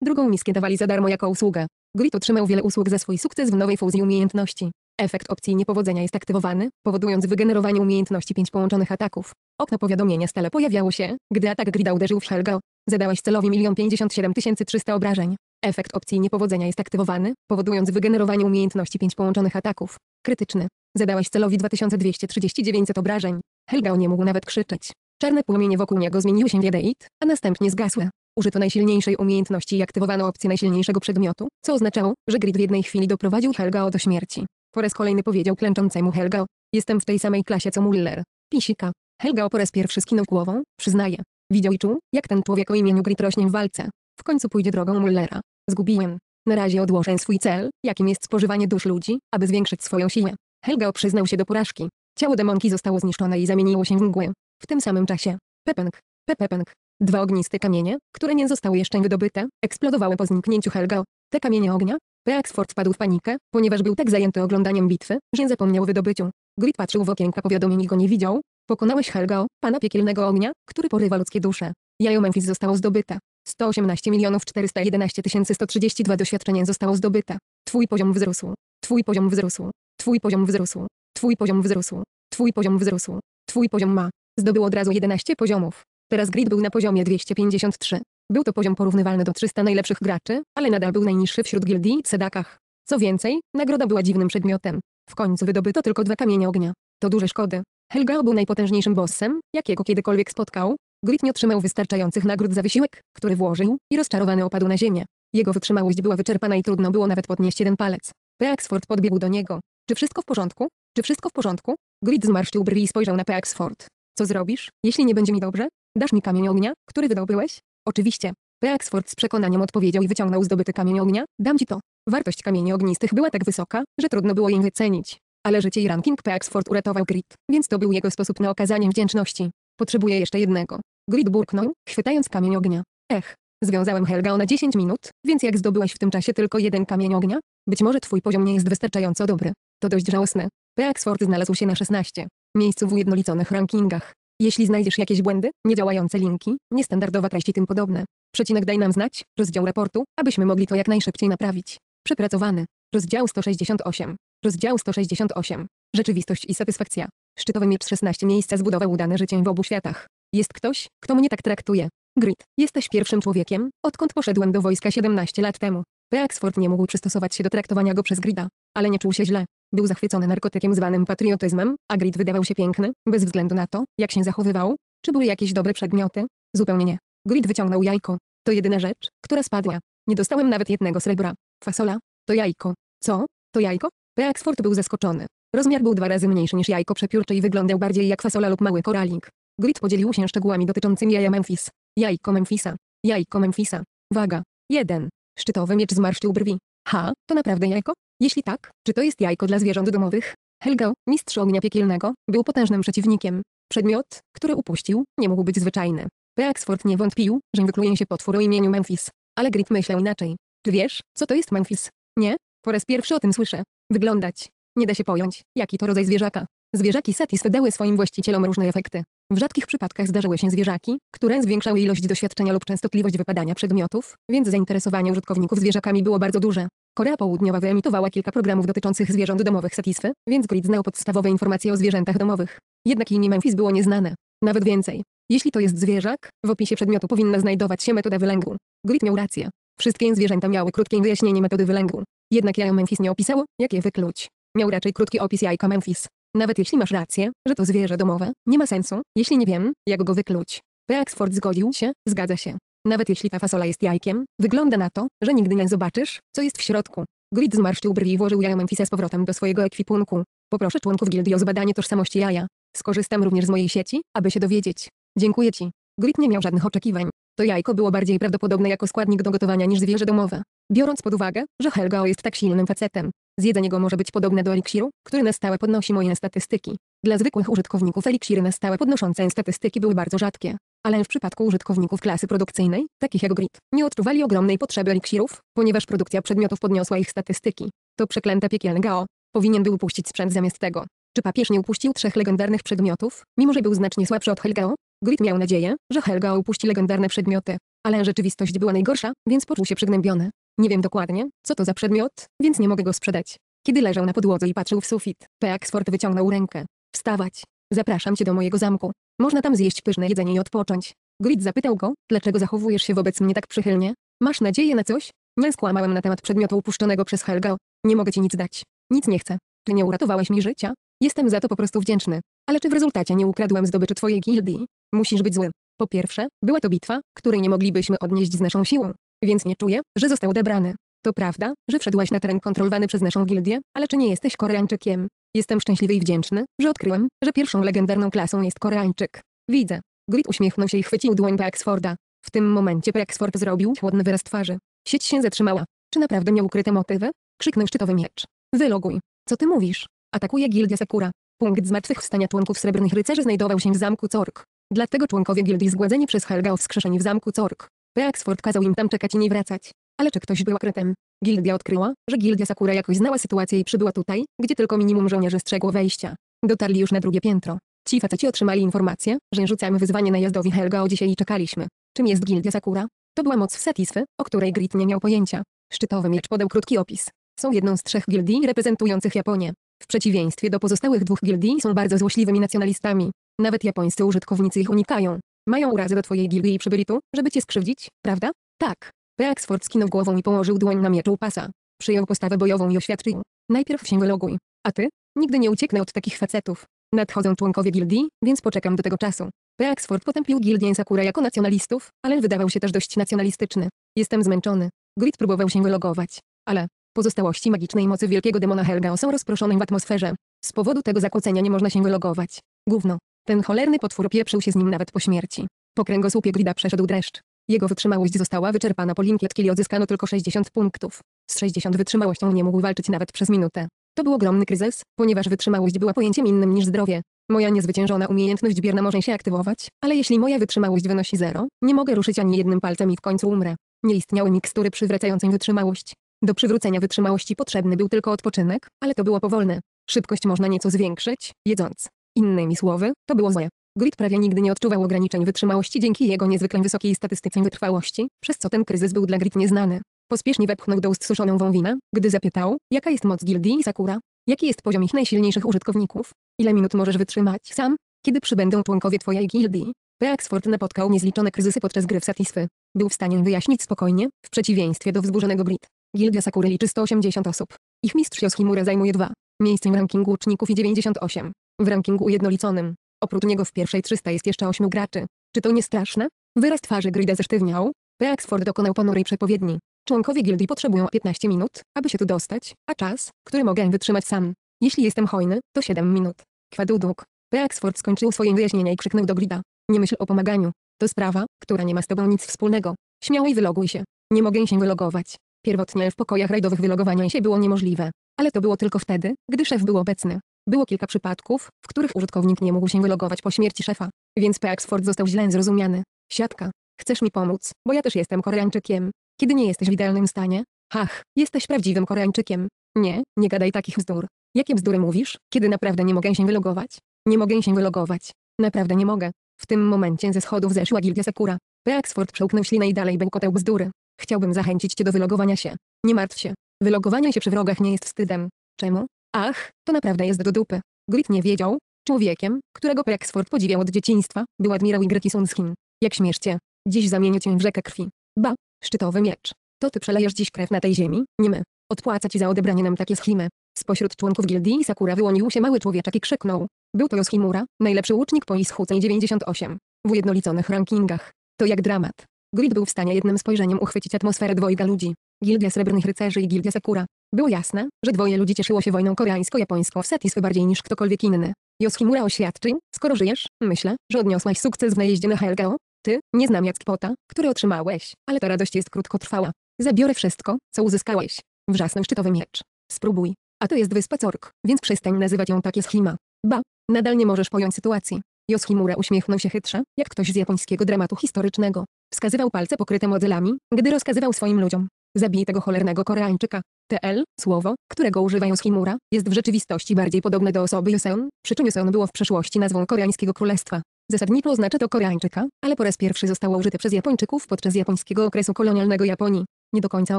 drugą miskę dawali za darmo jako usługę. Grid otrzymał wiele usług za swój sukces w nowej fuzji umiejętności. Efekt opcji niepowodzenia jest aktywowany, powodując wygenerowanie umiejętności 5 połączonych ataków. Okno powiadomienia stale pojawiało się, gdy atak Grida uderzył w Helgo. Zadałeś celowi 1 57 300 obrażeń. Efekt opcji niepowodzenia jest aktywowany, powodując wygenerowanie umiejętności 5 połączonych ataków. Krytyczny. Zadałeś celowi 2239 obrażeń. Helgał nie mógł nawet krzyczeć. Czarne płomienie wokół niego zmieniły się w jadeit, a następnie zgasły. Użyto najsilniejszej umiejętności i aktywowano opcję najsilniejszego przedmiotu, co oznaczało, że Grid w jednej chwili doprowadził Helgao do śmierci. Po raz kolejny powiedział klęczącemu Helgao, jestem w tej samej klasie co Muller. Pisika. Helgao po raz pierwszy skinął głową, przyznaje. Widział i czuł, jak ten człowiek o imieniu Grid rośnie w walce. W końcu pójdzie drogą Mullera. Zgubiłem. Na razie odłożę swój cel, jakim jest spożywanie dusz ludzi, aby zwiększyć swoją siłę. Helgao przyznał się do porażki. Ciało demonki zostało zniszczone i zamieniło się w mgłę. W tym samym czasie, pepęk, pepepęk, dwa ogniste kamienie, które nie zostały jeszcze wydobyte, eksplodowały po zniknięciu Helga. Te kamienie ognia, Peaksford wpadł w panikę, ponieważ był tak zajęty oglądaniem bitwy, że zapomniał o wydobyciu. Grid patrzył w okienka powiadomień i go nie widział. Pokonałeś Helgao, pana piekielnego ognia, który porywa ludzkie dusze. Jajo Memphis zostało zdobyte. 118 milionów 411 132 doświadczenie zostało zdobyte. Twój poziom wzrósł. Twój poziom wzrósł. Twój poziom wzrósł. Twój poziom wzrósł. Twój poziom wzrósł. Twój poziom ma. Zdobył od razu 11 poziomów. Teraz grid był na poziomie 253. Był to poziom porównywalny do 300 najlepszych graczy, ale nadal był najniższy wśród gildii i sedakach. Co więcej, nagroda była dziwnym przedmiotem. W końcu wydobyto tylko dwa kamienie ognia. To duże szkody. Helgao był najpotężniejszym bossem, jakiego kiedykolwiek spotkał. Grid nie otrzymał wystarczających nagród za wysiłek, który włożył i rozczarowany opadł na ziemię. Jego wytrzymałość była wyczerpana i trudno było nawet podnieść jeden palec. Peaxford podbiegł do niego. Czy wszystko w porządku? Czy wszystko w porządku? Grid zmarszczył brwi i spojrzał na Peaxford. Co zrobisz, jeśli nie będzie mi dobrze? Dasz mi kamień ognia, który wydobyłeś? Oczywiście. Beaksford z przekonaniem odpowiedział i wyciągnął zdobyty kamień ognia. Dam ci to. Wartość kamieni ognistych była tak wysoka, że trudno było jej wycenić. Ale życie i ranking Peaksford uratował Grid, więc to był jego sposób na okazanie wdzięczności. Potrzebuję jeszcze jednego. Grid burknął, chwytając kamień ognia. Ech, związałem Helga na 10 minut, więc jak zdobyłaś w tym czasie tylko jeden kamień ognia? Być może twój poziom nie jest wystarczająco dobry. To dość żałosne. Peaksford znalazł się na 16 miejscu w ujednoliconych rankingach. Jeśli znajdziesz jakieś błędy, niedziałające linki, niestandardowe treści tym podobne, przecinek daj nam znać, rozdział raportu, abyśmy mogli to jak najszybciej naprawić. Przepracowany. Rozdział 168. Rozdział 168. Rzeczywistość i satysfakcja. Szczytowy miecz 16 miejsca zbudował udane życie w obu światach. Jest ktoś, kto mnie tak traktuje. Grit, jesteś pierwszym człowiekiem, odkąd poszedłem do wojska 17 lat temu. Beaxford nie mógł przystosować się do traktowania go przez Grida, ale nie czuł się źle. Był zachwycony narkotykiem zwanym patriotyzmem, a Grid wydawał się piękny, bez względu na to, jak się zachowywał. Czy były jakieś dobre przedmioty? Zupełnie nie. Grid wyciągnął jajko. To jedyna rzecz, która spadła. Nie dostałem nawet jednego srebra. Fasola? To jajko. Co? To jajko? Peaksford był zaskoczony. Rozmiar był dwa razy mniejszy niż jajko przepiórcze i wyglądał bardziej jak fasola lub mały koralik. Grid podzielił się szczegółami dotyczącymi jaja Memphis. Jajko Memphisa. Jajko Memphisa. Waga. 1. Szczytowy miecz zmarszczył brwi. Ha, to naprawdę jajko? Jeśli tak, czy to jest jajko dla zwierząt domowych? Helga, mistrz ognia piekielnego, był potężnym przeciwnikiem. Przedmiot, który upuścił, nie mógł być zwyczajny. P. nie wątpił, że wykluje się potwór o imieniu Memphis. Ale Grit myślał inaczej. Czy wiesz, co to jest Memphis? Nie? Po raz pierwszy o tym słyszę. Wyglądać. Nie da się pojąć, jaki to rodzaj zwierzaka. Zwierzaki Satis wydały swoim właścicielom różne efekty. W rzadkich przypadkach zdarzały się zwierzaki, które zwiększały ilość doświadczenia lub częstotliwość wypadania przedmiotów, więc zainteresowanie użytkowników zwierzakami było bardzo duże. Korea Południowa wyemitowała kilka programów dotyczących zwierząt domowych Satisfy, więc Grid znał podstawowe informacje o zwierzętach domowych. Jednak imię Memphis było nieznane. Nawet więcej. Jeśli to jest zwierzak, w opisie przedmiotu powinna znajdować się metoda wylęgu. Grid miał rację. Wszystkie zwierzęta miały krótkie wyjaśnienie metody wylęgu. Jednak jajo Memphis nie opisało, jak je wykluć. Miał raczej krótki opis jajka Memphis. Nawet jeśli masz rację, że to zwierzę domowe, nie ma sensu, jeśli nie wiem, jak go wykluć. P. zgodził się, zgadza się. Nawet jeśli ta fasola jest jajkiem, wygląda na to, że nigdy nie zobaczysz, co jest w środku. Grid zmarszczył brwi i włożył jajo Memphisa z powrotem do swojego ekwipunku. Poproszę członków gildii o zbadanie tożsamości jaja. Skorzystam również z mojej sieci, aby się dowiedzieć. Dziękuję ci. Grid nie miał żadnych oczekiwań. To jajko było bardziej prawdopodobne jako składnik do gotowania niż zwierzę domowe. Biorąc pod uwagę, że Helga jest tak silnym facetem, Zjedzenie go może być podobne do eliksiru, który na stałe podnosi moje statystyki. Dla zwykłych użytkowników eliksiry na stałe podnoszące statystyki były bardzo rzadkie. Ale w przypadku użytkowników klasy produkcyjnej, takich jak Grid, nie odczuwali ogromnej potrzeby eliksirów, ponieważ produkcja przedmiotów podniosła ich statystyki. To przeklęte piekielne Gao. Powinien był upuścić sprzęt zamiast tego. Czy papież nie upuścił trzech legendarnych przedmiotów, mimo że był znacznie słabszy od Helgao? Grid miał nadzieję, że Helgao upuści legendarne przedmioty. Ale rzeczywistość była najgorsza, więc poczuł się przygnębiony. Nie wiem dokładnie, co to za przedmiot, więc nie mogę go sprzedać. Kiedy leżał na podłodze i patrzył w sufit, P. wyciągnął rękę. Wstawać. Zapraszam cię do mojego zamku. Można tam zjeść pyszne jedzenie i odpocząć. Grid zapytał go, dlaczego zachowujesz się wobec mnie tak przychylnie? Masz nadzieję na coś? Nie skłamałem na temat przedmiotu upuszczonego przez Helga. Nie mogę ci nic dać. Nic nie chcę. Ty nie uratowałeś mi życia. Jestem za to po prostu wdzięczny. Ale czy w rezultacie nie ukradłem zdobyczy twojej gildii? Musisz być zły. Po pierwsze, była to bitwa, której nie moglibyśmy odnieść z naszą siłą więc nie czuję, że został odebrany. To prawda, że wszedłaś na teren kontrolowany przez naszą gildię, ale czy nie jesteś Koreańczykiem? Jestem szczęśliwy i wdzięczny, że odkryłem, że pierwszą legendarną klasą jest Koreańczyk. Widzę. Grit uśmiechnął się i chwycił dłoń Paxforda. W tym momencie Paxford zrobił chłodny wyraz twarzy. Sieć się zatrzymała. Czy naprawdę miał ukryte motywy? Krzyknął szczytowy miecz. Wyloguj. Co ty mówisz? Atakuje gildia Sakura. Punkt zmartwychwstania członków Srebrnych Rycerzy znajdował się w zamku Cork. Dlatego członkowie gildii zgładzeni przez Helga o wskrzeszeni w zamku Cork Beaksford kazał im tam czekać i nie wracać. Ale czy ktoś był akrytem? Gildia odkryła, że Gildia Sakura jakoś znała sytuację i przybyła tutaj, gdzie tylko minimum żołnierzy strzegło wejścia. Dotarli już na drugie piętro. Ci faceci otrzymali informację, że rzucamy wyzwanie na jazdowi Helga o dzisiaj i czekaliśmy. Czym jest Gildia Sakura? To była moc w Satisfy, o której Grit nie miał pojęcia. Szczytowy miecz podał krótki opis. Są jedną z trzech gildii reprezentujących Japonię. W przeciwieństwie do pozostałych dwóch gildii są bardzo złośliwymi nacjonalistami. Nawet japońscy użytkownicy ich unikają. Mają urazę do twojej gildii i przybyli tu, żeby cię skrzywdzić, prawda? Tak. Beaksford skinął głową i położył dłoń na mieczu pasa. Przyjął postawę bojową i oświadczył. Najpierw się wyloguj. A ty? Nigdy nie ucieknę od takich facetów. Nadchodzą członkowie gildii, więc poczekam do tego czasu. Beaksford potępił gildię Sakura jako nacjonalistów, ale wydawał się też dość nacjonalistyczny. Jestem zmęczony. Grid próbował się wylogować. Ale pozostałości magicznej mocy wielkiego demona Helga są rozproszone w atmosferze. Z powodu tego zakłócenia nie można się wylogować. Gówno. Ten cholerny potwór pieprzył się z nim nawet po śmierci. Po kręgosłupie Grida przeszedł dreszcz. Jego wytrzymałość została wyczerpana po Linkiet Kili odzyskano tylko 60 punktów. Z 60 wytrzymałością nie mógł walczyć nawet przez minutę. To był ogromny kryzys, ponieważ wytrzymałość była pojęciem innym niż zdrowie. Moja niezwyciężona umiejętność bierna może się aktywować, ale jeśli moja wytrzymałość wynosi zero, nie mogę ruszyć ani jednym palcem i w końcu umrę. Nie istniały mikstury przywracającej wytrzymałość. Do przywrócenia wytrzymałości potrzebny był tylko odpoczynek, ale to było powolne. Szybkość można nieco zwiększyć, jedząc. Innymi słowy, to było złe. Grid prawie nigdy nie odczuwał ograniczeń wytrzymałości dzięki jego niezwykle wysokiej statystyce wytrwałości, przez co ten kryzys był dla Grid nieznany. Pospiesznie wepchnął do ust suszoną wąwinę, gdy zapytał, jaka jest moc gildii Sakura? Jaki jest poziom ich najsilniejszych użytkowników? Ile minut możesz wytrzymać sam? Kiedy przybędą członkowie twojej gildii? Peaksford napotkał niezliczone kryzysy podczas gry w Satisfy. Był w stanie wyjaśnić spokojnie, w przeciwieństwie do wzburzonego Grid. Gildia Sakury liczy 180 osób. Ich mistrz Yoshimura zajmuje dwa. Miejsce w rankingu uczników i 98. W rankingu ujednoliconym. Oprócz niego w pierwszej 300 jest jeszcze 8 graczy. Czy to nie straszne? Wyraz twarzy Grida zesztywniał. Peaksford dokonał ponurej przepowiedni. Członkowie gildii potrzebują 15 minut, aby się tu dostać, a czas, który mogę wytrzymać sam. Jeśli jestem hojny, to 7 minut. Kwaduduk. Peaksford skończył swoje wyjaśnienia i krzyknął do Grida. Nie myśl o pomaganiu. To sprawa, która nie ma z tobą nic wspólnego. Śmiało i wyloguj się. Nie mogę się wylogować. Pierwotnie w pokojach rajdowych wylogowania się było niemożliwe. Ale to było tylko wtedy, gdy szef był obecny. Było kilka przypadków, w których użytkownik nie mógł się wylogować po śmierci szefa, więc Paxford został źle zrozumiany. Siatka, chcesz mi pomóc, bo ja też jestem Koreańczykiem. Kiedy nie jesteś w idealnym stanie? Hach, jesteś prawdziwym Koreańczykiem. Nie, nie gadaj takich bzdur. Jakie bzdury mówisz, kiedy naprawdę nie mogę się wylogować? Nie mogę się wylogować. Naprawdę nie mogę. W tym momencie ze schodów zeszła gildia Sekura. Paxford przełknął ślinę i dalej bełkotał bzdury. Chciałbym zachęcić cię do wylogowania się. Nie martw się. Wylogowanie się przy wrogach nie jest wstydem. Czemu? Ach, to naprawdę jest do dupy. Grit nie wiedział, człowiekiem, którego Pexford podziwiał od dzieciństwa, był admirał Y. z Jak śmieszcie. Dziś zamienię cię w rzekę krwi. Ba, szczytowy miecz. To ty przelejesz dziś krew na tej ziemi, nie my. Odpłaca ci za odebranie nam takie schimy. Spośród członków gildii Sakura wyłonił się mały człowieczek i krzyknął. Był to Yoshimura, najlepszy łucznik po Ishucen 98. W ujednoliconych rankingach. To jak dramat. Grid był w stanie jednym spojrzeniem uchwycić atmosferę dwojga ludzi. Gildia Srebrnych Rycerzy i Gildia Sakura. Było jasne, że dwoje ludzi cieszyło się wojną koreańsko-japońską w Setiswe bardziej niż ktokolwiek inny. Yoshimura oświadczył, skoro żyjesz, myślę, że odniosłaś sukces w najeździe na Helgeo. Ty, nie znam jackpota, który otrzymałeś, ale ta radość jest krótkotrwała. Zabiorę wszystko, co uzyskałeś. Wrzasnął szczytowy miecz. Spróbuj. A to jest wyspa Cork, więc przestań nazywać ją tak schima. Ba, nadal nie możesz pojąć sytuacji. Yoshimura uśmiechnął się chytrze, jak ktoś z japońskiego dramatu historycznego. Wskazywał palce pokryte modelami, gdy rozkazywał swoim ludziom. Zabij tego cholernego Koreańczyka. TL, słowo, którego używają z Himura, jest w rzeczywistości bardziej podobne do osoby Joseon, przy czym Joseon było w przeszłości nazwą koreańskiego królestwa. Zasadniczo oznacza to Koreańczyka, ale po raz pierwszy zostało użyte przez Japończyków podczas japońskiego okresu kolonialnego Japonii. Nie do końca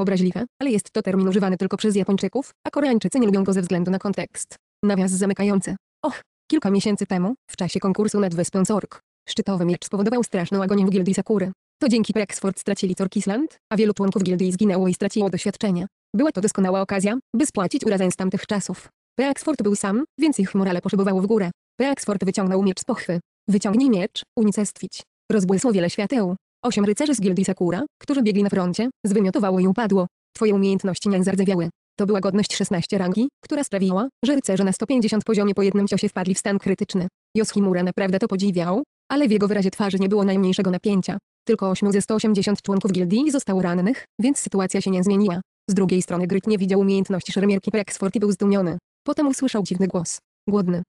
obraźliwe, ale jest to termin używany tylko przez Japończyków, a Koreańczycy nie lubią go ze względu na kontekst. Nawias zamykający. Och, kilka miesięcy temu, w czasie konkursu nad wyspą Sork, szczytowy miecz spowodował straszną agonię w gildii Sakury. To dzięki Prexford stracili Torkisland, a wielu członków gildii zginęło i straciło doświadczenia. Była to doskonała okazja, by spłacić urazę z tamtych czasów. Prexford był sam, więc ich morale poszybowało w górę. Prexford wyciągnął miecz z pochwy. Wyciągnij miecz, unicestwić. Rozbłysło wiele świateł. Osiem rycerzy z gildii Sakura, którzy biegli na froncie, zwymiotowało i upadło. Twoje umiejętności nie zardzewiały. To była godność 16 rangi, która sprawiła, że rycerze na 150 poziomie po jednym ciosie wpadli w stan krytyczny. Yoshimura naprawdę to podziwiał, ale w jego wyrazie twarzy nie było najmniejszego napięcia. Tylko 8 ze 180 członków gildii zostało rannych, więc sytuacja się nie zmieniła. Z drugiej strony Gryt nie widział umiejętności szermierki Prexford i był zdumiony. Potem usłyszał dziwny głos. Głodny.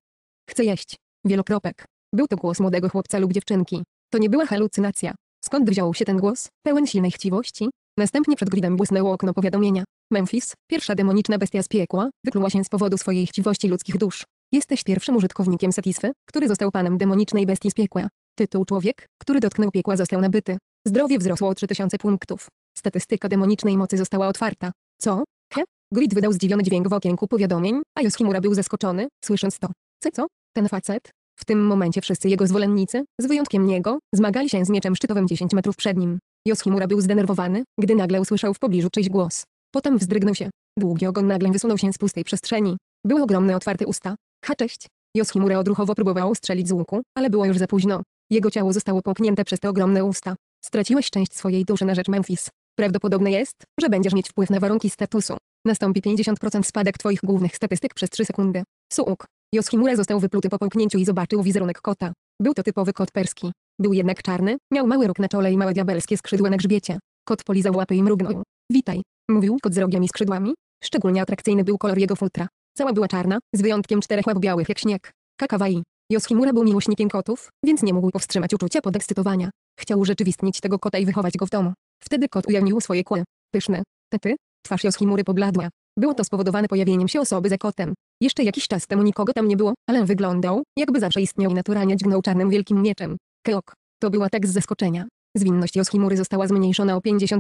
Chcę jeść. Wielokropek. Był to głos młodego chłopca lub dziewczynki. To nie była halucynacja. Skąd wziął się ten głos, pełen silnej chciwości? Następnie przed gridem błysnęło okno powiadomienia. Memphis, pierwsza demoniczna bestia z piekła, wykluła się z powodu swojej chciwości ludzkich dusz. Jesteś pierwszym użytkownikiem Satisfy, który został panem demonicznej bestii z piekła. Tytuł Człowiek, który dotknął piekła został nabyty. Zdrowie wzrosło o 3000 punktów. Statystyka demonicznej mocy została otwarta. Co? He? Grid wydał zdziwiony dźwięk w okienku powiadomień, a Yoshimura był zaskoczony, słysząc to. Co co? Ten facet? W tym momencie wszyscy jego zwolennicy, z wyjątkiem niego, zmagali się z mieczem szczytowym 10 metrów przed nim. Yoshimura był zdenerwowany, gdy nagle usłyszał w pobliżu czyjś głos. Potem wzdrygnął się. Długi ogon nagle wysunął się z pustej przestrzeni. Były ogromne otwarte usta. Ha cześć. Yoshimura odruchowo próbował strzelić z łuku, ale było już za późno. Jego ciało zostało połknięte przez te ogromne usta. Straciłeś część swojej duszy na rzecz Memphis. Prawdopodobne jest, że będziesz mieć wpływ na warunki statusu. Nastąpi 50% spadek twoich głównych statystyk przez 3 sekundy. Suuk. Yoshimura został wypluty po połknięciu i zobaczył wizerunek kota. Był to typowy kot perski. Był jednak czarny, miał mały róg na czole i małe diabelskie skrzydła na grzbiecie. Kot polizał łapy i mrugnął. Witaj. Mówił kot z rogiem i skrzydłami. Szczególnie atrakcyjny był kolor jego futra. Cała była czarna, z wyjątkiem czterech łap białych jak śnieg. Kakawai. Yoshimura był miłośnikiem kotów, więc nie mógł powstrzymać uczucia podekscytowania. Chciał urzeczywistnić tego kota i wychować go w domu. Wtedy kot ujawnił swoje kły. Pyszne. Tety. Twarz Yoshimury pobladła. Było to spowodowane pojawieniem się osoby za kotem. Jeszcze jakiś czas temu nikogo tam nie było, ale wyglądał, jakby zawsze istniał i naturalnie dźgnął czarnym wielkim mieczem. Keok. To była tak z zaskoczenia. Zwinność Yoshimury została zmniejszona o 50%,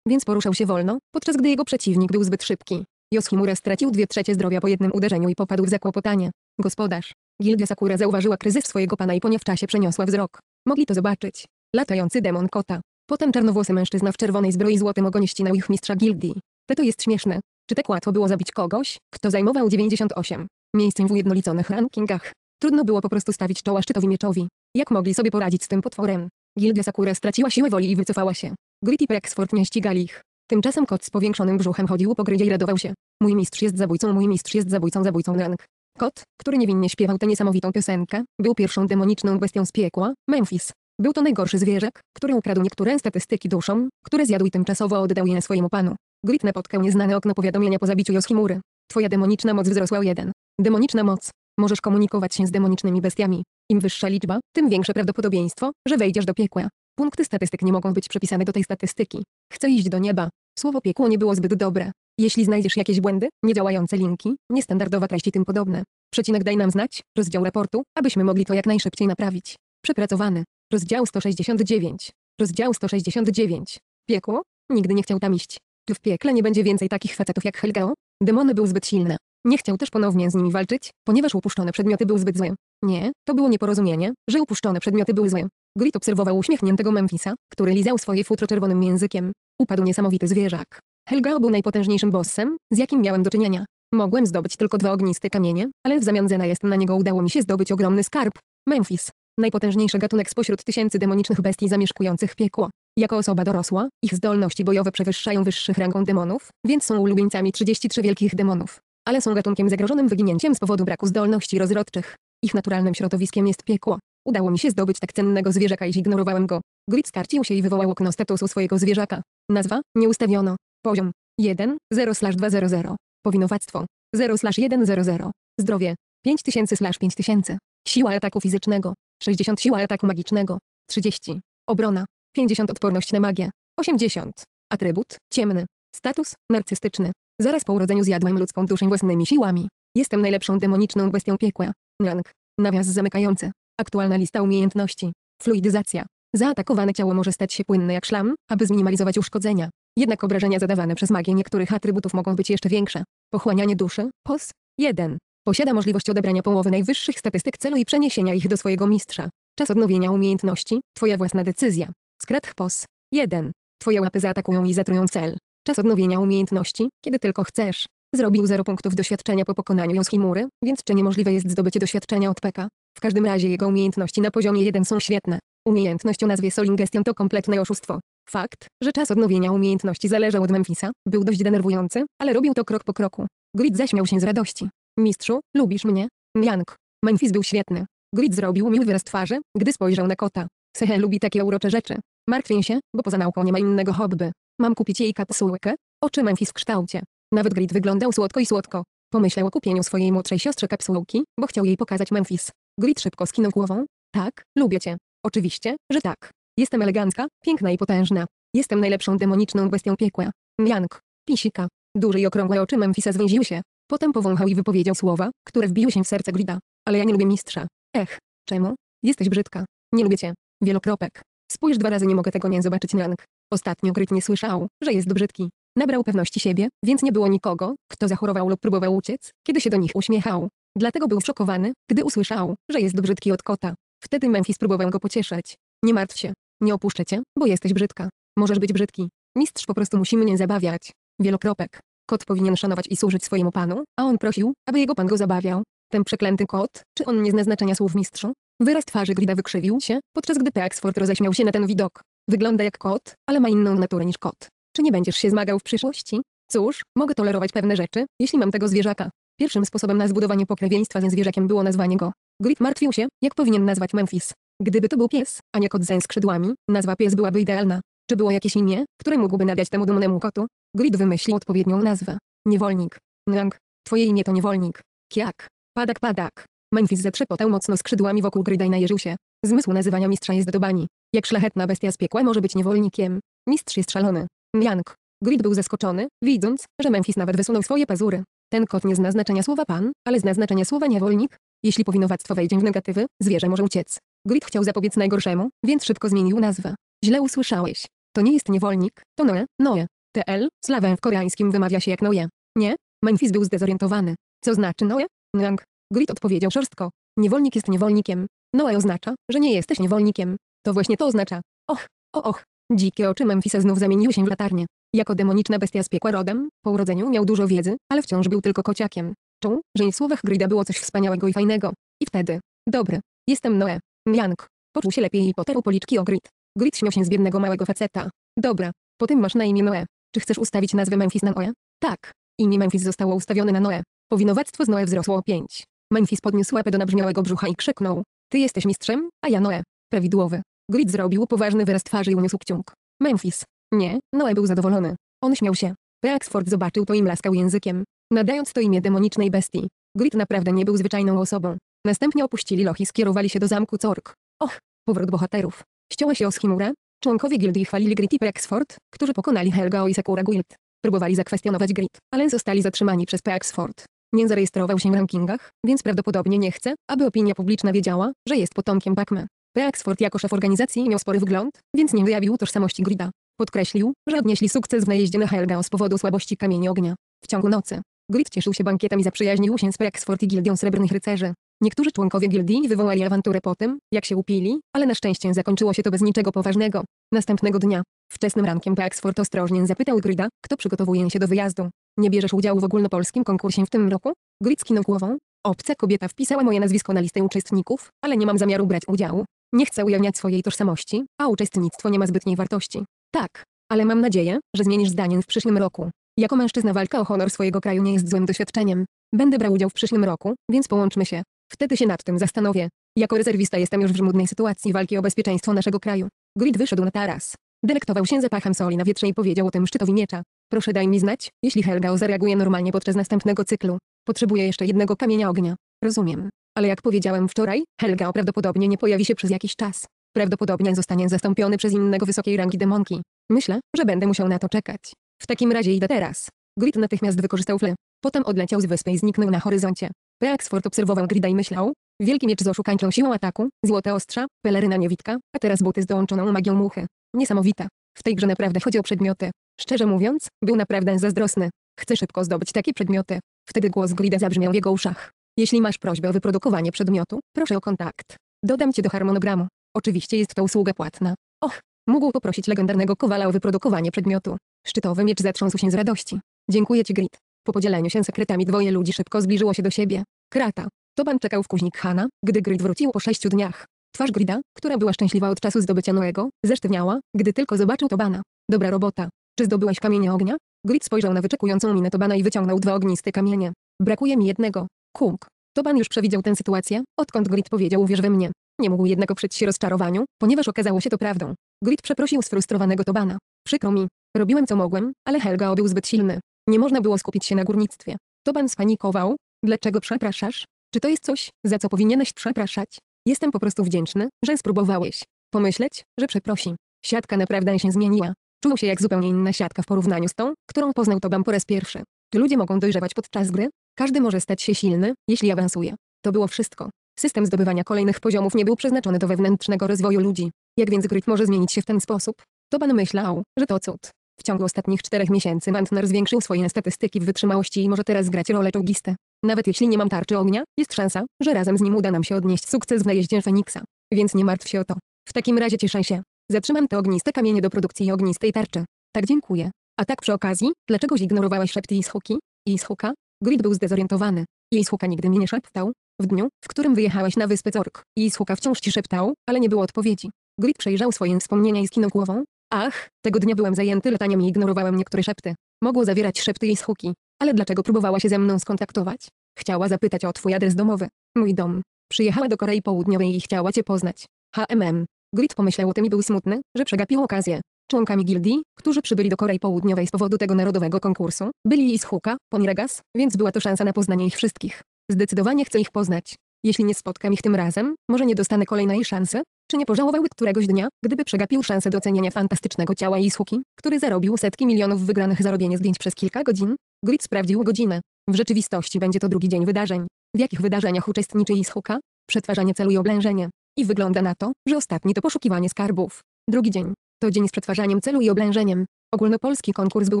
więc poruszał się wolno, podczas gdy jego przeciwnik był zbyt szybki. Yoshimura stracił dwie trzecie zdrowia po jednym uderzeniu i popadł w zakłopotanie. Gospodarz. Gildia Sakura zauważyła kryzys swojego pana i ponie w czasie przeniosła wzrok. Mogli to zobaczyć. Latający demon kota. Potem czarnowłosy mężczyzna w czerwonej zbroi złotym ogonie ścinał ich mistrza gildii. Te to jest śmieszne. Czy tak łatwo było zabić kogoś, kto zajmował 98 miejscem w ujednoliconych rankingach? Trudno było po prostu stawić czoła szczytowi mieczowi. Jak mogli sobie poradzić z tym potworem? Gildia Sakura straciła siłę woli i wycofała się. Grit i Prexford nie ścigali ich. Tymczasem kot z powiększonym brzuchem chodził po grydzie i radował się. Mój mistrz jest zabójcą, mój mistrz jest zabójcą, zabójcą rank. Kot, który niewinnie śpiewał tę niesamowitą piosenkę, był pierwszą demoniczną bestią z piekła, Memphis. Był to najgorszy zwierzak, który ukradł niektóre statystyki duszą, które zjadł i tymczasowo oddał je swojemu panu. Grit napotkał nieznane okno powiadomienia po zabiciu Joshimury. Twoja demoniczna moc wzrosła o jeden. Demoniczna moc. Możesz komunikować się z demonicznymi bestiami. Im wyższa liczba, tym większe prawdopodobieństwo, że wejdziesz do piekła. Punkty statystyk nie mogą być przypisane do tej statystyki. Chcę iść do nieba, Słowo piekło nie było zbyt dobre. Jeśli znajdziesz jakieś błędy, niedziałające linki, niestandardowa treść i tym podobne, przecinek daj nam znać, rozdział raportu, abyśmy mogli to jak najszybciej naprawić. Przepracowany. Rozdział 169. Rozdział 169. Piekło? Nigdy nie chciał tam iść. Tu w piekle nie będzie więcej takich facetów jak Helgeo? Demony był zbyt silny. Nie chciał też ponownie z nimi walczyć, ponieważ upuszczone przedmioty były zbyt złe. Nie, to było nieporozumienie, że upuszczone przedmioty były złe. Grit obserwował uśmiechniętego Memphisa, który lizał swoje futro czerwonym językiem. Upadł niesamowity zwierzak. Helgao był najpotężniejszym bossem, z jakim miałem do czynienia. Mogłem zdobyć tylko dwa ogniste kamienie, ale w zamian za jest na niego udało mi się zdobyć ogromny skarb. Memphis. Najpotężniejszy gatunek spośród tysięcy demonicznych bestii zamieszkujących piekło. Jako osoba dorosła, ich zdolności bojowe przewyższają wyższych rangą demonów, więc są ulubieńcami 33 wielkich demonów. Ale są gatunkiem zagrożonym wyginięciem z powodu braku zdolności rozrodczych. Ich naturalnym środowiskiem jest piekło. Udało mi się zdobyć tak cennego zwierzaka i zignorowałem go. Grid skarcił się i wywołał okno statusu swojego zwierzaka. Nazwa? Nie ustawiono. Poziom 1 0/200. Powinowactwo 0/100. Zdrowie 5000/5000. Siła ataku fizycznego 60 siła ataku magicznego 30 obrona 50 odporność na magię 80 atrybut ciemny status narcystyczny. Zaraz po urodzeniu zjadłem ludzką duszę własnymi siłami. Jestem najlepszą demoniczną bestią piekła. Rank. Nawias zamykający. Aktualna lista umiejętności. Fluidyzacja. Zaatakowane ciało może stać się płynne jak szlam, aby zminimalizować uszkodzenia. Jednak obrażenia zadawane przez magię niektórych atrybutów mogą być jeszcze większe. Pochłanianie duszy, POS, 1. Posiada możliwość odebrania połowy najwyższych statystyk celu i przeniesienia ich do swojego mistrza. Czas odnowienia umiejętności, twoja własna decyzja. Skrat POS, 1. Twoje łapy zaatakują i zatrują cel. Czas odnowienia umiejętności, kiedy tylko chcesz. Zrobił 0 punktów doświadczenia po pokonaniu Joskimury, więc czy niemożliwe jest zdobycie doświadczenia od Peka? W każdym razie jego umiejętności na poziomie 1 są świetne. Umiejętność o nazwie Soling to kompletne oszustwo. Fakt, że czas odnowienia umiejętności zależał od Memphisa, był dość denerwujący, ale robił to krok po kroku. Grid zaśmiał się z radości. Mistrzu, lubisz mnie? Mjank. Memphis był świetny. Grid zrobił miły wyraz twarzy, gdy spojrzał na kota. Sehe lubi takie urocze rzeczy. Martwię się, bo poza nauką nie ma innego hobby. Mam kupić jej kapsułkę? Oczy Memphis w kształcie. Nawet Grid wyglądał słodko i słodko. Pomyślał o kupieniu swojej młodszej siostrze kapsułki, bo chciał jej pokazać Memphis. Grit szybko skinął głową. Tak, lubię cię. Oczywiście, że tak. Jestem elegancka, piękna i potężna. Jestem najlepszą demoniczną bestią piekła. Mjank. Pisika. Duży i okrągłe oczy Memphisa zwęziły się. Potem powąchał i wypowiedział słowa, które wbiły się w serce Grida. Ale ja nie lubię mistrza. Ech. Czemu? Jesteś brzydka. Nie lubię cię. Wielokropek. Spójrz dwa razy nie mogę tego nie zobaczyć Mjank. Ostatnio Grid nie słyszał, że jest brzydki. Nabrał pewności siebie, więc nie było nikogo, kto zachorował lub próbował uciec, kiedy się do nich uśmiechał. Dlatego był szokowany, gdy usłyszał, że jest brzydki od kota. Wtedy Memphis próbował go pocieszać. Nie martw się. Nie opuszczę cię, bo jesteś brzydka. Możesz być brzydki. Mistrz po prostu musi mnie zabawiać. Wielokropek. Kot powinien szanować i służyć swojemu panu, a on prosił, aby jego pan go zabawiał. Ten przeklęty kot, czy on nie zna znaczenia słów mistrzu? Wyraz twarzy Grida wykrzywił się, podczas gdy Peaksford roześmiał się na ten widok. Wygląda jak kot, ale ma inną naturę niż kot. Czy nie będziesz się zmagał w przyszłości? Cóż, mogę tolerować pewne rzeczy, jeśli mam tego zwierzaka. Pierwszym sposobem na zbudowanie pokrewieństwa ze zwierzakiem było nazwanie go. Grit martwił się, jak powinien nazwać Memphis. Gdyby to był pies, a nie kot ze skrzydłami, nazwa pies byłaby idealna. Czy było jakieś imię, które mógłby nadać temu dumnemu kotu? Grid wymyślił odpowiednią nazwę. Niewolnik. Nang. Twoje imię to niewolnik. Kiak. Padak padak. Memphis zatrzepotał mocno skrzydłami wokół Grida i najeżył się. Zmysł nazywania mistrza jest dobani. Jak szlachetna bestia z piekła może być niewolnikiem? Mistrz jest szalony. Nang. Grid był zaskoczony, widząc, że Memphis nawet wysunął swoje pazury. Ten kot nie zna znaczenia słowa pan, ale zna znaczenia słowa niewolnik. Jeśli powinowactwo wejdzie w negatywy, zwierzę może uciec. Grit chciał zapobiec najgorszemu, więc szybko zmienił nazwę. Źle usłyszałeś. To nie jest niewolnik, to Noe, Noe. TL, slawę w koreańskim wymawia się jak Noe. Nie? Memphis był zdezorientowany. Co znaczy Noe? Nang. Grit odpowiedział szorstko. Niewolnik jest niewolnikiem. Noe oznacza, że nie jesteś niewolnikiem. To właśnie to oznacza. Och, o och. Dzikie oczy Memphisa znów zamieniły się w latarnie. Jako demoniczna bestia z piekła rodem, po urodzeniu miał dużo wiedzy, ale wciąż był tylko kociakiem. Czuł, że w słowach Grida było coś wspaniałego i fajnego. I wtedy, dobry, jestem Noe, Miank. Poczuł się lepiej i potarł policzki o Grid. Grid śmiał się z biednego małego faceta. Dobra, Potem masz na imię Noe. Czy chcesz ustawić nazwę Memphis na Noe? Tak. Imię Memphis zostało ustawione na Noe. Powinowactwo z Noe wzrosło o pięć. Memphis podniósł łapę do nabrzmiałego brzucha i krzyknął. Ty jesteś mistrzem, a ja Noe. Prawidłowy. Grid zrobił poważny wyraz twarzy i uniósł kciuk. Memphis, nie, Noe był zadowolony. On śmiał się. Rexford zobaczył to i mlaskał językiem, nadając to imię demonicznej bestii. Grit naprawdę nie był zwyczajną osobą. Następnie opuścili Loch i skierowali się do zamku Cork. Och, powrót bohaterów. Ściąła się Oschimura. Członkowie gildii chwalili Grit i Rexford, którzy pokonali Helga i Sakura Guild. Próbowali zakwestionować Grit, ale zostali zatrzymani przez Rexford. Nie zarejestrował się w rankingach, więc prawdopodobnie nie chce, aby opinia publiczna wiedziała, że jest potomkiem Pacme. Rexford jako szef organizacji miał spory wgląd, więc nie wyjawił tożsamości Grida. Podkreślił, że odnieśli sukces w najeździe na Helgę z powodu słabości kamieni ognia. W ciągu nocy, Grid cieszył się bankietem i zaprzyjaźnił się z Prexford i Gildią Srebrnych Rycerzy. Niektórzy członkowie gildii wywołali awanturę po tym, jak się upili, ale na szczęście zakończyło się to bez niczego poważnego. Następnego dnia, wczesnym rankiem Paxford ostrożnie zapytał Grida, kto przygotowuje się do wyjazdu. Nie bierzesz udziału w ogólnopolskim konkursie w tym roku? Grid skinął głową. Obca kobieta wpisała moje nazwisko na listę uczestników, ale nie mam zamiaru brać udziału. Nie chcę ujawniać swojej tożsamości, a uczestnictwo nie ma zbytniej wartości. Tak, ale mam nadzieję, że zmienisz zdanie w przyszłym roku. Jako mężczyzna walka o honor swojego kraju nie jest złym doświadczeniem. Będę brał udział w przyszłym roku, więc połączmy się. Wtedy się nad tym zastanowię. Jako rezerwista jestem już w żmudnej sytuacji walki o bezpieczeństwo naszego kraju. Grid wyszedł na taras. Delektował się zapachem soli na wietrze i powiedział o tym szczytowi miecza. Proszę daj mi znać, jeśli Helgao zareaguje normalnie podczas następnego cyklu. Potrzebuję jeszcze jednego kamienia ognia. Rozumiem. Ale jak powiedziałem wczoraj, Helgao prawdopodobnie nie pojawi się przez jakiś czas. Prawdopodobnie zostanie zastąpiony przez innego wysokiej rangi demonki. Myślę, że będę musiał na to czekać. W takim razie idę teraz. Grid natychmiast wykorzystał fle. Potem odleciał z wyspy i zniknął na horyzoncie. Peaksford obserwował Grida i myślał, wielki miecz z oszukańczą siłą ataku, złote ostrza, peleryna niewidka, a teraz buty z dołączoną magią muchy. Niesamowita. W tej grze naprawdę chodzi o przedmioty. Szczerze mówiąc, był naprawdę zazdrosny. Chcę szybko zdobyć takie przedmioty. Wtedy głos Grida zabrzmiał w jego uszach. Jeśli masz prośbę o wyprodukowanie przedmiotu, proszę o kontakt. Dodam cię do harmonogramu. Oczywiście jest to usługa płatna. Och, mógł poprosić legendarnego kowala o wyprodukowanie przedmiotu. Szczytowy miecz zatrząsł się z radości. Dziękuję ci Grit. Po podzieleniu się sekretami dwoje ludzi szybko zbliżyło się do siebie. Krata. Toban czekał w kuźnik Hana, gdy Grid wrócił po sześciu dniach. Twarz Grida, która była szczęśliwa od czasu zdobycia Noego, zesztywniała, gdy tylko zobaczył Tobana. Dobra robota. Czy zdobyłaś kamienie ognia? Grid spojrzał na wyczekującą minę Tobana i wyciągnął dwa ogniste kamienie. Brakuje mi jednego. Kung. Toban już przewidział tę sytuację, odkąd Grid powiedział uwierz we mnie. Nie mógł jednak oprzeć się rozczarowaniu, ponieważ okazało się to prawdą. Grit przeprosił sfrustrowanego Tobana. Przykro mi. Robiłem co mogłem, ale Helga był zbyt silny. Nie można było skupić się na górnictwie. Toban spanikował. Dlaczego przepraszasz? Czy to jest coś, za co powinieneś przepraszać? Jestem po prostu wdzięczny, że spróbowałeś. Pomyśleć, że przeprosi. Siatka naprawdę się zmieniła. Czuł się jak zupełnie inna siatka w porównaniu z tą, którą poznał Toban po raz pierwszy. Ludzie mogą dojrzewać podczas gry, każdy może stać się silny, jeśli awansuje. To było wszystko. System zdobywania kolejnych poziomów nie był przeznaczony do wewnętrznego rozwoju ludzi. Jak więc grid może zmienić się w ten sposób? pan myślał, że to cud. W ciągu ostatnich czterech miesięcy Mantner zwiększył swoje statystyki w wytrzymałości i może teraz grać rolę czołgistę. Nawet jeśli nie mam tarczy ognia, jest szansa, że razem z nim uda nam się odnieść sukces w najeździe Feniksa. Więc nie martw się o to. W takim razie cieszę się. Zatrzymam te ogniste kamienie do produkcji ognistej tarczy. Tak dziękuję. A tak przy okazji, dlaczego zignorowałeś szepty Ishuki? Ishuka? Grid był zdezorientowany. Ishuka nigdy mnie nie szeptał, w dniu, w którym wyjechałeś na wyspę Cork, Jishuka wciąż ci szeptał, ale nie było odpowiedzi. Grit przejrzał swoje wspomnienia i skinął głową. Ach, tego dnia byłem zajęty lataniem i ignorowałem niektóre szepty. Mogło zawierać szepty Jishuki. Ale dlaczego próbowała się ze mną skontaktować? Chciała zapytać o twój adres domowy. Mój dom. Przyjechała do Korei Południowej i chciała cię poznać. HMM. Grit pomyślał o tym i był smutny, że przegapił okazję. Członkami gildii, którzy przybyli do Korei Południowej z powodu tego narodowego konkursu, byli Ishuka, Poniragas, więc była to szansa na poznanie ich wszystkich. Zdecydowanie chcę ich poznać. Jeśli nie spotkam ich tym razem, może nie dostanę kolejnej szansy? Czy nie pożałowałby któregoś dnia, gdyby przegapił szansę docenienia fantastycznego ciała i słuki, który zarobił setki milionów wygranych za robienie zdjęć przez kilka godzin? Grid sprawdził godzinę. W rzeczywistości będzie to drugi dzień wydarzeń. W jakich wydarzeniach uczestniczy Ishuka? Przetwarzanie celu i oblężenie. I wygląda na to, że ostatni to poszukiwanie skarbów. Drugi dzień. To dzień z przetwarzaniem celu i oblężeniem. Ogólnopolski konkurs był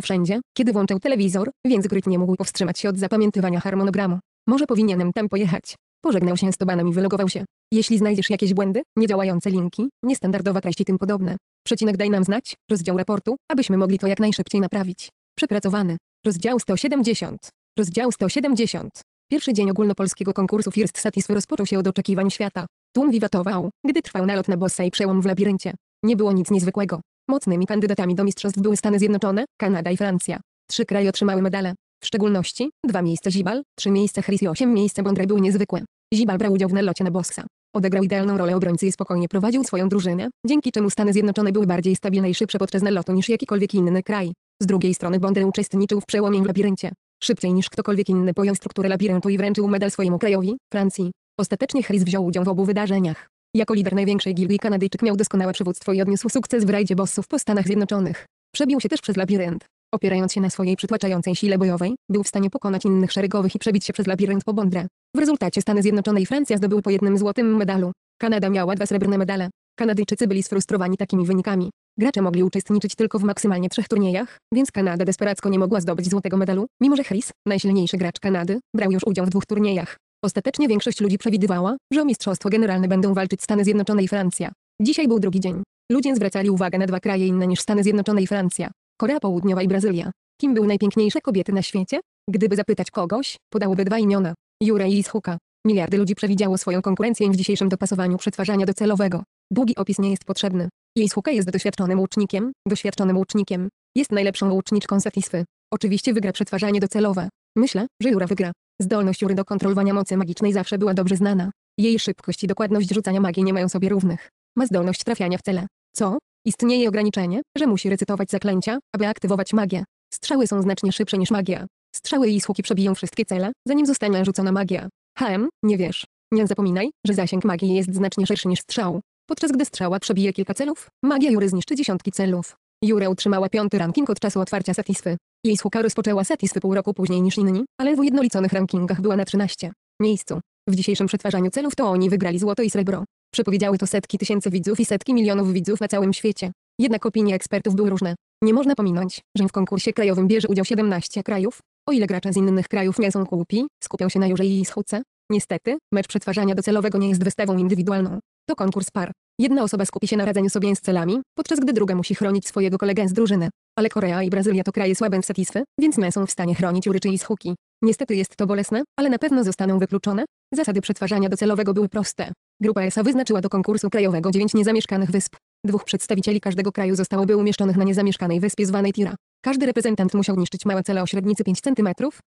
wszędzie, kiedy włączył telewizor, więc Gryt nie mógł powstrzymać się od zapamiętywania harmonogramu. Może powinienem tam pojechać. Pożegnał się z Tobanem i wylogował się. Jeśli znajdziesz jakieś błędy, niedziałające linki, niestandardowa treść i tym podobne. Przecinek daj nam znać, rozdział raportu, abyśmy mogli to jak najszybciej naprawić. Przepracowany. Rozdział 170. Rozdział 170. Pierwszy dzień ogólnopolskiego konkursu First Satisfy rozpoczął się od oczekiwań świata. Tłum wiwatował, gdy trwał nalot na bossa i przełom w labiryncie. Nie było nic niezwykłego. Mocnymi kandydatami do mistrzostw były Stany Zjednoczone, Kanada i Francja. Trzy kraje otrzymały medale. W szczególności, dwa miejsca Zibal, trzy miejsca Chris i osiem miejsca Bondre były niezwykłe. Zibal brał udział w nalocie na Boxa. Odegrał idealną rolę obrońcy i spokojnie prowadził swoją drużynę, dzięki czemu Stany Zjednoczone były bardziej stabilne i szybsze podczas nalotu niż jakikolwiek inny kraj. Z drugiej strony Bondre uczestniczył w przełomie w labiryncie. Szybciej niż ktokolwiek inny pojął strukturę labiryntu i wręczył medal swojemu krajowi, Francji. Ostatecznie Chris wziął udział w obu wydarzeniach. Jako lider największej gildii Kanadyjczyk miał doskonałe przywództwo i odniósł sukces w rajdzie bossów po Stanach Zjednoczonych. Przebił się też przez labirynt, Opierając się na swojej przytłaczającej sile bojowej, był w stanie pokonać innych szeregowych i przebić się przez labirynt po Bondra. W rezultacie Stany Zjednoczone i Francja zdobyły po jednym złotym medalu. Kanada miała dwa srebrne medale. Kanadyjczycy byli sfrustrowani takimi wynikami. Gracze mogli uczestniczyć tylko w maksymalnie trzech turniejach, więc Kanada desperacko nie mogła zdobyć złotego medalu, mimo że Chris, najsilniejszy gracz Kanady, brał już udział w dwóch turniejach. Ostatecznie większość ludzi przewidywała, że o mistrzostwo generalne będą walczyć Stany Zjednoczone i Francja. Dzisiaj był drugi dzień. Ludzie zwracali uwagę na dwa kraje inne niż Stany Zjednoczone i Francja. Korea Południowa i Brazylia. Kim były najpiękniejsze kobiety na świecie? Gdyby zapytać kogoś, podałoby dwa imiona. Jura i Ishuka. Miliardy ludzi przewidziało swoją konkurencję w dzisiejszym dopasowaniu przetwarzania docelowego. Długi opis nie jest potrzebny. Ishuka jest doświadczonym łucznikiem, doświadczonym łucznikiem. Jest najlepszą łuczniczką Satisfy. Oczywiście wygra przetwarzanie docelowe. Myślę, że Jura wygra. Zdolność Jury do kontrolowania mocy magicznej zawsze była dobrze znana. Jej szybkość i dokładność rzucania magii nie mają sobie równych. Ma zdolność trafiania w cele. Co? Istnieje ograniczenie, że musi recytować zaklęcia, aby aktywować magię. Strzały są znacznie szybsze niż magia. Strzały i słuki przebiją wszystkie cele, zanim zostanie rzucona magia. HM, nie wiesz. Nie zapominaj, że zasięg magii jest znacznie szerszy niż strzał. Podczas gdy strzała przebije kilka celów, magia Jury zniszczy dziesiątki celów. Jura utrzymała piąty ranking od czasu otwarcia Satisfy. Jej słuka rozpoczęła Satisfy pół roku później niż inni, ale w ujednoliconych rankingach była na 13. miejscu. W dzisiejszym przetwarzaniu celów to oni wygrali złoto i srebro. Przepowiedziały to setki tysięcy widzów i setki milionów widzów na całym świecie. Jednak opinie ekspertów były różne. Nie można pominąć, że w konkursie krajowym bierze udział 17 krajów. O ile gracze z innych krajów nie są głupi, skupią się na Jurze i Schuce. Niestety, mecz przetwarzania docelowego nie jest wystawą indywidualną. To konkurs par. Jedna osoba skupi się na radzeniu sobie z celami, podczas gdy druga musi chronić swojego kolegę z drużyny. Ale Korea i Brazylia to kraje słabe w satisfy, więc nie są w stanie chronić Jury czy Schuki. Niestety jest to bolesne, ale na pewno zostaną wykluczone. Zasady przetwarzania docelowego były proste. Grupa ESA wyznaczyła do konkursu krajowego dziewięć niezamieszkanych wysp. Dwóch przedstawicieli każdego kraju zostałoby umieszczonych na niezamieszkanej wyspie zwanej Tira. Każdy reprezentant musiał niszczyć małe cele o średnicy 5 cm,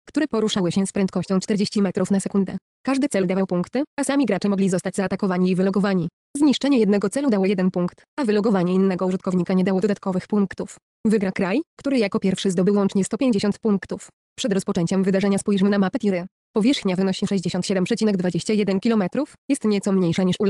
które poruszały się z prędkością 40 m na sekundę. Każdy cel dawał punkty, a sami gracze mogli zostać zaatakowani i wylogowani. Zniszczenie jednego celu dało jeden punkt, a wylogowanie innego użytkownika nie dało dodatkowych punktów. Wygra kraj, który jako pierwszy zdobył łącznie 150 punktów. Przed rozpoczęciem wydarzenia spojrzmy na mapę Tiry. Powierzchnia wynosi 67,21 km, jest nieco mniejsza niż u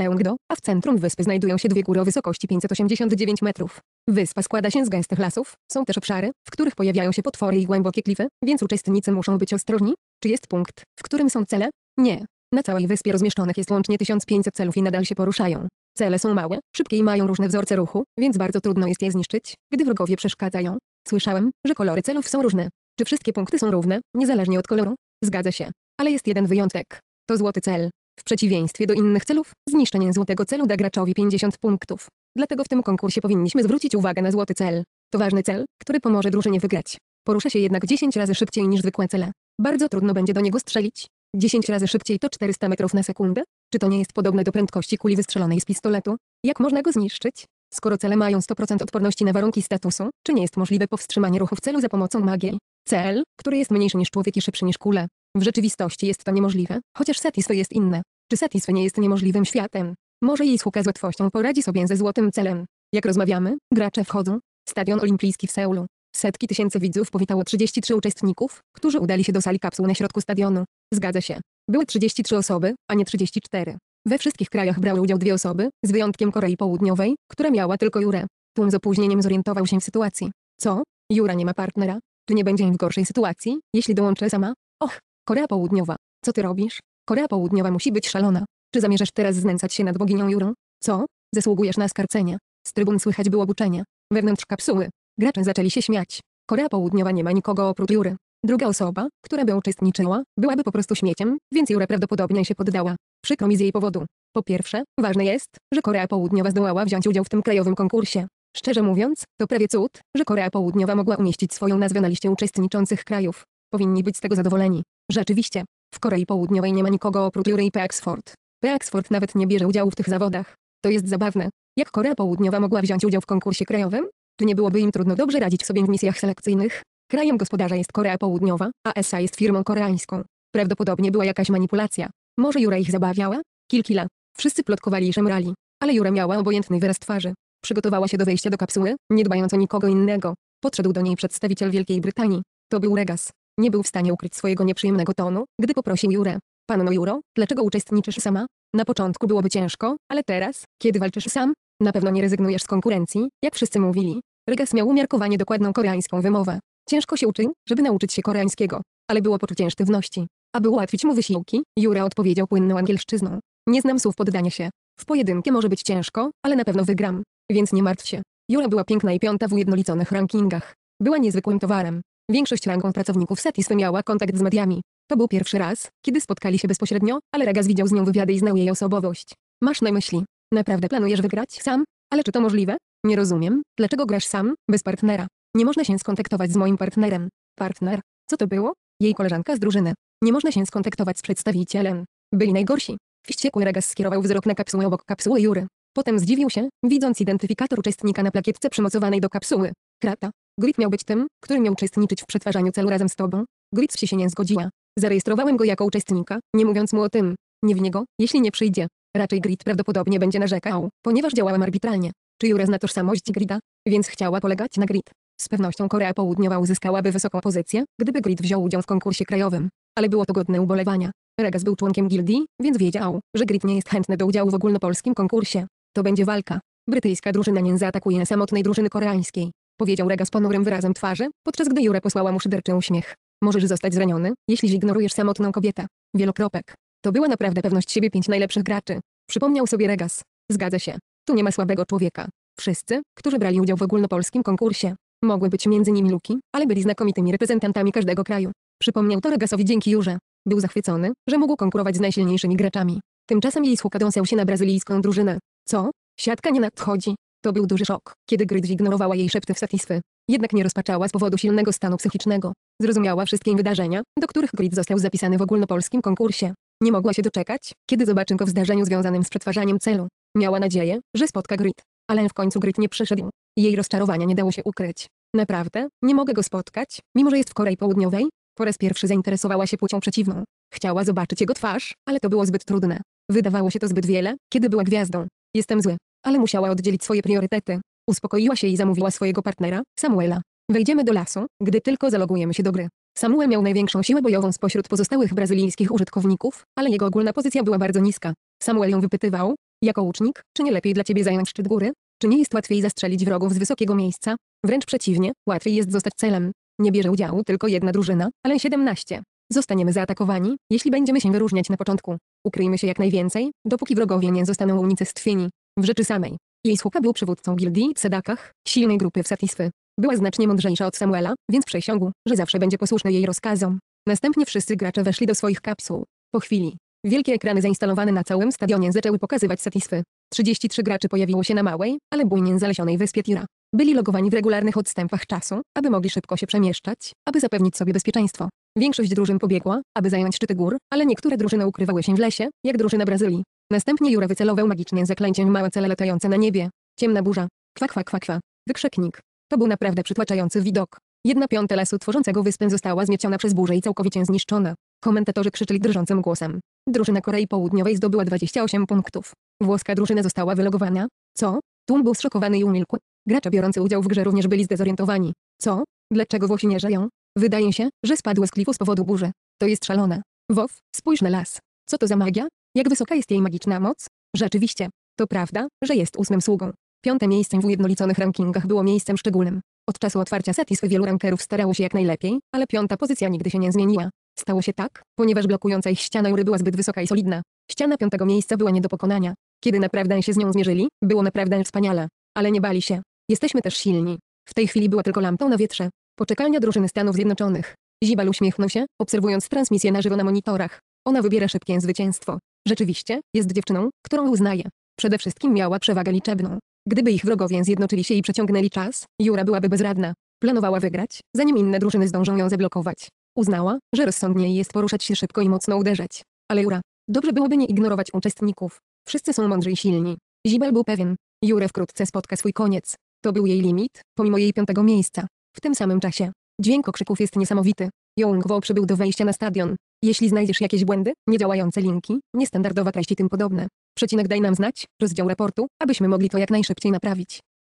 a w centrum wyspy znajdują się dwie góry o wysokości 589 metrów. Wyspa składa się z gęstych lasów, są też obszary, w których pojawiają się potwory i głębokie klify, więc uczestnicy muszą być ostrożni. Czy jest punkt, w którym są cele? Nie. Na całej wyspie rozmieszczonych jest łącznie 1500 celów i nadal się poruszają. Cele są małe, szybkie i mają różne wzorce ruchu, więc bardzo trudno jest je zniszczyć, gdy wrogowie przeszkadzają. Słyszałem, że kolory celów są różne. Czy wszystkie punkty są równe, niezależnie od koloru? Zgadza się. Ale jest jeden wyjątek. To złoty cel. W przeciwieństwie do innych celów, zniszczenie złotego celu da graczowi 50 punktów. Dlatego w tym konkursie powinniśmy zwrócić uwagę na złoty cel. To ważny cel, który pomoże drużynie wygrać. Porusza się jednak 10 razy szybciej niż zwykłe cele. Bardzo trudno będzie do niego strzelić. 10 razy szybciej to 400 metrów na sekundę? Czy to nie jest podobne do prędkości kuli wystrzelonej z pistoletu? Jak można go zniszczyć? Skoro cele mają 100% odporności na warunki statusu, czy nie jest możliwe powstrzymanie ruchu w celu za pomocą magii? Cel, który jest mniejszy niż człowiek i szybszy niż kule, w rzeczywistości jest to niemożliwe, chociaż Satisfy jest inne. Czy Satisfy nie jest niemożliwym światem? Może jej słuka z łatwością poradzi sobie ze złotym celem. Jak rozmawiamy, gracze wchodzą. Stadion olimpijski w Seulu. Setki tysięcy widzów powitało 33 uczestników, którzy udali się do sali kapsuł na środku stadionu. Zgadza się. Były 33 osoby, a nie 34. We wszystkich krajach brały udział dwie osoby, z wyjątkiem Korei Południowej, która miała tylko Jurę. Tłum z opóźnieniem zorientował się w sytuacji. Co? Jura nie ma partnera? Czy nie będzie w gorszej sytuacji, jeśli dołączę sama? Och, Korea Południowa. Co ty robisz? Korea Południowa musi być szalona. Czy zamierzasz teraz znęcać się nad boginią Jurą? Co? Zasługujesz na skarcenie. Z trybun słychać było buczenie. Wewnątrz kapsuły. Gracze zaczęli się śmiać. Korea Południowa nie ma nikogo oprócz Jury. Druga osoba, która by uczestniczyła, byłaby po prostu śmieciem, więc Jura prawdopodobnie się poddała. Przykro mi z jej powodu. Po pierwsze, ważne jest, że Korea Południowa zdołała wziąć udział w tym krajowym konkursie. Szczerze mówiąc, to prawie cud, że Korea Południowa mogła umieścić swoją nazwę na liście uczestniczących krajów. Powinni być z tego zadowoleni. Rzeczywiście, w Korei Południowej nie ma nikogo oprócz i Paxford. Paxford nawet nie bierze udziału w tych zawodach. To jest zabawne. Jak Korea Południowa mogła wziąć udział w konkursie krajowym? Czy nie byłoby im trudno dobrze radzić sobie w misjach selekcyjnych? Krajem gospodarza jest Korea Południowa, a SA jest firmą koreańską. Prawdopodobnie była jakaś manipulacja. Może Jure ich zabawiała? Kilkila. Wszyscy plotkowali i szemrali. Ale Jure miała obojętny wyraz twarzy. Przygotowała się do wejścia do kapsuły, nie dbając o nikogo innego. Podszedł do niej przedstawiciel Wielkiej Brytanii. To był Regas. Nie był w stanie ukryć swojego nieprzyjemnego tonu, gdy poprosił Jurę. Panno Juro, dlaczego uczestniczysz sama? Na początku byłoby ciężko, ale teraz, kiedy walczysz sam, na pewno nie rezygnujesz z konkurencji, jak wszyscy mówili. Rygas miał umiarkowanie dokładną koreańską wymowę. Ciężko się uczy, żeby nauczyć się koreańskiego, ale było poczucie sztywności. Aby ułatwić mu wysiłki, Jura odpowiedział płynną angielszczyzną. Nie znam słów poddania się. W pojedynkę może być ciężko, ale na pewno wygram. Więc nie martw się. Jura była piękna i piąta w ujednoliconych rankingach. Była niezwykłym towarem. Większość rangą pracowników Satisfy miała kontakt z mediami. To był pierwszy raz, kiedy spotkali się bezpośrednio, ale Regas widział z nią wywiady i znał jej osobowość. Masz na myśli, naprawdę planujesz wygrać sam? Ale czy to możliwe? Nie rozumiem, dlaczego grasz sam, bez partnera? Nie można się skontaktować z moim partnerem. Partner? Co to było? Jej koleżanka z drużyny. Nie można się skontaktować z przedstawicielem. Byli najgorsi. Wściekły Regas skierował wzrok na kapsułę obok kapsuły Jury. Potem zdziwił się, widząc identyfikator uczestnika na plakietce przymocowanej do kapsuły. Krata. Griff miał być tym, który miał uczestniczyć w przetwarzaniu celu razem z tobą. Griff się nie zgodziła. Zarejestrowałem go jako uczestnika, nie mówiąc mu o tym. Nie w niego, jeśli nie przyjdzie. Raczej Grid prawdopodobnie będzie narzekał, ponieważ działałem arbitralnie. Czy Jura zna tożsamość Grida? Więc chciała polegać na Grid. Z pewnością Korea Południowa uzyskałaby wysoką pozycję, gdyby Grid wziął udział w konkursie krajowym. Ale było to godne ubolewania. Regas był członkiem gildii, więc wiedział, że Grid nie jest chętny do udziału w ogólnopolskim konkursie. To będzie walka. Brytyjska drużyna nie zaatakuje samotnej drużyny koreańskiej. Powiedział Rega z ponurym wyrazem twarzy, podczas gdy Jure posłała mu szyderczy uśmiech. Możesz zostać zraniony, jeśli zignorujesz samotną kobietę. Wielokropek. To była naprawdę pewność siebie pięć najlepszych graczy. Przypomniał sobie Regas. Zgadza się. Tu nie ma słabego człowieka. Wszyscy, którzy brali udział w ogólnopolskim konkursie, mogły być między nimi luki, ale byli znakomitymi reprezentantami każdego kraju. Przypomniał to Regasowi dzięki Jurze. Był zachwycony, że mógł konkurować z najsilniejszymi graczami. Tymczasem jej słuka dąsał się na brazylijską drużynę. Co? Siatka nie nadchodzi. To był duży szok, kiedy Grid ignorowała jej szepty w Satisfy. Jednak nie rozpaczała z powodu silnego stanu psychicznego. Zrozumiała wszystkie wydarzenia, do których Grid został zapisany w ogólnopolskim konkursie. Nie mogła się doczekać, kiedy zobaczy go w zdarzeniu związanym z przetwarzaniem celu. Miała nadzieję, że spotka Grid. Ale w końcu Grid nie przyszedł. Jej rozczarowania nie dało się ukryć. Naprawdę, nie mogę go spotkać, mimo że jest w Korei Południowej? Po raz pierwszy zainteresowała się płcią przeciwną. Chciała zobaczyć jego twarz, ale to było zbyt trudne. Wydawało się to zbyt wiele, kiedy była gwiazdą. Jestem zły ale musiała oddzielić swoje priorytety. Uspokoiła się i zamówiła swojego partnera, Samuela. Wejdziemy do lasu, gdy tylko zalogujemy się do gry. Samuel miał największą siłę bojową spośród pozostałych brazylijskich użytkowników, ale jego ogólna pozycja była bardzo niska. Samuel ją wypytywał, jako łucznik, czy nie lepiej dla ciebie zająć szczyt góry? Czy nie jest łatwiej zastrzelić wrogów z wysokiego miejsca? Wręcz przeciwnie, łatwiej jest zostać celem. Nie bierze udziału tylko jedna drużyna, ale 17. Zostaniemy zaatakowani, jeśli będziemy się wyróżniać na początku. Ukryjmy się jak najwięcej, dopóki wrogowie nie zostaną unicestwieni. W rzeczy samej. Jej słucha był przywódcą gildii Sedakach, silnej grupy w Satisfy. Była znacznie mądrzejsza od Samuela, więc przysiągł, że zawsze będzie posłuszny jej rozkazom. Następnie wszyscy gracze weszli do swoich kapsuł. Po chwili, wielkie ekrany zainstalowane na całym stadionie zaczęły pokazywać Satisfy. 33 graczy pojawiło się na małej, ale bujnie zalesionej wyspie Tira. Byli logowani w regularnych odstępach czasu, aby mogli szybko się przemieszczać, aby zapewnić sobie bezpieczeństwo. Większość drużyn pobiegła, aby zająć szczyty gór, ale niektóre drużyny ukrywały się w lesie, jak drużyna Brazylii. Następnie Jura wycelował magicznie zaklęciem małe cele latające na niebie. Ciemna burza. Kwa kwa kwa kwa. Wykrzyknik. To był naprawdę przytłaczający widok. Jedna piąta lasu tworzącego wyspę została zmieciona przez burzę i całkowicie zniszczona. Komentatorzy krzyczyli drżącym głosem. Drużyna Korei Południowej zdobyła 28 punktów. Włoska drużyna została wylogowana. Co? Tum był zszokowany i umilkł. Gracze biorący udział w grze również byli zdezorientowani. Co? Dlaczego Włosi nie żyją? Wydaje się, że spadły z klifu z powodu burzy. To jest szalone. Wow, spójrz na las. Co to za magia? Jak wysoka jest jej magiczna moc? Rzeczywiście, to prawda, że jest ósmym sługą. Piąte miejsce w ujednoliconych rankingach było miejscem szczególnym. Od czasu otwarcia Satis wielu rankerów starało się jak najlepiej, ale piąta pozycja nigdy się nie zmieniła. Stało się tak, ponieważ blokująca ich ściana Jury była zbyt wysoka i solidna. Ściana piątego miejsca była nie do pokonania. Kiedy naprawdę się z nią zmierzyli, było naprawdę wspaniale. Ale nie bali się. Jesteśmy też silni. W tej chwili była tylko lampą na wietrze. Poczekalnia drużyny Stanów Zjednoczonych. Zibal uśmiechnął się, obserwując transmisję na żywo na monitorach. Ona wybiera szybkie zwycięstwo. Rzeczywiście, jest dziewczyną, którą uznaje. Przede wszystkim miała przewagę liczebną. Gdyby ich wrogowie zjednoczyli się i przeciągnęli czas, Jura byłaby bezradna. Planowała wygrać, zanim inne drużyny zdążą ją zablokować. Uznała, że rozsądniej jest poruszać się szybko i mocno uderzać. Ale Jura, dobrze byłoby nie ignorować uczestników. Wszyscy są mądrzy i silni. Zibel był pewien. Jure wkrótce spotka swój koniec. To był jej limit, pomimo jej piątego miejsca. W tym samym czasie. Dźwięk okrzyków jest niesamowity. Jungwo przybył do wejścia na stadion. Jeśli znajdziesz jakieś błędy, niedziałające linki, niestandardowe treści tym podobne, przecinek daj nam znać, rozdział raportu, abyśmy mogli to jak najszybciej naprawić.